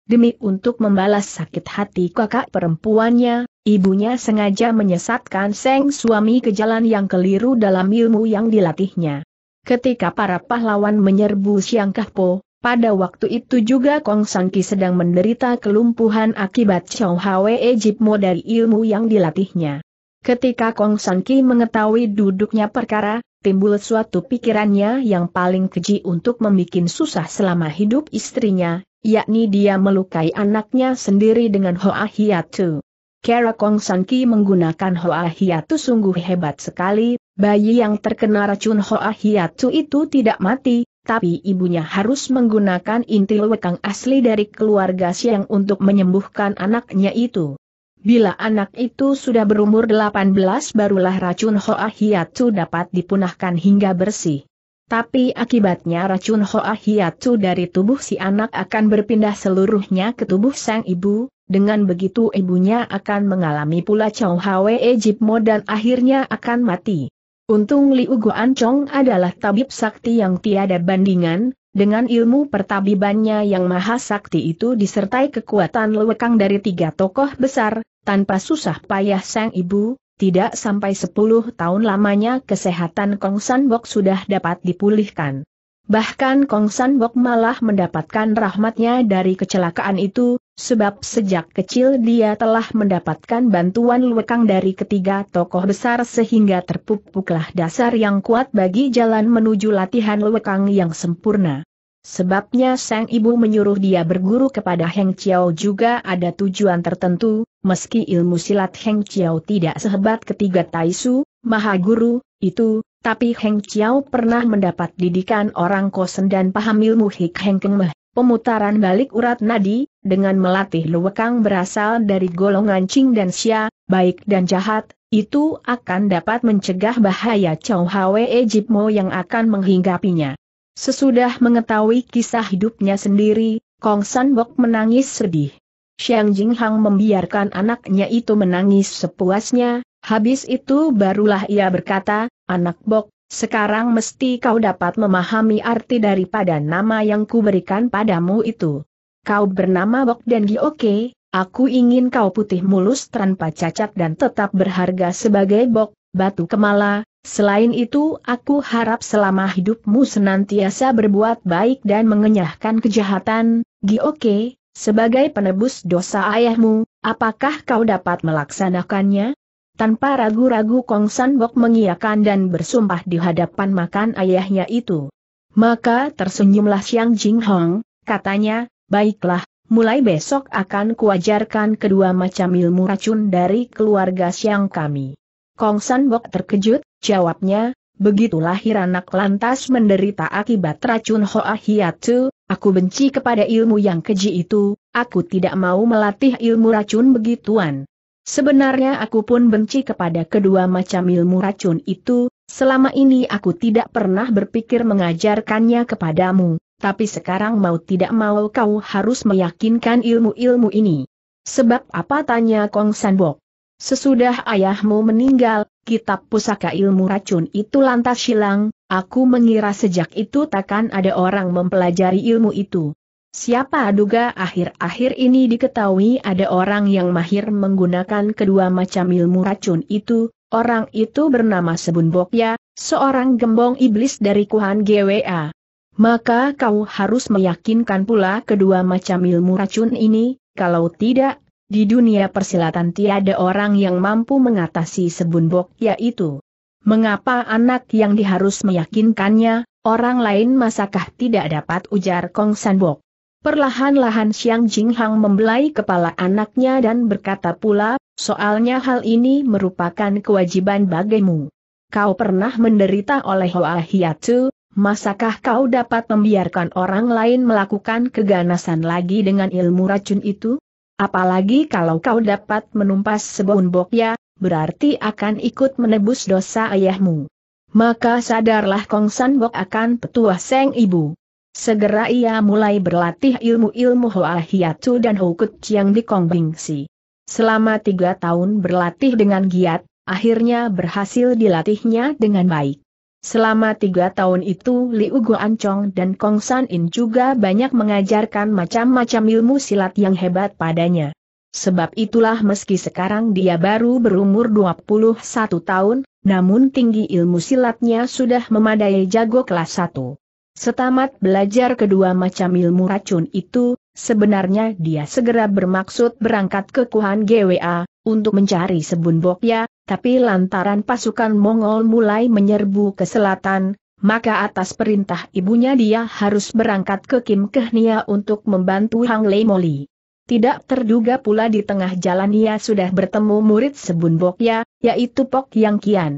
A: Demi untuk membalas sakit hati kakak perempuannya, ibunya sengaja menyesatkan Seng suami ke jalan yang keliru dalam ilmu yang dilatihnya. Ketika para pahlawan menyerbu Siang Kahpo, pada waktu itu juga Kong Sanki sedang menderita kelumpuhan akibat Chow Hwe Ejipmo dari ilmu yang dilatihnya. Ketika Kong Sanki mengetahui duduknya perkara, timbul suatu pikirannya yang paling keji untuk membuat susah selama hidup istrinya, yakni dia melukai anaknya sendiri dengan Hoa Hiatu. Kera Kong San Ki menggunakan Hoa Hiatu sungguh hebat sekali, bayi yang terkena racun Hoa Hiatu itu tidak mati, tapi ibunya harus menggunakan inti lekang asli dari keluarga Siang untuk menyembuhkan anaknya itu. Bila anak itu sudah berumur 18 barulah racun Hoa Hiatu dapat dipunahkan hingga bersih. Tapi akibatnya racun Hoa Hiatu dari tubuh si anak akan berpindah seluruhnya ke tubuh sang ibu, dengan begitu ibunya akan mengalami pula Chow Hwe Ejipmo dan akhirnya akan mati. Untung Liu Guan Chong adalah tabib sakti yang tiada bandingan, dengan ilmu pertabibannya yang maha sakti itu disertai kekuatan lewekang dari tiga tokoh besar, tanpa susah payah sang ibu, tidak sampai 10 tahun lamanya kesehatan Kong San Bok sudah dapat dipulihkan. Bahkan Kong San Bok malah mendapatkan rahmatnya dari kecelakaan itu, sebab sejak kecil dia telah mendapatkan bantuan lekang dari ketiga tokoh besar sehingga terpupuklah dasar yang kuat bagi jalan menuju latihan lekang yang sempurna. Sebabnya sang ibu menyuruh dia berguru kepada Heng Chiao juga ada tujuan tertentu, meski ilmu silat Heng Chiao tidak sehebat ketiga Taisu, Maha Guru, itu, tapi Heng Chiao pernah mendapat didikan orang kosen dan paham ilmu Hik Heng Keng Meh, pemutaran balik urat nadi, dengan melatih luwekang berasal dari golongan Qing dan Xia, baik dan jahat, itu akan dapat mencegah bahaya Chow Hwe Ejipmo yang akan menghinggapinya. Sesudah mengetahui kisah hidupnya sendiri, Kong San Bok menangis sedih. Xiang Jing Hang membiarkan anaknya itu menangis sepuasnya, habis itu barulah ia berkata, anak Bok, sekarang mesti kau dapat memahami arti daripada nama yang kuberikan padamu itu. Kau bernama Bok dan Oke, aku ingin kau putih mulus tanpa cacat dan tetap berharga sebagai Bok, Batu Kemala, selain itu aku harap selama hidupmu senantiasa berbuat baik dan mengenyahkan kejahatan, Gioke, sebagai penebus dosa ayahmu, apakah kau dapat melaksanakannya? Tanpa ragu-ragu Kong San Bok mengiakan dan bersumpah di hadapan makan ayahnya itu. Maka tersenyumlah Xiang Jing Hong, katanya, baiklah, mulai besok akan kuajarkan kedua macam ilmu racun dari keluarga Xiang kami. Kong Sanbok terkejut, jawabnya, begitu lahir anak lantas menderita akibat racun Hoa Hiatu. aku benci kepada ilmu yang keji itu, aku tidak mau melatih ilmu racun begituan. Sebenarnya aku pun benci kepada kedua macam ilmu racun itu, selama ini aku tidak pernah berpikir mengajarkannya kepadamu, tapi sekarang mau tidak mau kau harus meyakinkan ilmu-ilmu ini. Sebab apa tanya Kong Sanbok? Sesudah ayahmu meninggal, kitab pusaka ilmu racun itu lantas hilang, aku mengira sejak itu takkan ada orang mempelajari ilmu itu. Siapa duga akhir-akhir ini diketahui ada orang yang mahir menggunakan kedua macam ilmu racun itu, orang itu bernama Sebun Bokya, seorang gembong iblis dari Kuhan GWA. Maka kau harus meyakinkan pula kedua macam ilmu racun ini, kalau tidak di dunia persilatan tiada orang yang mampu mengatasi sebunbok, yaitu Mengapa anak yang diharus meyakinkannya, orang lain masakah tidak dapat ujar Kong Sanbok. Perlahan-lahan Xiang Jinghang membelai kepala anaknya dan berkata pula, soalnya hal ini merupakan kewajiban bagimu. Kau pernah menderita oleh Hoa hiatu, masakah kau dapat membiarkan orang lain melakukan keganasan lagi dengan ilmu racun itu? Apalagi kalau kau dapat menumpas sebun bokya, berarti akan ikut menebus dosa ayahmu. Maka sadarlah Kong San Bok akan petuah Seng Ibu. Segera ia mulai berlatih ilmu-ilmu Hoa Hiatu dan Hukut Chiang di Kong Bingsi. Selama tiga tahun berlatih dengan giat, akhirnya berhasil dilatihnya dengan baik. Selama tiga tahun itu Liu Guancong dan Kong San In juga banyak mengajarkan macam-macam ilmu silat yang hebat padanya. Sebab itulah meski sekarang dia baru berumur 21 tahun, namun tinggi ilmu silatnya sudah memadai jago kelas 1. Setamat belajar kedua macam ilmu racun itu, sebenarnya dia segera bermaksud berangkat ke Kuhan GWA, untuk mencari sebun bokya, tapi lantaran pasukan Mongol mulai menyerbu ke selatan, maka atas perintah ibunya dia harus berangkat ke Kim Kehnia untuk membantu Hang Lei Moli. Tidak terduga pula di tengah jalan ia sudah bertemu murid Sebun Bokya, yaitu Pok Yang Kian.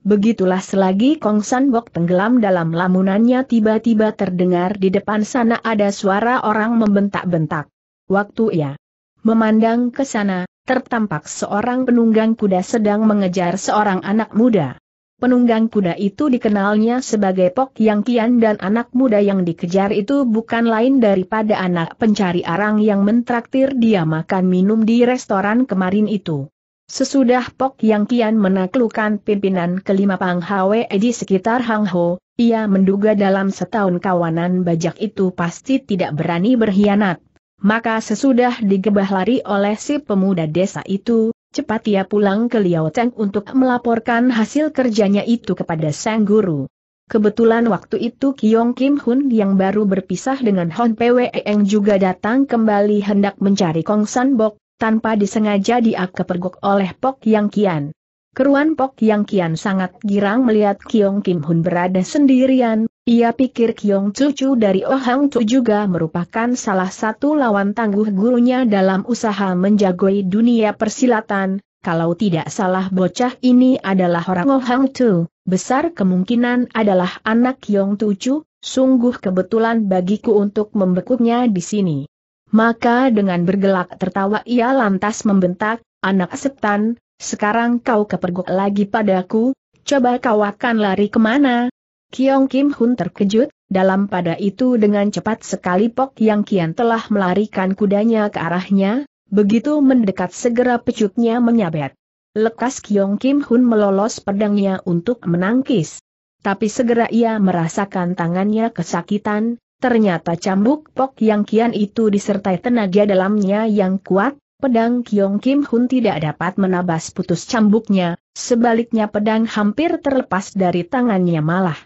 A: Begitulah selagi Kong San Bok tenggelam dalam lamunannya tiba-tiba terdengar di depan sana ada suara orang membentak-bentak. Waktu ia memandang ke sana, tertampak seorang penunggang kuda sedang mengejar seorang anak muda. Penunggang kuda itu dikenalnya sebagai Pok Yang Kian dan anak muda yang dikejar itu bukan lain daripada anak pencari arang yang mentraktir dia makan minum di restoran kemarin itu. Sesudah Pok Yang Kian menaklukkan pimpinan kelima Pang Hwe di sekitar Hang Ho, ia menduga dalam setahun kawanan bajak itu pasti tidak berani berkhianat. Maka sesudah digebah lari oleh si pemuda desa itu, cepat ia pulang ke Liao Cheng untuk melaporkan hasil kerjanya itu kepada sang guru. Kebetulan waktu itu Kiong Kim Hun yang baru berpisah dengan Hon Eng juga datang kembali hendak mencari Kong San Bok, tanpa disengaja dia kepergok oleh Pok Yang Kian. Keruan Pok Yang Kian sangat girang melihat Kiong Kim Hun berada sendirian, ia pikir Kyong Cucu dari Ohang Hang Tu juga merupakan salah satu lawan tangguh gurunya dalam usaha menjagoi dunia persilatan, kalau tidak salah bocah ini adalah orang Ohang Hang Tu, besar kemungkinan adalah anak Kyong Cucu, sungguh kebetulan bagiku untuk membekuknya di sini. Maka dengan bergelak tertawa ia lantas membentak, anak setan, sekarang kau kepergok lagi padaku, coba kau akan lari kemana, Kiong Kim Hun terkejut, dalam pada itu dengan cepat sekali Pok Yang Kian telah melarikan kudanya ke arahnya, begitu mendekat segera pecutnya menyabet. Lekas Kiong Kim Hun melolos pedangnya untuk menangkis. Tapi segera ia merasakan tangannya kesakitan, ternyata cambuk Pok Yang Kian itu disertai tenaga dalamnya yang kuat, pedang Kiong Kim Hun tidak dapat menabas putus cambuknya, sebaliknya pedang hampir terlepas dari tangannya malah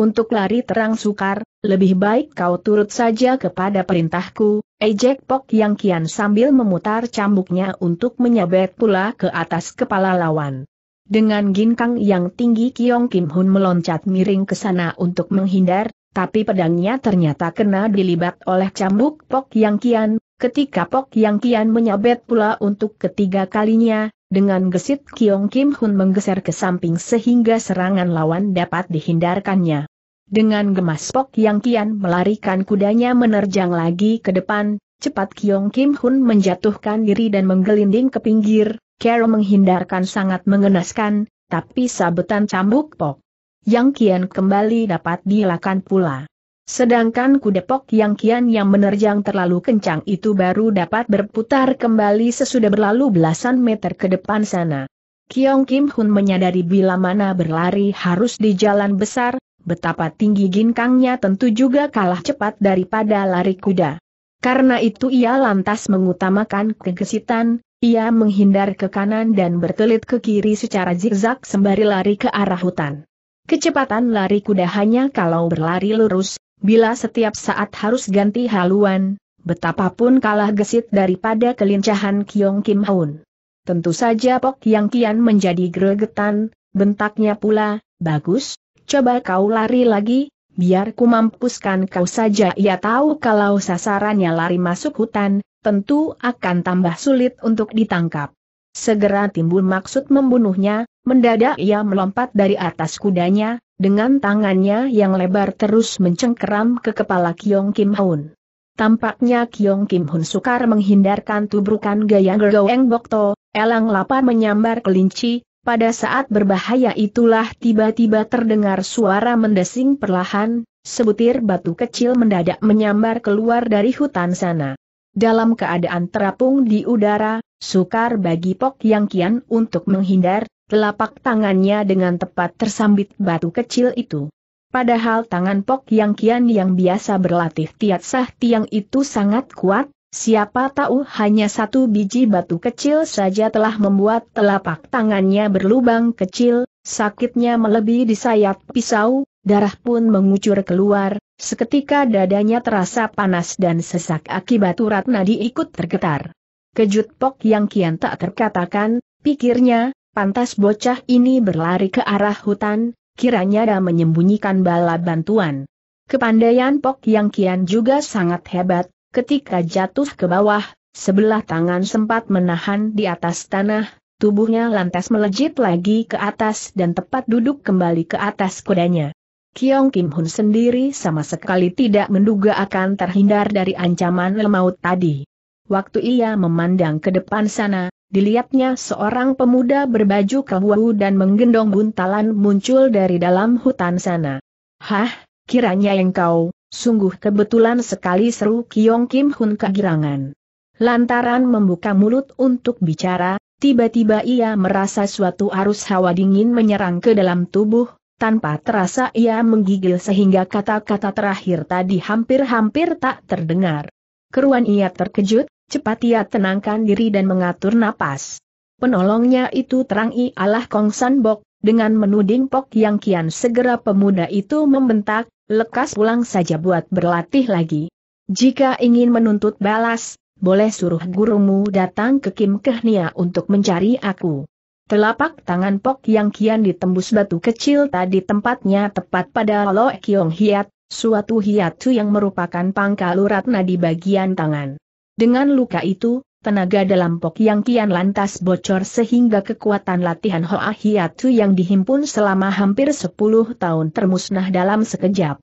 A: untuk lari terang sukar, lebih baik kau turut saja kepada perintahku, ejek Pok Yang Kian sambil memutar cambuknya untuk menyabet pula ke atas kepala lawan. Dengan ginkang yang tinggi Kiong Kim Hun meloncat miring ke sana untuk menghindar, tapi pedangnya ternyata kena dilibat oleh cambuk Pok Yang Kian, ketika Pok Yang Kian menyabet pula untuk ketiga kalinya, dengan gesit Kiong Kim Hun menggeser ke samping sehingga serangan lawan dapat dihindarkannya. Dengan gemas Pok Yang Kian melarikan kudanya menerjang lagi ke depan, cepat Kiong Kim Hun menjatuhkan diri dan menggelinding ke pinggir, Carol menghindarkan sangat mengenaskan, tapi sabetan cambuk Pok. Yang Kian kembali dapat dilakukan pula. Sedangkan kudepok yang kian yang menerjang terlalu kencang itu baru dapat berputar kembali sesudah berlalu belasan meter ke depan sana. Kiong Kim Hun menyadari bila mana berlari harus di jalan besar, betapa tinggi ginkangnya tentu juga kalah cepat daripada lari kuda. Karena itu ia lantas mengutamakan kegesitan, ia menghindar ke kanan dan berkelit ke kiri secara zigzag sembari lari ke arah hutan. Kecepatan lari kuda hanya kalau berlari lurus, Bila setiap saat harus ganti haluan, betapapun kalah gesit daripada kelincahan Kiong Kim Haun. Tentu saja Pok Yang Kian menjadi gregetan, bentaknya pula, bagus, coba kau lari lagi, biar ku mampuskan kau saja ia tahu kalau sasarannya lari masuk hutan, tentu akan tambah sulit untuk ditangkap. Segera timbul maksud membunuhnya, mendadak ia melompat dari atas kudanya, dengan tangannya yang lebar terus mencengkeram ke kepala Kyong Kim Hoon. Tampaknya Kyong Kim Hun sukar menghindarkan tubrukan gaya Gergoeng Bokto, elang lapar menyambar kelinci, pada saat berbahaya itulah tiba-tiba terdengar suara mendesing perlahan, sebutir batu kecil mendadak menyambar keluar dari hutan sana. Dalam keadaan terapung di udara, sukar bagi Pok Yang Kian untuk menghindar, telapak tangannya dengan tepat tersambit batu kecil itu. Padahal tangan Pok Yang Kian yang biasa berlatih tiat sah tiang itu sangat kuat, siapa tahu hanya satu biji batu kecil saja telah membuat telapak tangannya berlubang kecil, sakitnya melebihi di sayap pisau, darah pun mengucur keluar, seketika dadanya terasa panas dan sesak akibat urat nadi ikut tergetar. Kejut Pok Yang Kian tak terkatakan, pikirnya, Pantas bocah ini berlari ke arah hutan, kiranya ada menyembunyikan bala bantuan. Kepandaian Pok Yang Kian juga sangat hebat, ketika jatuh ke bawah, sebelah tangan sempat menahan di atas tanah, tubuhnya lantas melejit lagi ke atas dan tepat duduk kembali ke atas kudanya. Kiong Kim Hun sendiri sama sekali tidak menduga akan terhindar dari ancaman lemaut tadi. Waktu ia memandang ke depan sana, dilihatnya seorang pemuda berbaju kelabu dan menggendong buntalan muncul dari dalam hutan sana. Hah, kiranya engkau, sungguh kebetulan sekali seru Kiong Kim Hun kegirangan. Lantaran membuka mulut untuk bicara, tiba-tiba ia merasa suatu arus hawa dingin menyerang ke dalam tubuh, tanpa terasa ia menggigil sehingga kata-kata terakhir tadi hampir-hampir tak terdengar. Keruan ia terkejut, Cepat ia tenangkan diri dan mengatur napas. Penolongnya itu terangi Allah Kong San Bok, dengan menuding Pok Yang Kian segera pemuda itu membentak, lekas pulang saja buat berlatih lagi. Jika ingin menuntut balas, boleh suruh gurumu datang ke Kim Kehnia untuk mencari aku. Telapak tangan Pok Yang Kian ditembus batu kecil tadi tempatnya tepat pada Lo Kiong Hiat, suatu hiatu yang merupakan pangkal urat nadi bagian tangan. Dengan luka itu, tenaga dalam Pok Yang Kian lantas bocor sehingga kekuatan latihan Hoa Hiatu yang dihimpun selama hampir 10 tahun termusnah dalam sekejap.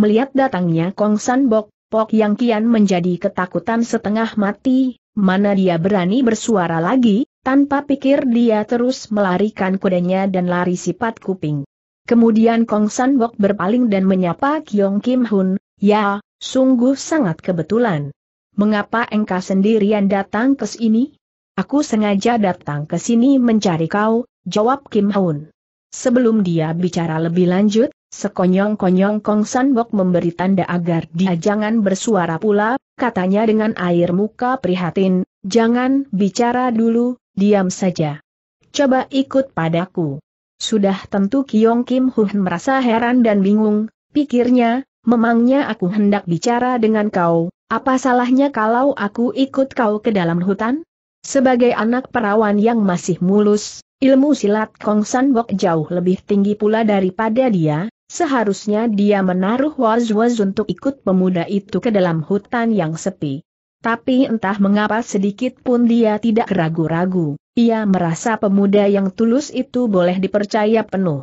A: Melihat datangnya Kong San Bok, Pok Yang Kian menjadi ketakutan setengah mati, mana dia berani bersuara lagi, tanpa pikir dia terus melarikan kudanya dan lari sifat kuping. Kemudian Kong San Bok berpaling dan menyapa Kyong Kim Hun, ya, sungguh sangat kebetulan mengapa engkau sendirian datang ke sini? Aku sengaja datang ke sini mencari kau, jawab Kim Haun. Sebelum dia bicara lebih lanjut, sekonyong-konyong Kong Sanbok memberi tanda agar dia jangan bersuara pula, katanya dengan air muka prihatin, jangan bicara dulu, diam saja. Coba ikut padaku. Sudah tentu Kiong Kim Hun merasa heran dan bingung, pikirnya, memangnya aku hendak bicara dengan kau, apa salahnya kalau aku ikut kau ke dalam hutan? Sebagai anak perawan yang masih mulus, ilmu silat Kong San Bok jauh lebih tinggi pula daripada dia, seharusnya dia menaruh was-was untuk ikut pemuda itu ke dalam hutan yang sepi. Tapi entah mengapa sedikit pun dia tidak ragu-ragu, ia merasa pemuda yang tulus itu boleh dipercaya penuh.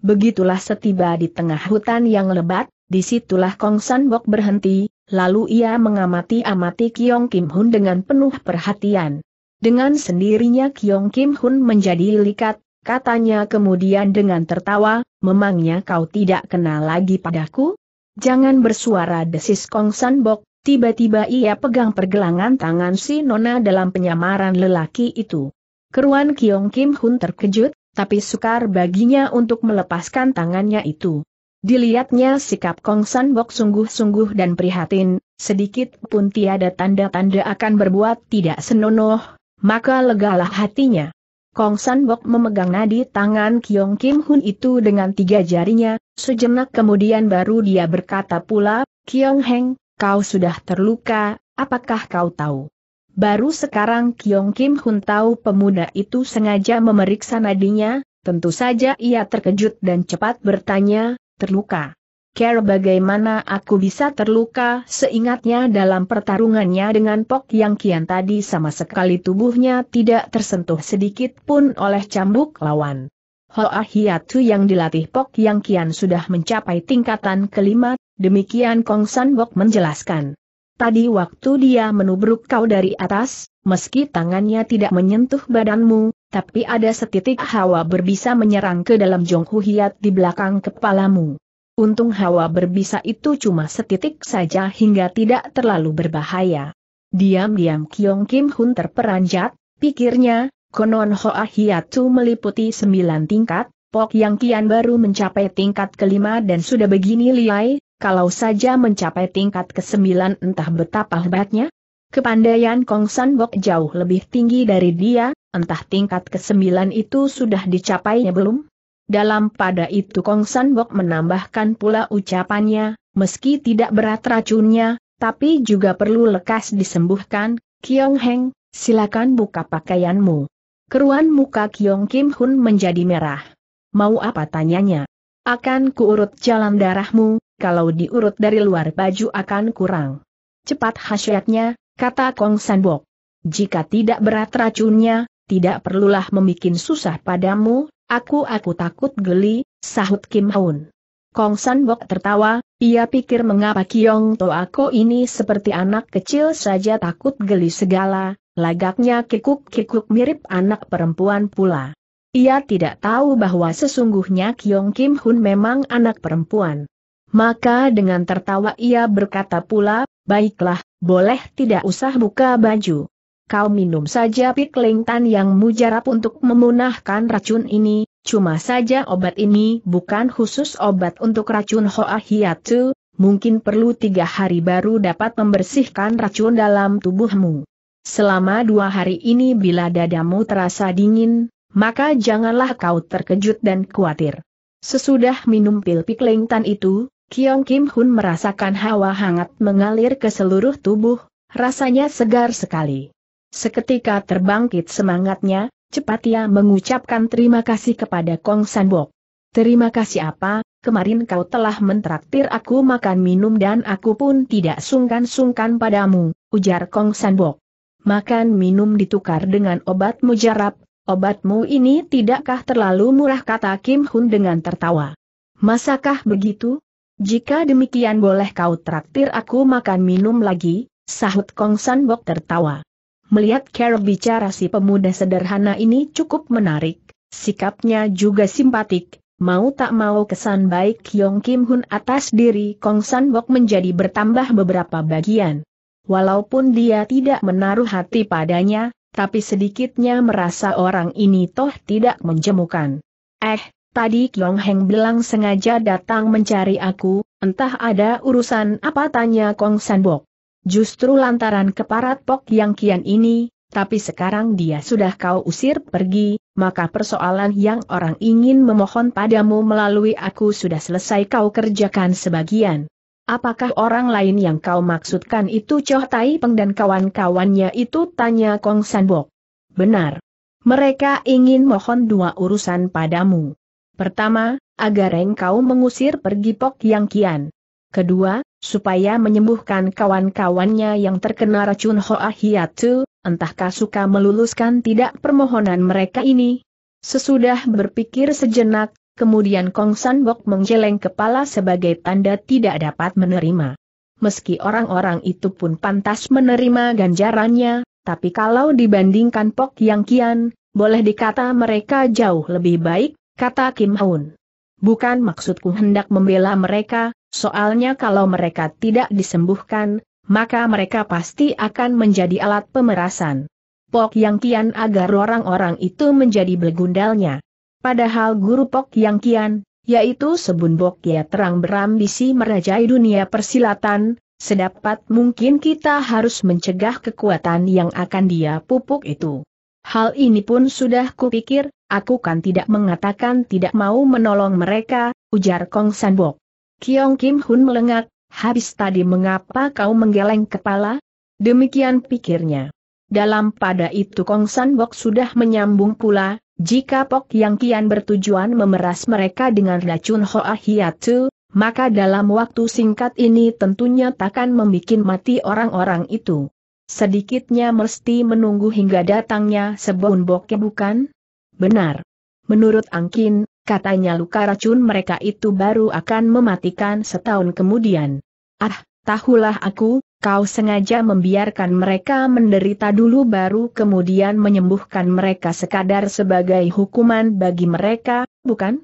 A: Begitulah setiba di tengah hutan yang lebat, disitulah Kong San Bok berhenti, Lalu ia mengamati-amati Kiong Kim Hun dengan penuh perhatian. Dengan sendirinya Kiong Kim Hun menjadi likat, katanya kemudian dengan tertawa, memangnya kau tidak kenal lagi padaku? Jangan bersuara desis Kong San Bok, tiba-tiba ia pegang pergelangan tangan si Nona dalam penyamaran lelaki itu. Keruan Kiong Kim Hun terkejut, tapi sukar baginya untuk melepaskan tangannya itu. Dilihatnya sikap Kong San Bok sungguh-sungguh dan prihatin, sedikit pun tiada tanda-tanda akan berbuat tidak senonoh, maka legalah hatinya. Kong San Bok memegang nadi tangan Kyong Kim Hun itu dengan tiga jarinya, sejenak kemudian baru dia berkata pula, Kyong Heng, kau sudah terluka, apakah kau tahu? Baru sekarang Kyong Kim Hun tahu pemuda itu sengaja memeriksa nadinya, tentu saja ia terkejut dan cepat bertanya, terluka. Care bagaimana aku bisa terluka seingatnya dalam pertarungannya dengan Pok Yang Kian tadi sama sekali tubuhnya tidak tersentuh sedikit pun oleh cambuk lawan. Hoa Hiatu yang dilatih Pok Yang Kian sudah mencapai tingkatan kelima, demikian Kong San Bok menjelaskan. Tadi waktu dia menubruk kau dari atas, meski tangannya tidak menyentuh badanmu, tapi ada setitik hawa berbisa menyerang ke dalam Jonghu Hiat di belakang kepalamu. Untung hawa berbisa itu cuma setitik saja hingga tidak terlalu berbahaya. Diam-diam Kyong Kim Hun terperanjat, pikirnya, konon Hoa Hiatu meliputi sembilan tingkat, Pok Yang Kian baru mencapai tingkat kelima dan sudah begini liai, kalau saja mencapai tingkat ke-9 entah betapa hebatnya. Kepandaian Kong San Bok jauh lebih tinggi dari dia, entah tingkat ke-9 itu sudah dicapainya belum? Dalam pada itu Kong San Bok menambahkan pula ucapannya, meski tidak berat racunnya, tapi juga perlu lekas disembuhkan, Kiong Heng, silakan buka pakaianmu. Keruan muka Kiong Kim Hun menjadi merah. Mau apa tanyanya? Akan kuurut jalan darahmu, kalau diurut dari luar baju akan kurang. Cepat hasyatnya, kata Kong Sanbok. Jika tidak berat racunnya, tidak perlulah membuat susah padamu, aku-aku takut geli, sahut Kim Haun. Kong Sanbok tertawa, ia pikir mengapa Kiong Toako ini seperti anak kecil saja takut geli segala, lagaknya kikuk-kikuk mirip anak perempuan pula. Ia tidak tahu bahwa sesungguhnya Kiong Kim Hun memang anak perempuan. Maka dengan tertawa ia berkata pula, baiklah, boleh tidak usah buka baju. Kau minum saja piklingtan yang mujarab untuk memunahkan racun ini, cuma saja obat ini bukan khusus obat untuk racun Hoa Hiatu, mungkin perlu tiga hari baru dapat membersihkan racun dalam tubuhmu. Selama dua hari ini bila dadamu terasa dingin, maka janganlah kau terkejut dan khawatir. Sesudah minum pil piklingtan itu, Kiong Kim Hun merasakan hawa hangat mengalir ke seluruh tubuh, rasanya segar sekali. Seketika terbangkit semangatnya, cepat ia mengucapkan terima kasih kepada Kong Sanbok. Terima kasih apa, kemarin kau telah mentraktir aku makan minum dan aku pun tidak sungkan-sungkan padamu, ujar Kong Sanbok. Makan minum ditukar dengan obat mujarab, obatmu ini tidakkah terlalu murah kata Kim Hun dengan tertawa. Masakah begitu? Jika demikian boleh kau traktir aku makan minum lagi, sahut Kong San Bok tertawa. Melihat cara bicara si pemuda sederhana ini cukup menarik, sikapnya juga simpatik, mau tak mau kesan baik Yong Kim Hun atas diri Kong San Bok menjadi bertambah beberapa bagian. Walaupun dia tidak menaruh hati padanya, tapi sedikitnya merasa orang ini toh tidak menjemukan. Eh, Tadi Kiong Heng bilang sengaja datang mencari aku, entah ada urusan apa tanya Kong Sanbok. Justru lantaran keparat Pok Yang Kian ini, tapi sekarang dia sudah kau usir pergi, maka persoalan yang orang ingin memohon padamu melalui aku sudah selesai kau kerjakan sebagian. Apakah orang lain yang kau maksudkan itu Choh Tai Peng dan kawan-kawannya itu tanya Kong Sanbok? Benar. Mereka ingin mohon dua urusan padamu. Pertama, agar engkau mengusir pergi Pok Yang Kian. Kedua, supaya menyembuhkan kawan-kawannya yang terkena racun Hoa Hiatu, entahkah suka meluluskan tidak permohonan mereka ini. Sesudah berpikir sejenak, kemudian Kong San Bok menggeleng kepala sebagai tanda tidak dapat menerima. Meski orang-orang itu pun pantas menerima ganjarannya, tapi kalau dibandingkan Pok Yang Kian, boleh dikata mereka jauh lebih baik, kata Kim Hoon, Bukan maksudku hendak membela mereka, soalnya kalau mereka tidak disembuhkan, maka mereka pasti akan menjadi alat pemerasan. Pok Yang Kian agar orang-orang itu menjadi begundalnya. Padahal guru Pok Yang Kian, yaitu Sebun Bok Ya terang berambisi merajai dunia persilatan, sedapat mungkin kita harus mencegah kekuatan yang akan dia pupuk itu. Hal ini pun sudah kupikir, Aku kan tidak mengatakan tidak mau menolong mereka, ujar Kong Sanbok. Kiong Kim Hun melengak, habis tadi mengapa kau menggeleng kepala? Demikian pikirnya. Dalam pada itu Kong Sanbok sudah menyambung pula, jika Pok Yang Kian bertujuan memeras mereka dengan racun Hoa Hiatu, maka dalam waktu singkat ini tentunya takkan membuat mati orang-orang itu. Sedikitnya mesti menunggu hingga datangnya sebuah bokeh bukan? Benar. Menurut Angkin, katanya luka racun mereka itu baru akan mematikan setahun kemudian. Ah, tahulah aku, kau sengaja membiarkan mereka menderita dulu baru kemudian menyembuhkan mereka sekadar sebagai hukuman bagi mereka, bukan?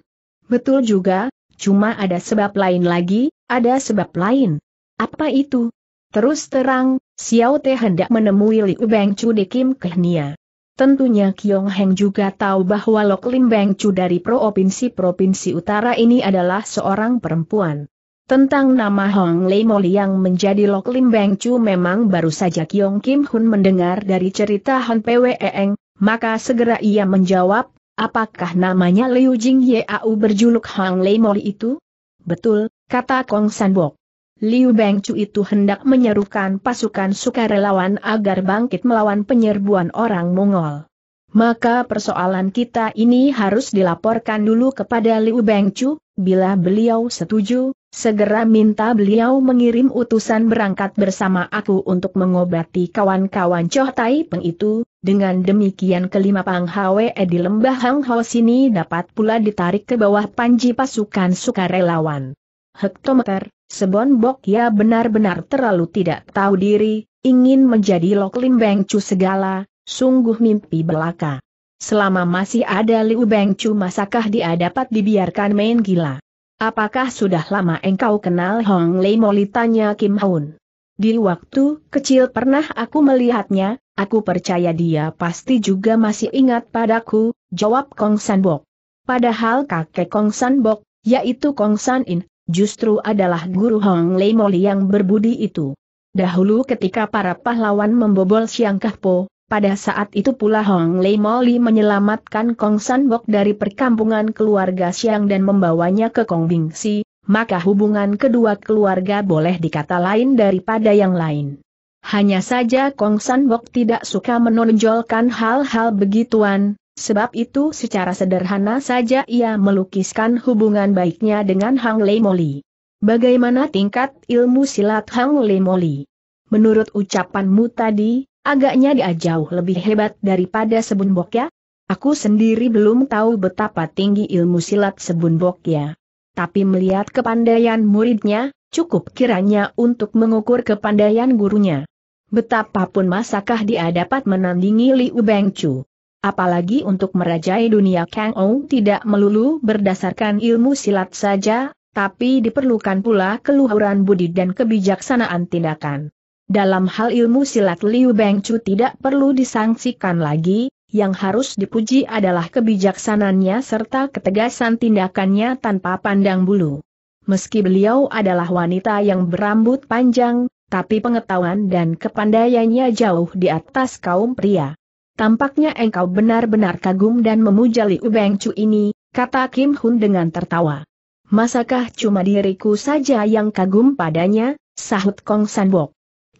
A: Betul juga, cuma ada sebab lain lagi, ada sebab lain. Apa itu? Terus terang, Xiao Te hendak menemui Liu Beng Chu di Kim Kehnia. Tentunya Kiong Heng juga tahu bahwa Lok Lim Beng Chu dari provinsi-provinsi utara ini adalah seorang perempuan. Tentang nama Hong Lei Moli yang menjadi Lok Lim Beng Chu memang baru saja Kiong Kim Hun mendengar dari cerita Han Pwe Eng, maka segera ia menjawab, apakah namanya Liu Jing Yeau berjuluk Hong Lei Moli itu? Betul, kata Kong San Bok. Liu Bengcu itu hendak menyerukan pasukan sukarelawan agar bangkit melawan penyerbuan orang Mongol. Maka persoalan kita ini harus dilaporkan dulu kepada Liu Bengcu, bila beliau setuju, segera minta beliau mengirim utusan berangkat bersama aku untuk mengobati kawan-kawan Choh Tai Peng itu, dengan demikian kelima Pang Hwe di lembah Hang Ho sini dapat pula ditarik ke bawah panji pasukan sukarelawan. Hektometer Sebon bok ya benar-benar terlalu tidak tahu diri, ingin menjadi Lok bengcu Beng segala, sungguh mimpi belaka. Selama masih ada Liu Bengcu, masakah dia dapat dibiarkan main gila? Apakah sudah lama engkau kenal Hong Lei Moli tanya Kim Haun? Di waktu kecil pernah aku melihatnya, aku percaya dia pasti juga masih ingat padaku, jawab Kong Sanbok. Padahal kakek Kong Sanbok, yaitu Kong San In, justru adalah guru Hong Lei Moli yang berbudi itu. Dahulu ketika para pahlawan membobol Siang Po, pada saat itu pula Hong Lei Moli menyelamatkan Kong San Bok dari perkampungan keluarga Siang dan membawanya ke Kong Bing Si, maka hubungan kedua keluarga boleh dikata lain daripada yang lain. Hanya saja Kong San Bok tidak suka menonjolkan hal-hal begituan, Sebab itu secara sederhana saja ia melukiskan hubungan baiknya dengan Hang Lei Moli. Bagaimana tingkat ilmu silat Hang Lei Moli? Menurut ucapanmu tadi, agaknya dia jauh lebih hebat daripada Sebun Bok ya? Aku sendiri belum tahu betapa tinggi ilmu silat Sebun Bok ya. Tapi melihat kepandaian muridnya, cukup kiranya untuk mengukur kepandaian gurunya. Betapapun masakah dia dapat menandingi Liu Bengcu. Apalagi untuk merajai dunia Kang Ou tidak melulu berdasarkan ilmu silat saja, tapi diperlukan pula keluhuran budi dan kebijaksanaan tindakan. Dalam hal ilmu silat Liu Bengcu tidak perlu disangsikan lagi, yang harus dipuji adalah kebijaksanaannya serta ketegasan tindakannya tanpa pandang bulu. Meski beliau adalah wanita yang berambut panjang, tapi pengetahuan dan kepandaiannya jauh di atas kaum pria. Tampaknya engkau benar-benar kagum dan memuja Liu Chu ini, kata Kim Hun dengan tertawa. Masakah cuma diriku saja yang kagum padanya, sahut Kong Sanbok.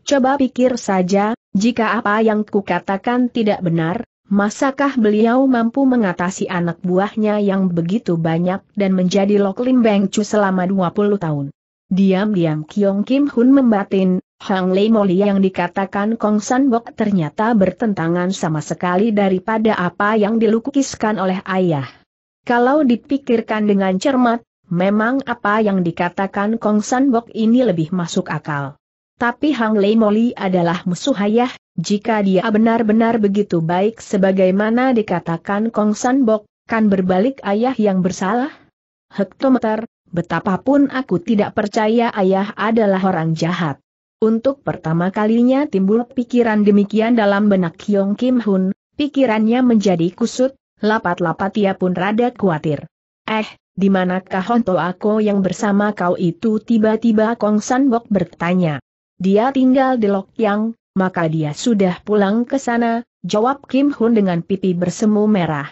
A: Coba pikir saja, jika apa yang kukatakan tidak benar, masakah beliau mampu mengatasi anak buahnya yang begitu banyak dan menjadi Lok Lim Chu selama 20 tahun. Diam-diam Kiong Kim Hun membatin, Hang Lei Moli yang dikatakan Kong San Bok ternyata bertentangan sama sekali daripada apa yang dilukiskan oleh ayah. Kalau dipikirkan dengan cermat, memang apa yang dikatakan Kong San Bok ini lebih masuk akal. Tapi Hang Lei Moli adalah musuh ayah, jika dia benar-benar begitu baik sebagaimana dikatakan Kong San Bok, kan berbalik ayah yang bersalah? Hektometer, Betapapun aku tidak percaya ayah adalah orang jahat. Untuk pertama kalinya timbul pikiran demikian dalam benak Kyong Kim Hun, pikirannya menjadi kusut, lapat-lapat ia pun rada khawatir. Eh, di manakah Honto Ako yang bersama kau itu tiba-tiba Kong Bok bertanya. Dia tinggal di Lok Yang, maka dia sudah pulang ke sana, jawab Kim Hun dengan pipi bersemu merah.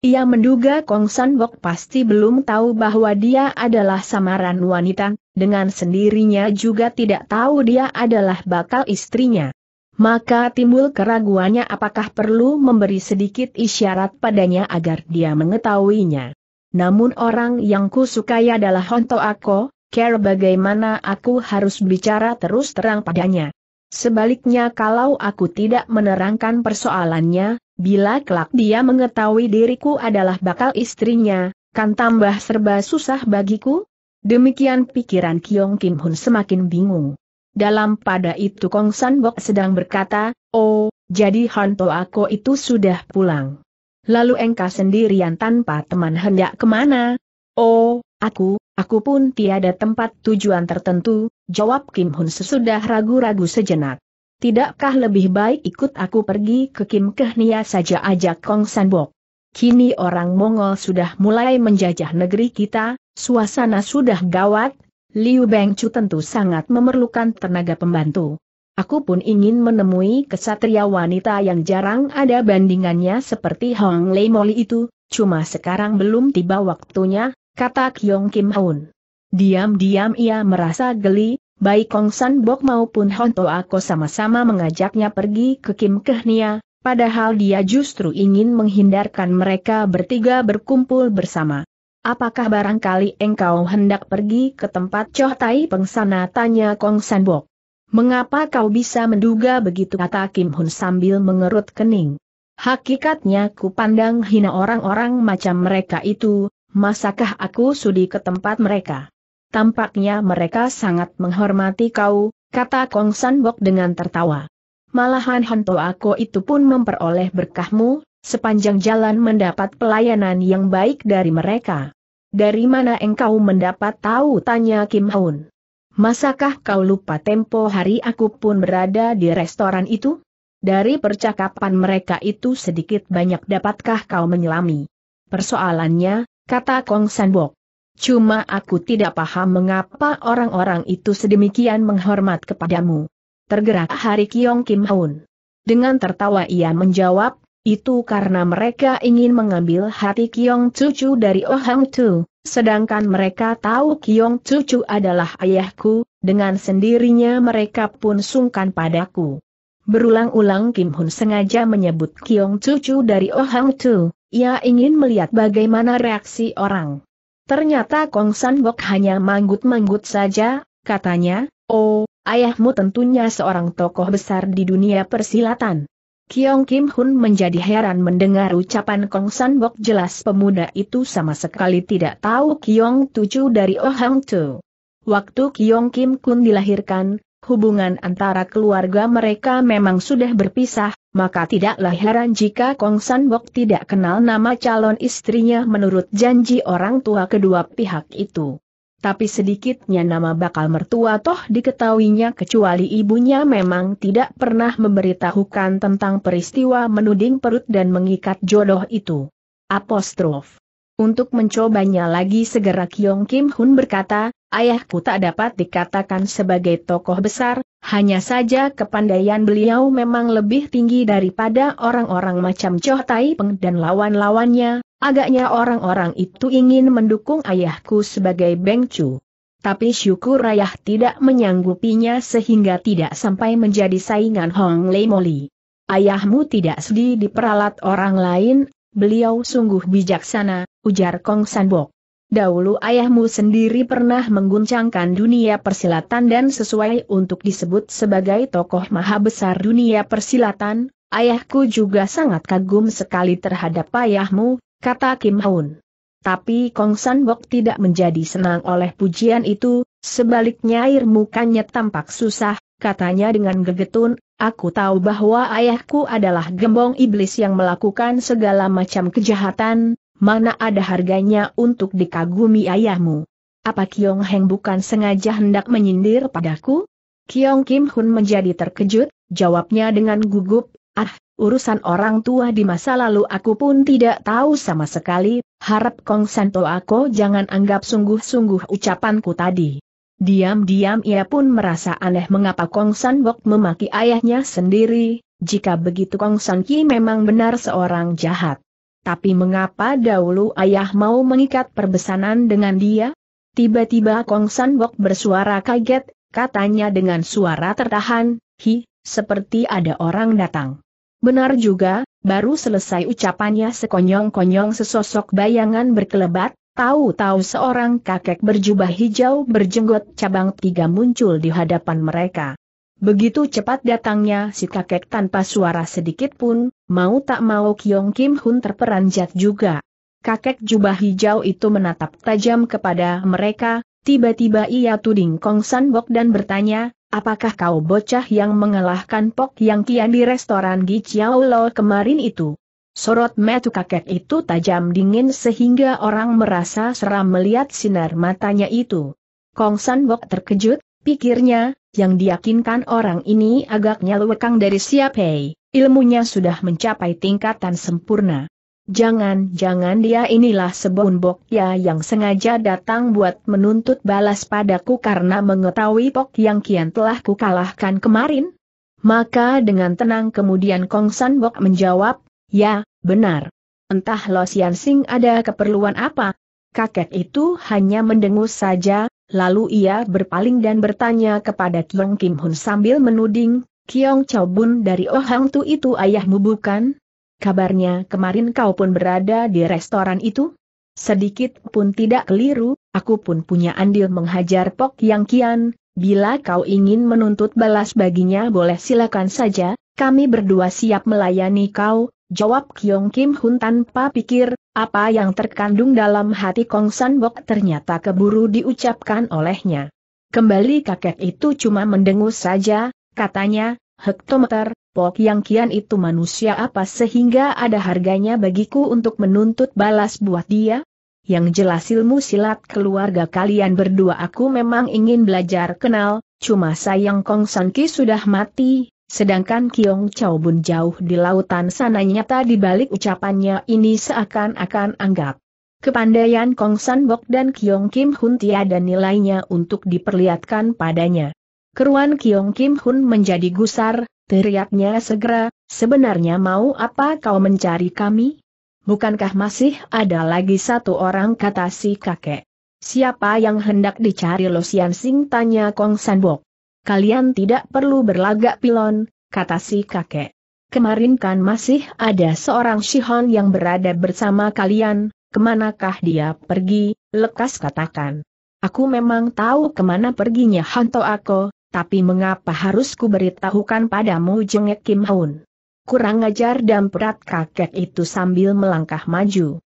A: Ia menduga Kong San Bok pasti belum tahu bahwa dia adalah samaran wanita, dengan sendirinya juga tidak tahu dia adalah bakal istrinya. Maka timbul keraguannya apakah perlu memberi sedikit isyarat padanya agar dia mengetahuinya. Namun orang yang kusukai adalah Honto Ako, ah care bagaimana aku harus bicara terus terang padanya. Sebaliknya kalau aku tidak menerangkan persoalannya, Bila kelak dia mengetahui diriku adalah bakal istrinya, kan tambah serba susah bagiku? Demikian pikiran Kiong Kim Hun semakin bingung. Dalam pada itu Kong San Bok sedang berkata, Oh, jadi Hanto aku itu sudah pulang. Lalu engkau sendirian tanpa teman hendak kemana? Oh, aku, aku pun tiada tempat tujuan tertentu, jawab Kim Hun sesudah ragu-ragu sejenak. Tidakkah lebih baik ikut aku pergi ke Kim Kehnia saja ajak Kong Sanbok? Kini orang Mongol sudah mulai menjajah negeri kita, suasana sudah gawat, Liu Bengcu tentu sangat memerlukan tenaga pembantu. Aku pun ingin menemui kesatria wanita yang jarang ada bandingannya seperti Hong Lei Moli itu, cuma sekarang belum tiba waktunya, kata Kyong Kim Haun. Diam-diam ia merasa geli, Baik Kong San Bok maupun Hon To Ako sama-sama mengajaknya pergi ke Kim Kehnia, padahal dia justru ingin menghindarkan mereka bertiga berkumpul bersama. Apakah barangkali engkau hendak pergi ke tempat Choh Tai Peng Pengsana? Tanya Kong San Bok. Mengapa kau bisa menduga begitu kata Kim Hun sambil mengerut kening? Hakikatnya ku pandang hina orang-orang macam mereka itu, masakah aku sudi ke tempat mereka? Tampaknya mereka sangat menghormati kau, kata Kong Sanbok dengan tertawa. Malahan Hanto Ako itu pun memperoleh berkahmu, sepanjang jalan mendapat pelayanan yang baik dari mereka. Dari mana engkau mendapat tahu tanya Kim Haun. Masakah kau lupa tempo hari aku pun berada di restoran itu? Dari percakapan mereka itu sedikit banyak dapatkah kau menyelami? Persoalannya, kata Kong Sanbok. Cuma aku tidak paham mengapa orang-orang itu sedemikian menghormat kepadamu. Tergerak hari Kiong Kim Haun. Dengan tertawa ia menjawab, itu karena mereka ingin mengambil hati Kiong Cucu dari Oh Hang Tu, sedangkan mereka tahu Kiong Cucu adalah ayahku, dengan sendirinya mereka pun sungkan padaku. Berulang-ulang Kim Hun sengaja menyebut Kiong Cucu dari Oh Hang Tu, ia ingin melihat bagaimana reaksi orang. Ternyata Kong San Bok hanya manggut-manggut saja, katanya, oh, ayahmu tentunya seorang tokoh besar di dunia persilatan. Kiong Kim Hun menjadi heran mendengar ucapan Kong San Bok jelas pemuda itu sama sekali tidak tahu Kiong Tuju dari Ohang Hang Tu. Waktu Kiong Kim Kun dilahirkan, hubungan antara keluarga mereka memang sudah berpisah, maka tidaklah heran jika Kong San Bok tidak kenal nama calon istrinya menurut janji orang tua kedua pihak itu. Tapi sedikitnya nama bakal mertua toh diketahuinya kecuali ibunya memang tidak pernah memberitahukan tentang peristiwa menuding perut dan mengikat jodoh itu. Apostrof untuk mencobanya lagi segera Kyong Kim Hun berkata, ayahku tak dapat dikatakan sebagai tokoh besar, hanya saja kepandaian beliau memang lebih tinggi daripada orang-orang macam Cho Tai Peng dan lawan-lawannya, agaknya orang-orang itu ingin mendukung ayahku sebagai Beng Chu. Tapi syukur ayah tidak menyanggupinya sehingga tidak sampai menjadi saingan Hong Lei Moli. Ayahmu tidak sedih diperalat orang lain, beliau sungguh bijaksana, ujar Kong Sanbok. Dahulu ayahmu sendiri pernah mengguncangkan dunia persilatan dan sesuai untuk disebut sebagai tokoh maha besar dunia persilatan, ayahku juga sangat kagum sekali terhadap ayahmu, kata Kim Haun. Tapi Kong Sanbok tidak menjadi senang oleh pujian itu, sebaliknya air mukanya tampak susah, katanya dengan gegetun, aku tahu bahwa ayahku adalah gembong iblis yang melakukan segala macam kejahatan, mana ada harganya untuk dikagumi ayahmu. Apa Kiong Heng bukan sengaja hendak menyindir padaku? Kiong Kim Hun menjadi terkejut, jawabnya dengan gugup, ah, urusan orang tua di masa lalu aku pun tidak tahu sama sekali, harap Kong Santo aku jangan anggap sungguh-sungguh ucapanku tadi. Diam-diam ia pun merasa aneh mengapa Kong San Bok memaki ayahnya sendiri, jika begitu Kong San Ki memang benar seorang jahat. Tapi mengapa dahulu ayah mau mengikat perbesanan dengan dia? Tiba-tiba Kong San Bok bersuara kaget, katanya dengan suara tertahan, hi, seperti ada orang datang. Benar juga, baru selesai ucapannya sekonyong-konyong sesosok bayangan berkelebat, tahu-tahu seorang kakek berjubah hijau berjenggot cabang tiga muncul di hadapan mereka. Begitu cepat datangnya si kakek tanpa suara sedikit pun, mau tak mau Kyong Kim Hun terperanjat juga. Kakek jubah hijau itu menatap tajam kepada mereka, tiba-tiba ia tuding Kong San Bok dan bertanya, apakah kau bocah yang mengalahkan Pok Yang Kian di restoran Gi Chiao Lo kemarin itu? Sorot metu kakek itu tajam dingin sehingga orang merasa seram melihat sinar matanya itu. Kong San Bok terkejut, Pikirnya, yang diyakinkan orang ini agaknya lewekang dari siapa? ilmunya sudah mencapai tingkatan sempurna. Jangan-jangan dia inilah sebon ya yang sengaja datang buat menuntut balas padaku karena mengetahui Pok Yang Kian telah kukalahkan kemarin? Maka dengan tenang kemudian Kong San Bok menjawab, ya, benar. Entah Lo Sian Sing ada keperluan apa? Kakek itu hanya mendengus saja, Lalu ia berpaling dan bertanya kepada Tiong Kim Hun sambil menuding, Kiong Chao Bun dari Oh Hang Tu itu ayahmu bukan? Kabarnya kemarin kau pun berada di restoran itu? Sedikit pun tidak keliru, aku pun punya andil menghajar Pok Yang Kian, Bila kau ingin menuntut balas baginya boleh silakan saja, kami berdua siap melayani kau, jawab Kyong Kim Hun tanpa pikir, apa yang terkandung dalam hati Kong San Bok ternyata keburu diucapkan olehnya. Kembali kakek itu cuma mendengus saja, katanya, hektometer, Pok yang kian itu manusia apa sehingga ada harganya bagiku untuk menuntut balas buat dia? yang jelas ilmu silat keluarga kalian berdua aku memang ingin belajar kenal, cuma sayang Kong San Ki sudah mati, sedangkan Kiong Chao Bun jauh di lautan sana nyata di balik ucapannya ini seakan-akan anggap. Kepandaian Kong San Bok dan Kiong Kim Hun tiada nilainya untuk diperlihatkan padanya. Keruan Kiong Kim Hun menjadi gusar, teriaknya segera, sebenarnya mau apa kau mencari kami? bukankah masih ada lagi satu orang kata si kakek? Siapa yang hendak dicari Losian Sing tanya Kong Sanbok. Kalian tidak perlu berlagak pilon, kata si kakek. Kemarin kan masih ada seorang Shihon yang berada bersama kalian, kemanakah dia pergi, lekas katakan. Aku memang tahu kemana perginya Hanto Ako, tapi mengapa harus kuberitahukan padamu jengek Kim Hoon? Kurang ajar dan perat kakek itu sambil melangkah maju.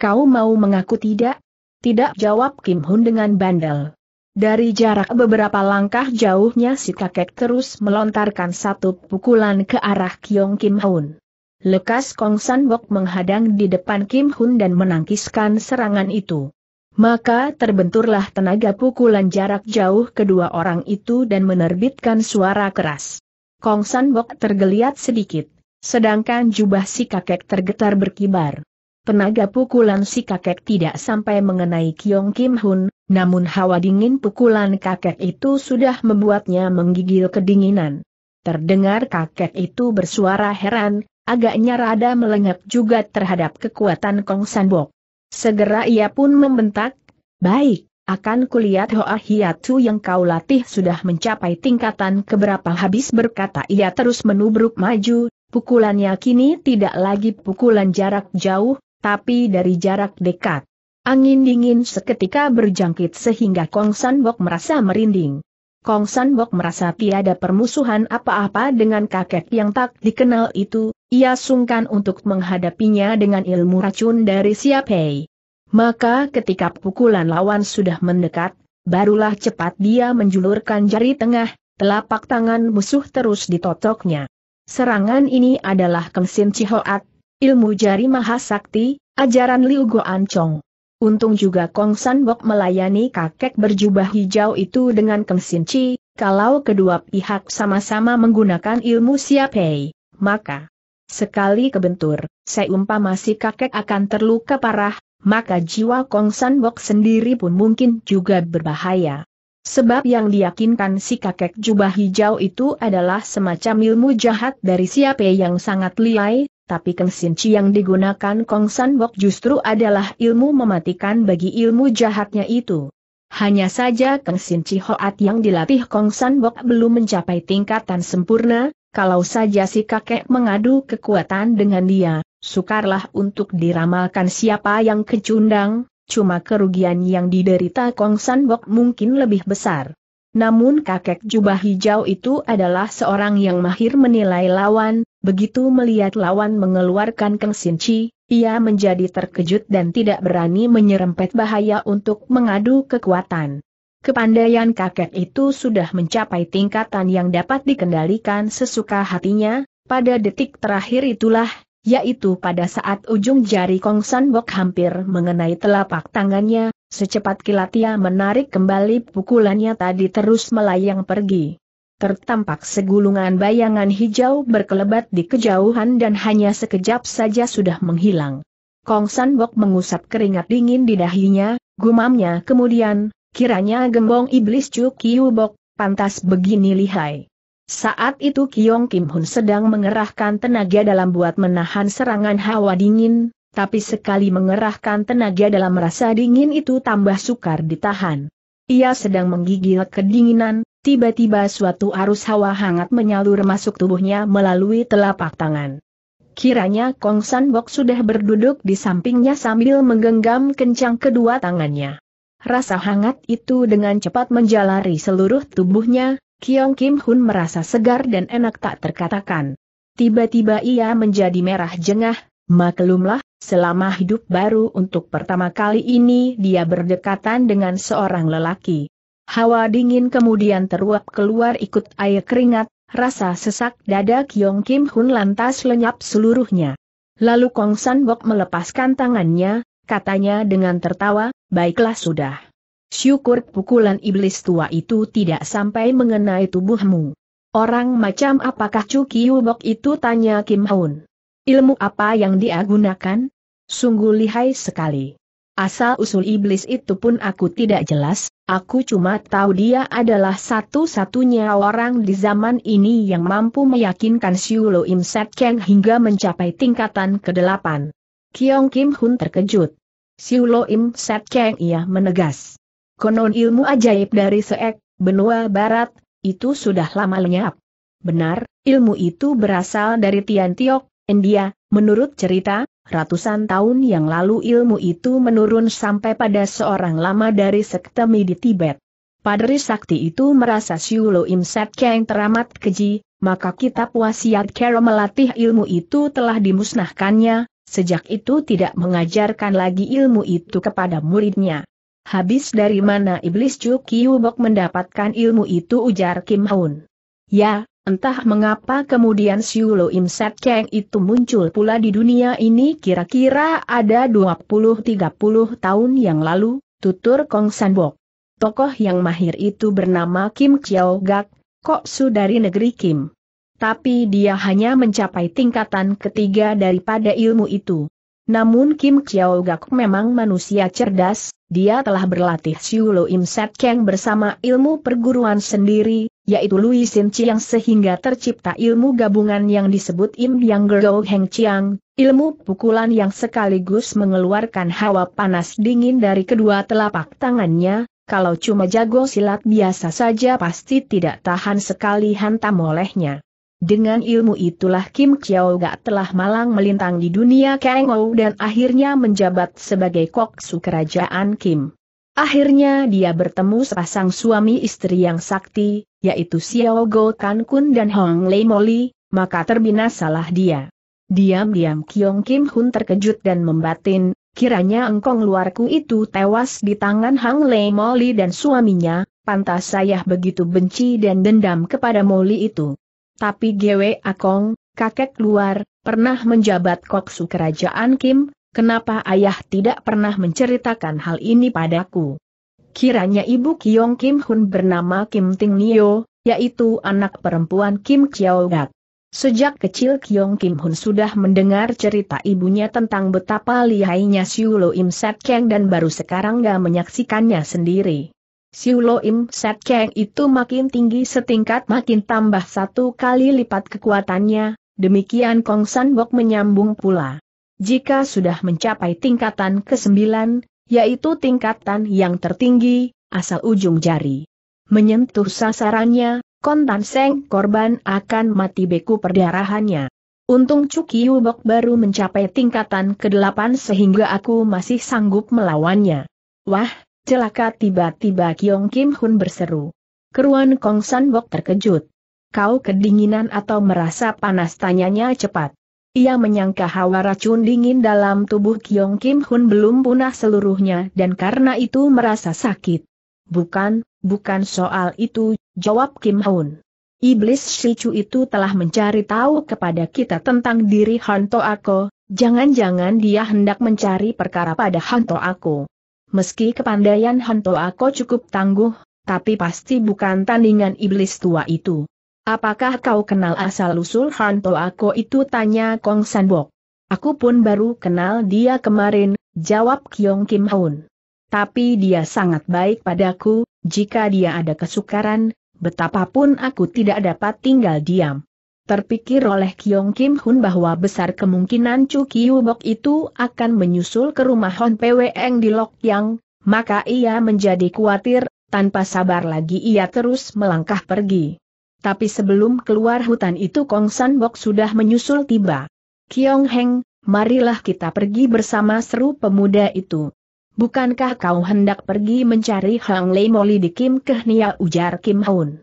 A: Kau mau mengaku tidak? Tidak jawab Kim Hun dengan bandel. Dari jarak beberapa langkah jauhnya si kakek terus melontarkan satu pukulan ke arah Kyong Kim Hun. Lekas Kong San Bok menghadang di depan Kim Hun dan menangkiskan serangan itu. Maka terbenturlah tenaga pukulan jarak jauh kedua orang itu dan menerbitkan suara keras. Kong San Bok tergeliat sedikit. Sedangkan jubah si kakek tergetar berkibar. Penaga pukulan si kakek tidak sampai mengenai Kiong Kim Hun, namun hawa dingin pukulan kakek itu sudah membuatnya menggigil kedinginan. Terdengar kakek itu bersuara heran, agaknya rada melengap juga terhadap kekuatan Kong san bok. Segera ia pun membentak, Baik, akan kulihat Hoa Hiatu yang kau latih sudah mencapai tingkatan keberapa habis berkata ia terus menubruk maju, Pukulannya kini tidak lagi pukulan jarak jauh, tapi dari jarak dekat. Angin dingin seketika berjangkit sehingga Kong San Bok merasa merinding. Kong San Bok merasa tiada permusuhan apa-apa dengan kakek yang tak dikenal itu, ia sungkan untuk menghadapinya dengan ilmu racun dari Siapei. Maka ketika pukulan lawan sudah mendekat, barulah cepat dia menjulurkan jari tengah, telapak tangan musuh terus ditotoknya. Serangan ini adalah Kengsin Cihoat, ilmu jari mahasakti, ajaran Liu Goan Chong. Untung juga Kong San Bok melayani kakek berjubah hijau itu dengan Kengsin Chi, kalau kedua pihak sama-sama menggunakan ilmu siapai, maka sekali kebentur, seumpama si kakek akan terluka parah, maka jiwa Kong San Bok sendiri pun mungkin juga berbahaya. Sebab yang diyakinkan si kakek jubah hijau itu adalah semacam ilmu jahat dari siapa yang sangat liai, tapi Keng Sin yang digunakan Kong San Bok justru adalah ilmu mematikan bagi ilmu jahatnya itu. Hanya saja Keng Sin Hoat yang dilatih Kong San Bok belum mencapai tingkatan sempurna, kalau saja si kakek mengadu kekuatan dengan dia, sukarlah untuk diramalkan siapa yang kecundang, cuma kerugian yang diderita Kong San Bok mungkin lebih besar. Namun kakek jubah hijau itu adalah seorang yang mahir menilai lawan, begitu melihat lawan mengeluarkan Keng Sin Chi, ia menjadi terkejut dan tidak berani menyerempet bahaya untuk mengadu kekuatan. Kepandaian kakek itu sudah mencapai tingkatan yang dapat dikendalikan sesuka hatinya, pada detik terakhir itulah yaitu pada saat ujung jari Kong San Bok hampir mengenai telapak tangannya, secepat kilat ia menarik kembali pukulannya tadi terus melayang pergi. Tertampak segulungan bayangan hijau berkelebat di kejauhan dan hanya sekejap saja sudah menghilang. Kong San Bok mengusap keringat dingin di dahinya, gumamnya kemudian, kiranya gembong iblis Chu Kiu Bok, pantas begini lihai. Saat itu Kiong Kim Hun sedang mengerahkan tenaga dalam buat menahan serangan hawa dingin, tapi sekali mengerahkan tenaga dalam rasa dingin itu tambah sukar ditahan. Ia sedang menggigil kedinginan, tiba-tiba suatu arus hawa hangat menyalur masuk tubuhnya melalui telapak tangan. Kiranya Kong San Bok sudah berduduk di sampingnya sambil menggenggam kencang kedua tangannya. Rasa hangat itu dengan cepat menjalari seluruh tubuhnya, Kiong Kim Hun merasa segar dan enak tak terkatakan. Tiba-tiba ia menjadi merah jengah, maklumlah, selama hidup baru untuk pertama kali ini dia berdekatan dengan seorang lelaki. Hawa dingin kemudian teruap keluar ikut air keringat, rasa sesak dada Kiong Kim Hun lantas lenyap seluruhnya. Lalu Kong San Bok melepaskan tangannya, katanya dengan tertawa, baiklah sudah. Syukur pukulan iblis tua itu tidak sampai mengenai tubuhmu. Orang macam apakah Cuki Yubok itu tanya Kim Hoon. Ilmu apa yang dia gunakan? Sungguh lihai sekali. Asal-usul iblis itu pun aku tidak jelas, aku cuma tahu dia adalah satu-satunya orang di zaman ini yang mampu meyakinkan Siulo Im Set Keng hingga mencapai tingkatan ke-8. Kiong Kim Hun terkejut. Siulo Im Set Keng ia menegas. Konon ilmu ajaib dari Seek, benua barat, itu sudah lama lenyap. Benar, ilmu itu berasal dari Tian India, menurut cerita, ratusan tahun yang lalu ilmu itu menurun sampai pada seorang lama dari Sektemi di Tibet. Padri Sakti itu merasa Siulo Imset Kang teramat keji, maka kitab wasiat Kero melatih ilmu itu telah dimusnahkannya, sejak itu tidak mengajarkan lagi ilmu itu kepada muridnya. Habis dari mana iblis Chu Kiubok mendapatkan ilmu itu ujar Kim Haun. Ya, entah mengapa kemudian Siu Lo Im Set Cheng itu muncul pula di dunia ini kira-kira ada 20-30 tahun yang lalu, tutur Kong Sanbok. Tokoh yang mahir itu bernama Kim Chiao Gak, kok su dari negeri Kim. Tapi dia hanya mencapai tingkatan ketiga daripada ilmu itu. Namun Kim Chiao Gak memang manusia cerdas, dia telah berlatih Siu Lo Im Set Keng bersama ilmu perguruan sendiri, yaitu Lui Sin Chiang sehingga tercipta ilmu gabungan yang disebut Im Yang Gero Heng Chiang, ilmu pukulan yang sekaligus mengeluarkan hawa panas dingin dari kedua telapak tangannya, kalau cuma jago silat biasa saja pasti tidak tahan sekali hantam olehnya. Dengan ilmu itulah Kim Chiao Gak telah malang melintang di dunia Kang Ou dan akhirnya menjabat sebagai koksu kerajaan Kim. Akhirnya dia bertemu sepasang suami istri yang sakti, yaitu Xiao Go Kan Kun dan Hong Lei Moli, maka terbinasalah dia. Diam-diam Kyong Kim Hun terkejut dan membatin, kiranya engkong luarku itu tewas di tangan Hong Lei Moli dan suaminya, pantas saya begitu benci dan dendam kepada Moli itu. Tapi Gwe Akong, kakek luar, pernah menjabat koksu kerajaan Kim, kenapa ayah tidak pernah menceritakan hal ini padaku? Kiranya ibu Kiong Kim Hun bernama Kim Ting Nio, yaitu anak perempuan Kim Chiao Gak. Sejak kecil Kiong Kim Hun sudah mendengar cerita ibunya tentang betapa lihainya Siulo Im Set Keng dan baru sekarang gak menyaksikannya sendiri. Siulohim Im Set Kang itu makin tinggi setingkat makin tambah satu kali lipat kekuatannya, demikian Kong San Bok menyambung pula. Jika sudah mencapai tingkatan ke-9, yaitu tingkatan yang tertinggi, asal ujung jari. Menyentuh sasarannya, kontan seng korban akan mati beku perdarahannya. Untung Cuki Ubok baru mencapai tingkatan ke-8 sehingga aku masih sanggup melawannya. Wah, Celaka tiba-tiba Kiong Kim Hun berseru. Keruan Kong San Bok terkejut. Kau kedinginan atau merasa panas tanyanya cepat. Ia menyangka hawa racun dingin dalam tubuh Kiong Kim Hun belum punah seluruhnya dan karena itu merasa sakit. Bukan, bukan soal itu, jawab Kim Hun. Iblis Shichu itu telah mencari tahu kepada kita tentang diri Hanto Ako, jangan-jangan dia hendak mencari perkara pada Hanto Ako meski kepandaian Hanto Ako cukup tangguh, tapi pasti bukan tandingan iblis tua itu. Apakah kau kenal asal-usul Hanto Ako itu tanya Kong Sanbok. Aku pun baru kenal dia kemarin, jawab Kyong Kim Haun. Tapi dia sangat baik padaku, jika dia ada kesukaran, betapapun aku tidak dapat tinggal diam. Terpikir oleh Kyong Kim Hun bahwa besar kemungkinan Chu Kiubok itu akan menyusul ke rumah Hon Pweng di Lok Yang, maka ia menjadi khawatir, tanpa sabar lagi ia terus melangkah pergi. Tapi sebelum keluar hutan itu Kong San Bok sudah menyusul tiba. Kyong Heng, marilah kita pergi bersama seru pemuda itu. Bukankah kau hendak pergi mencari Hang Lei Moli di Kim Kehnia ujar Kim Hun?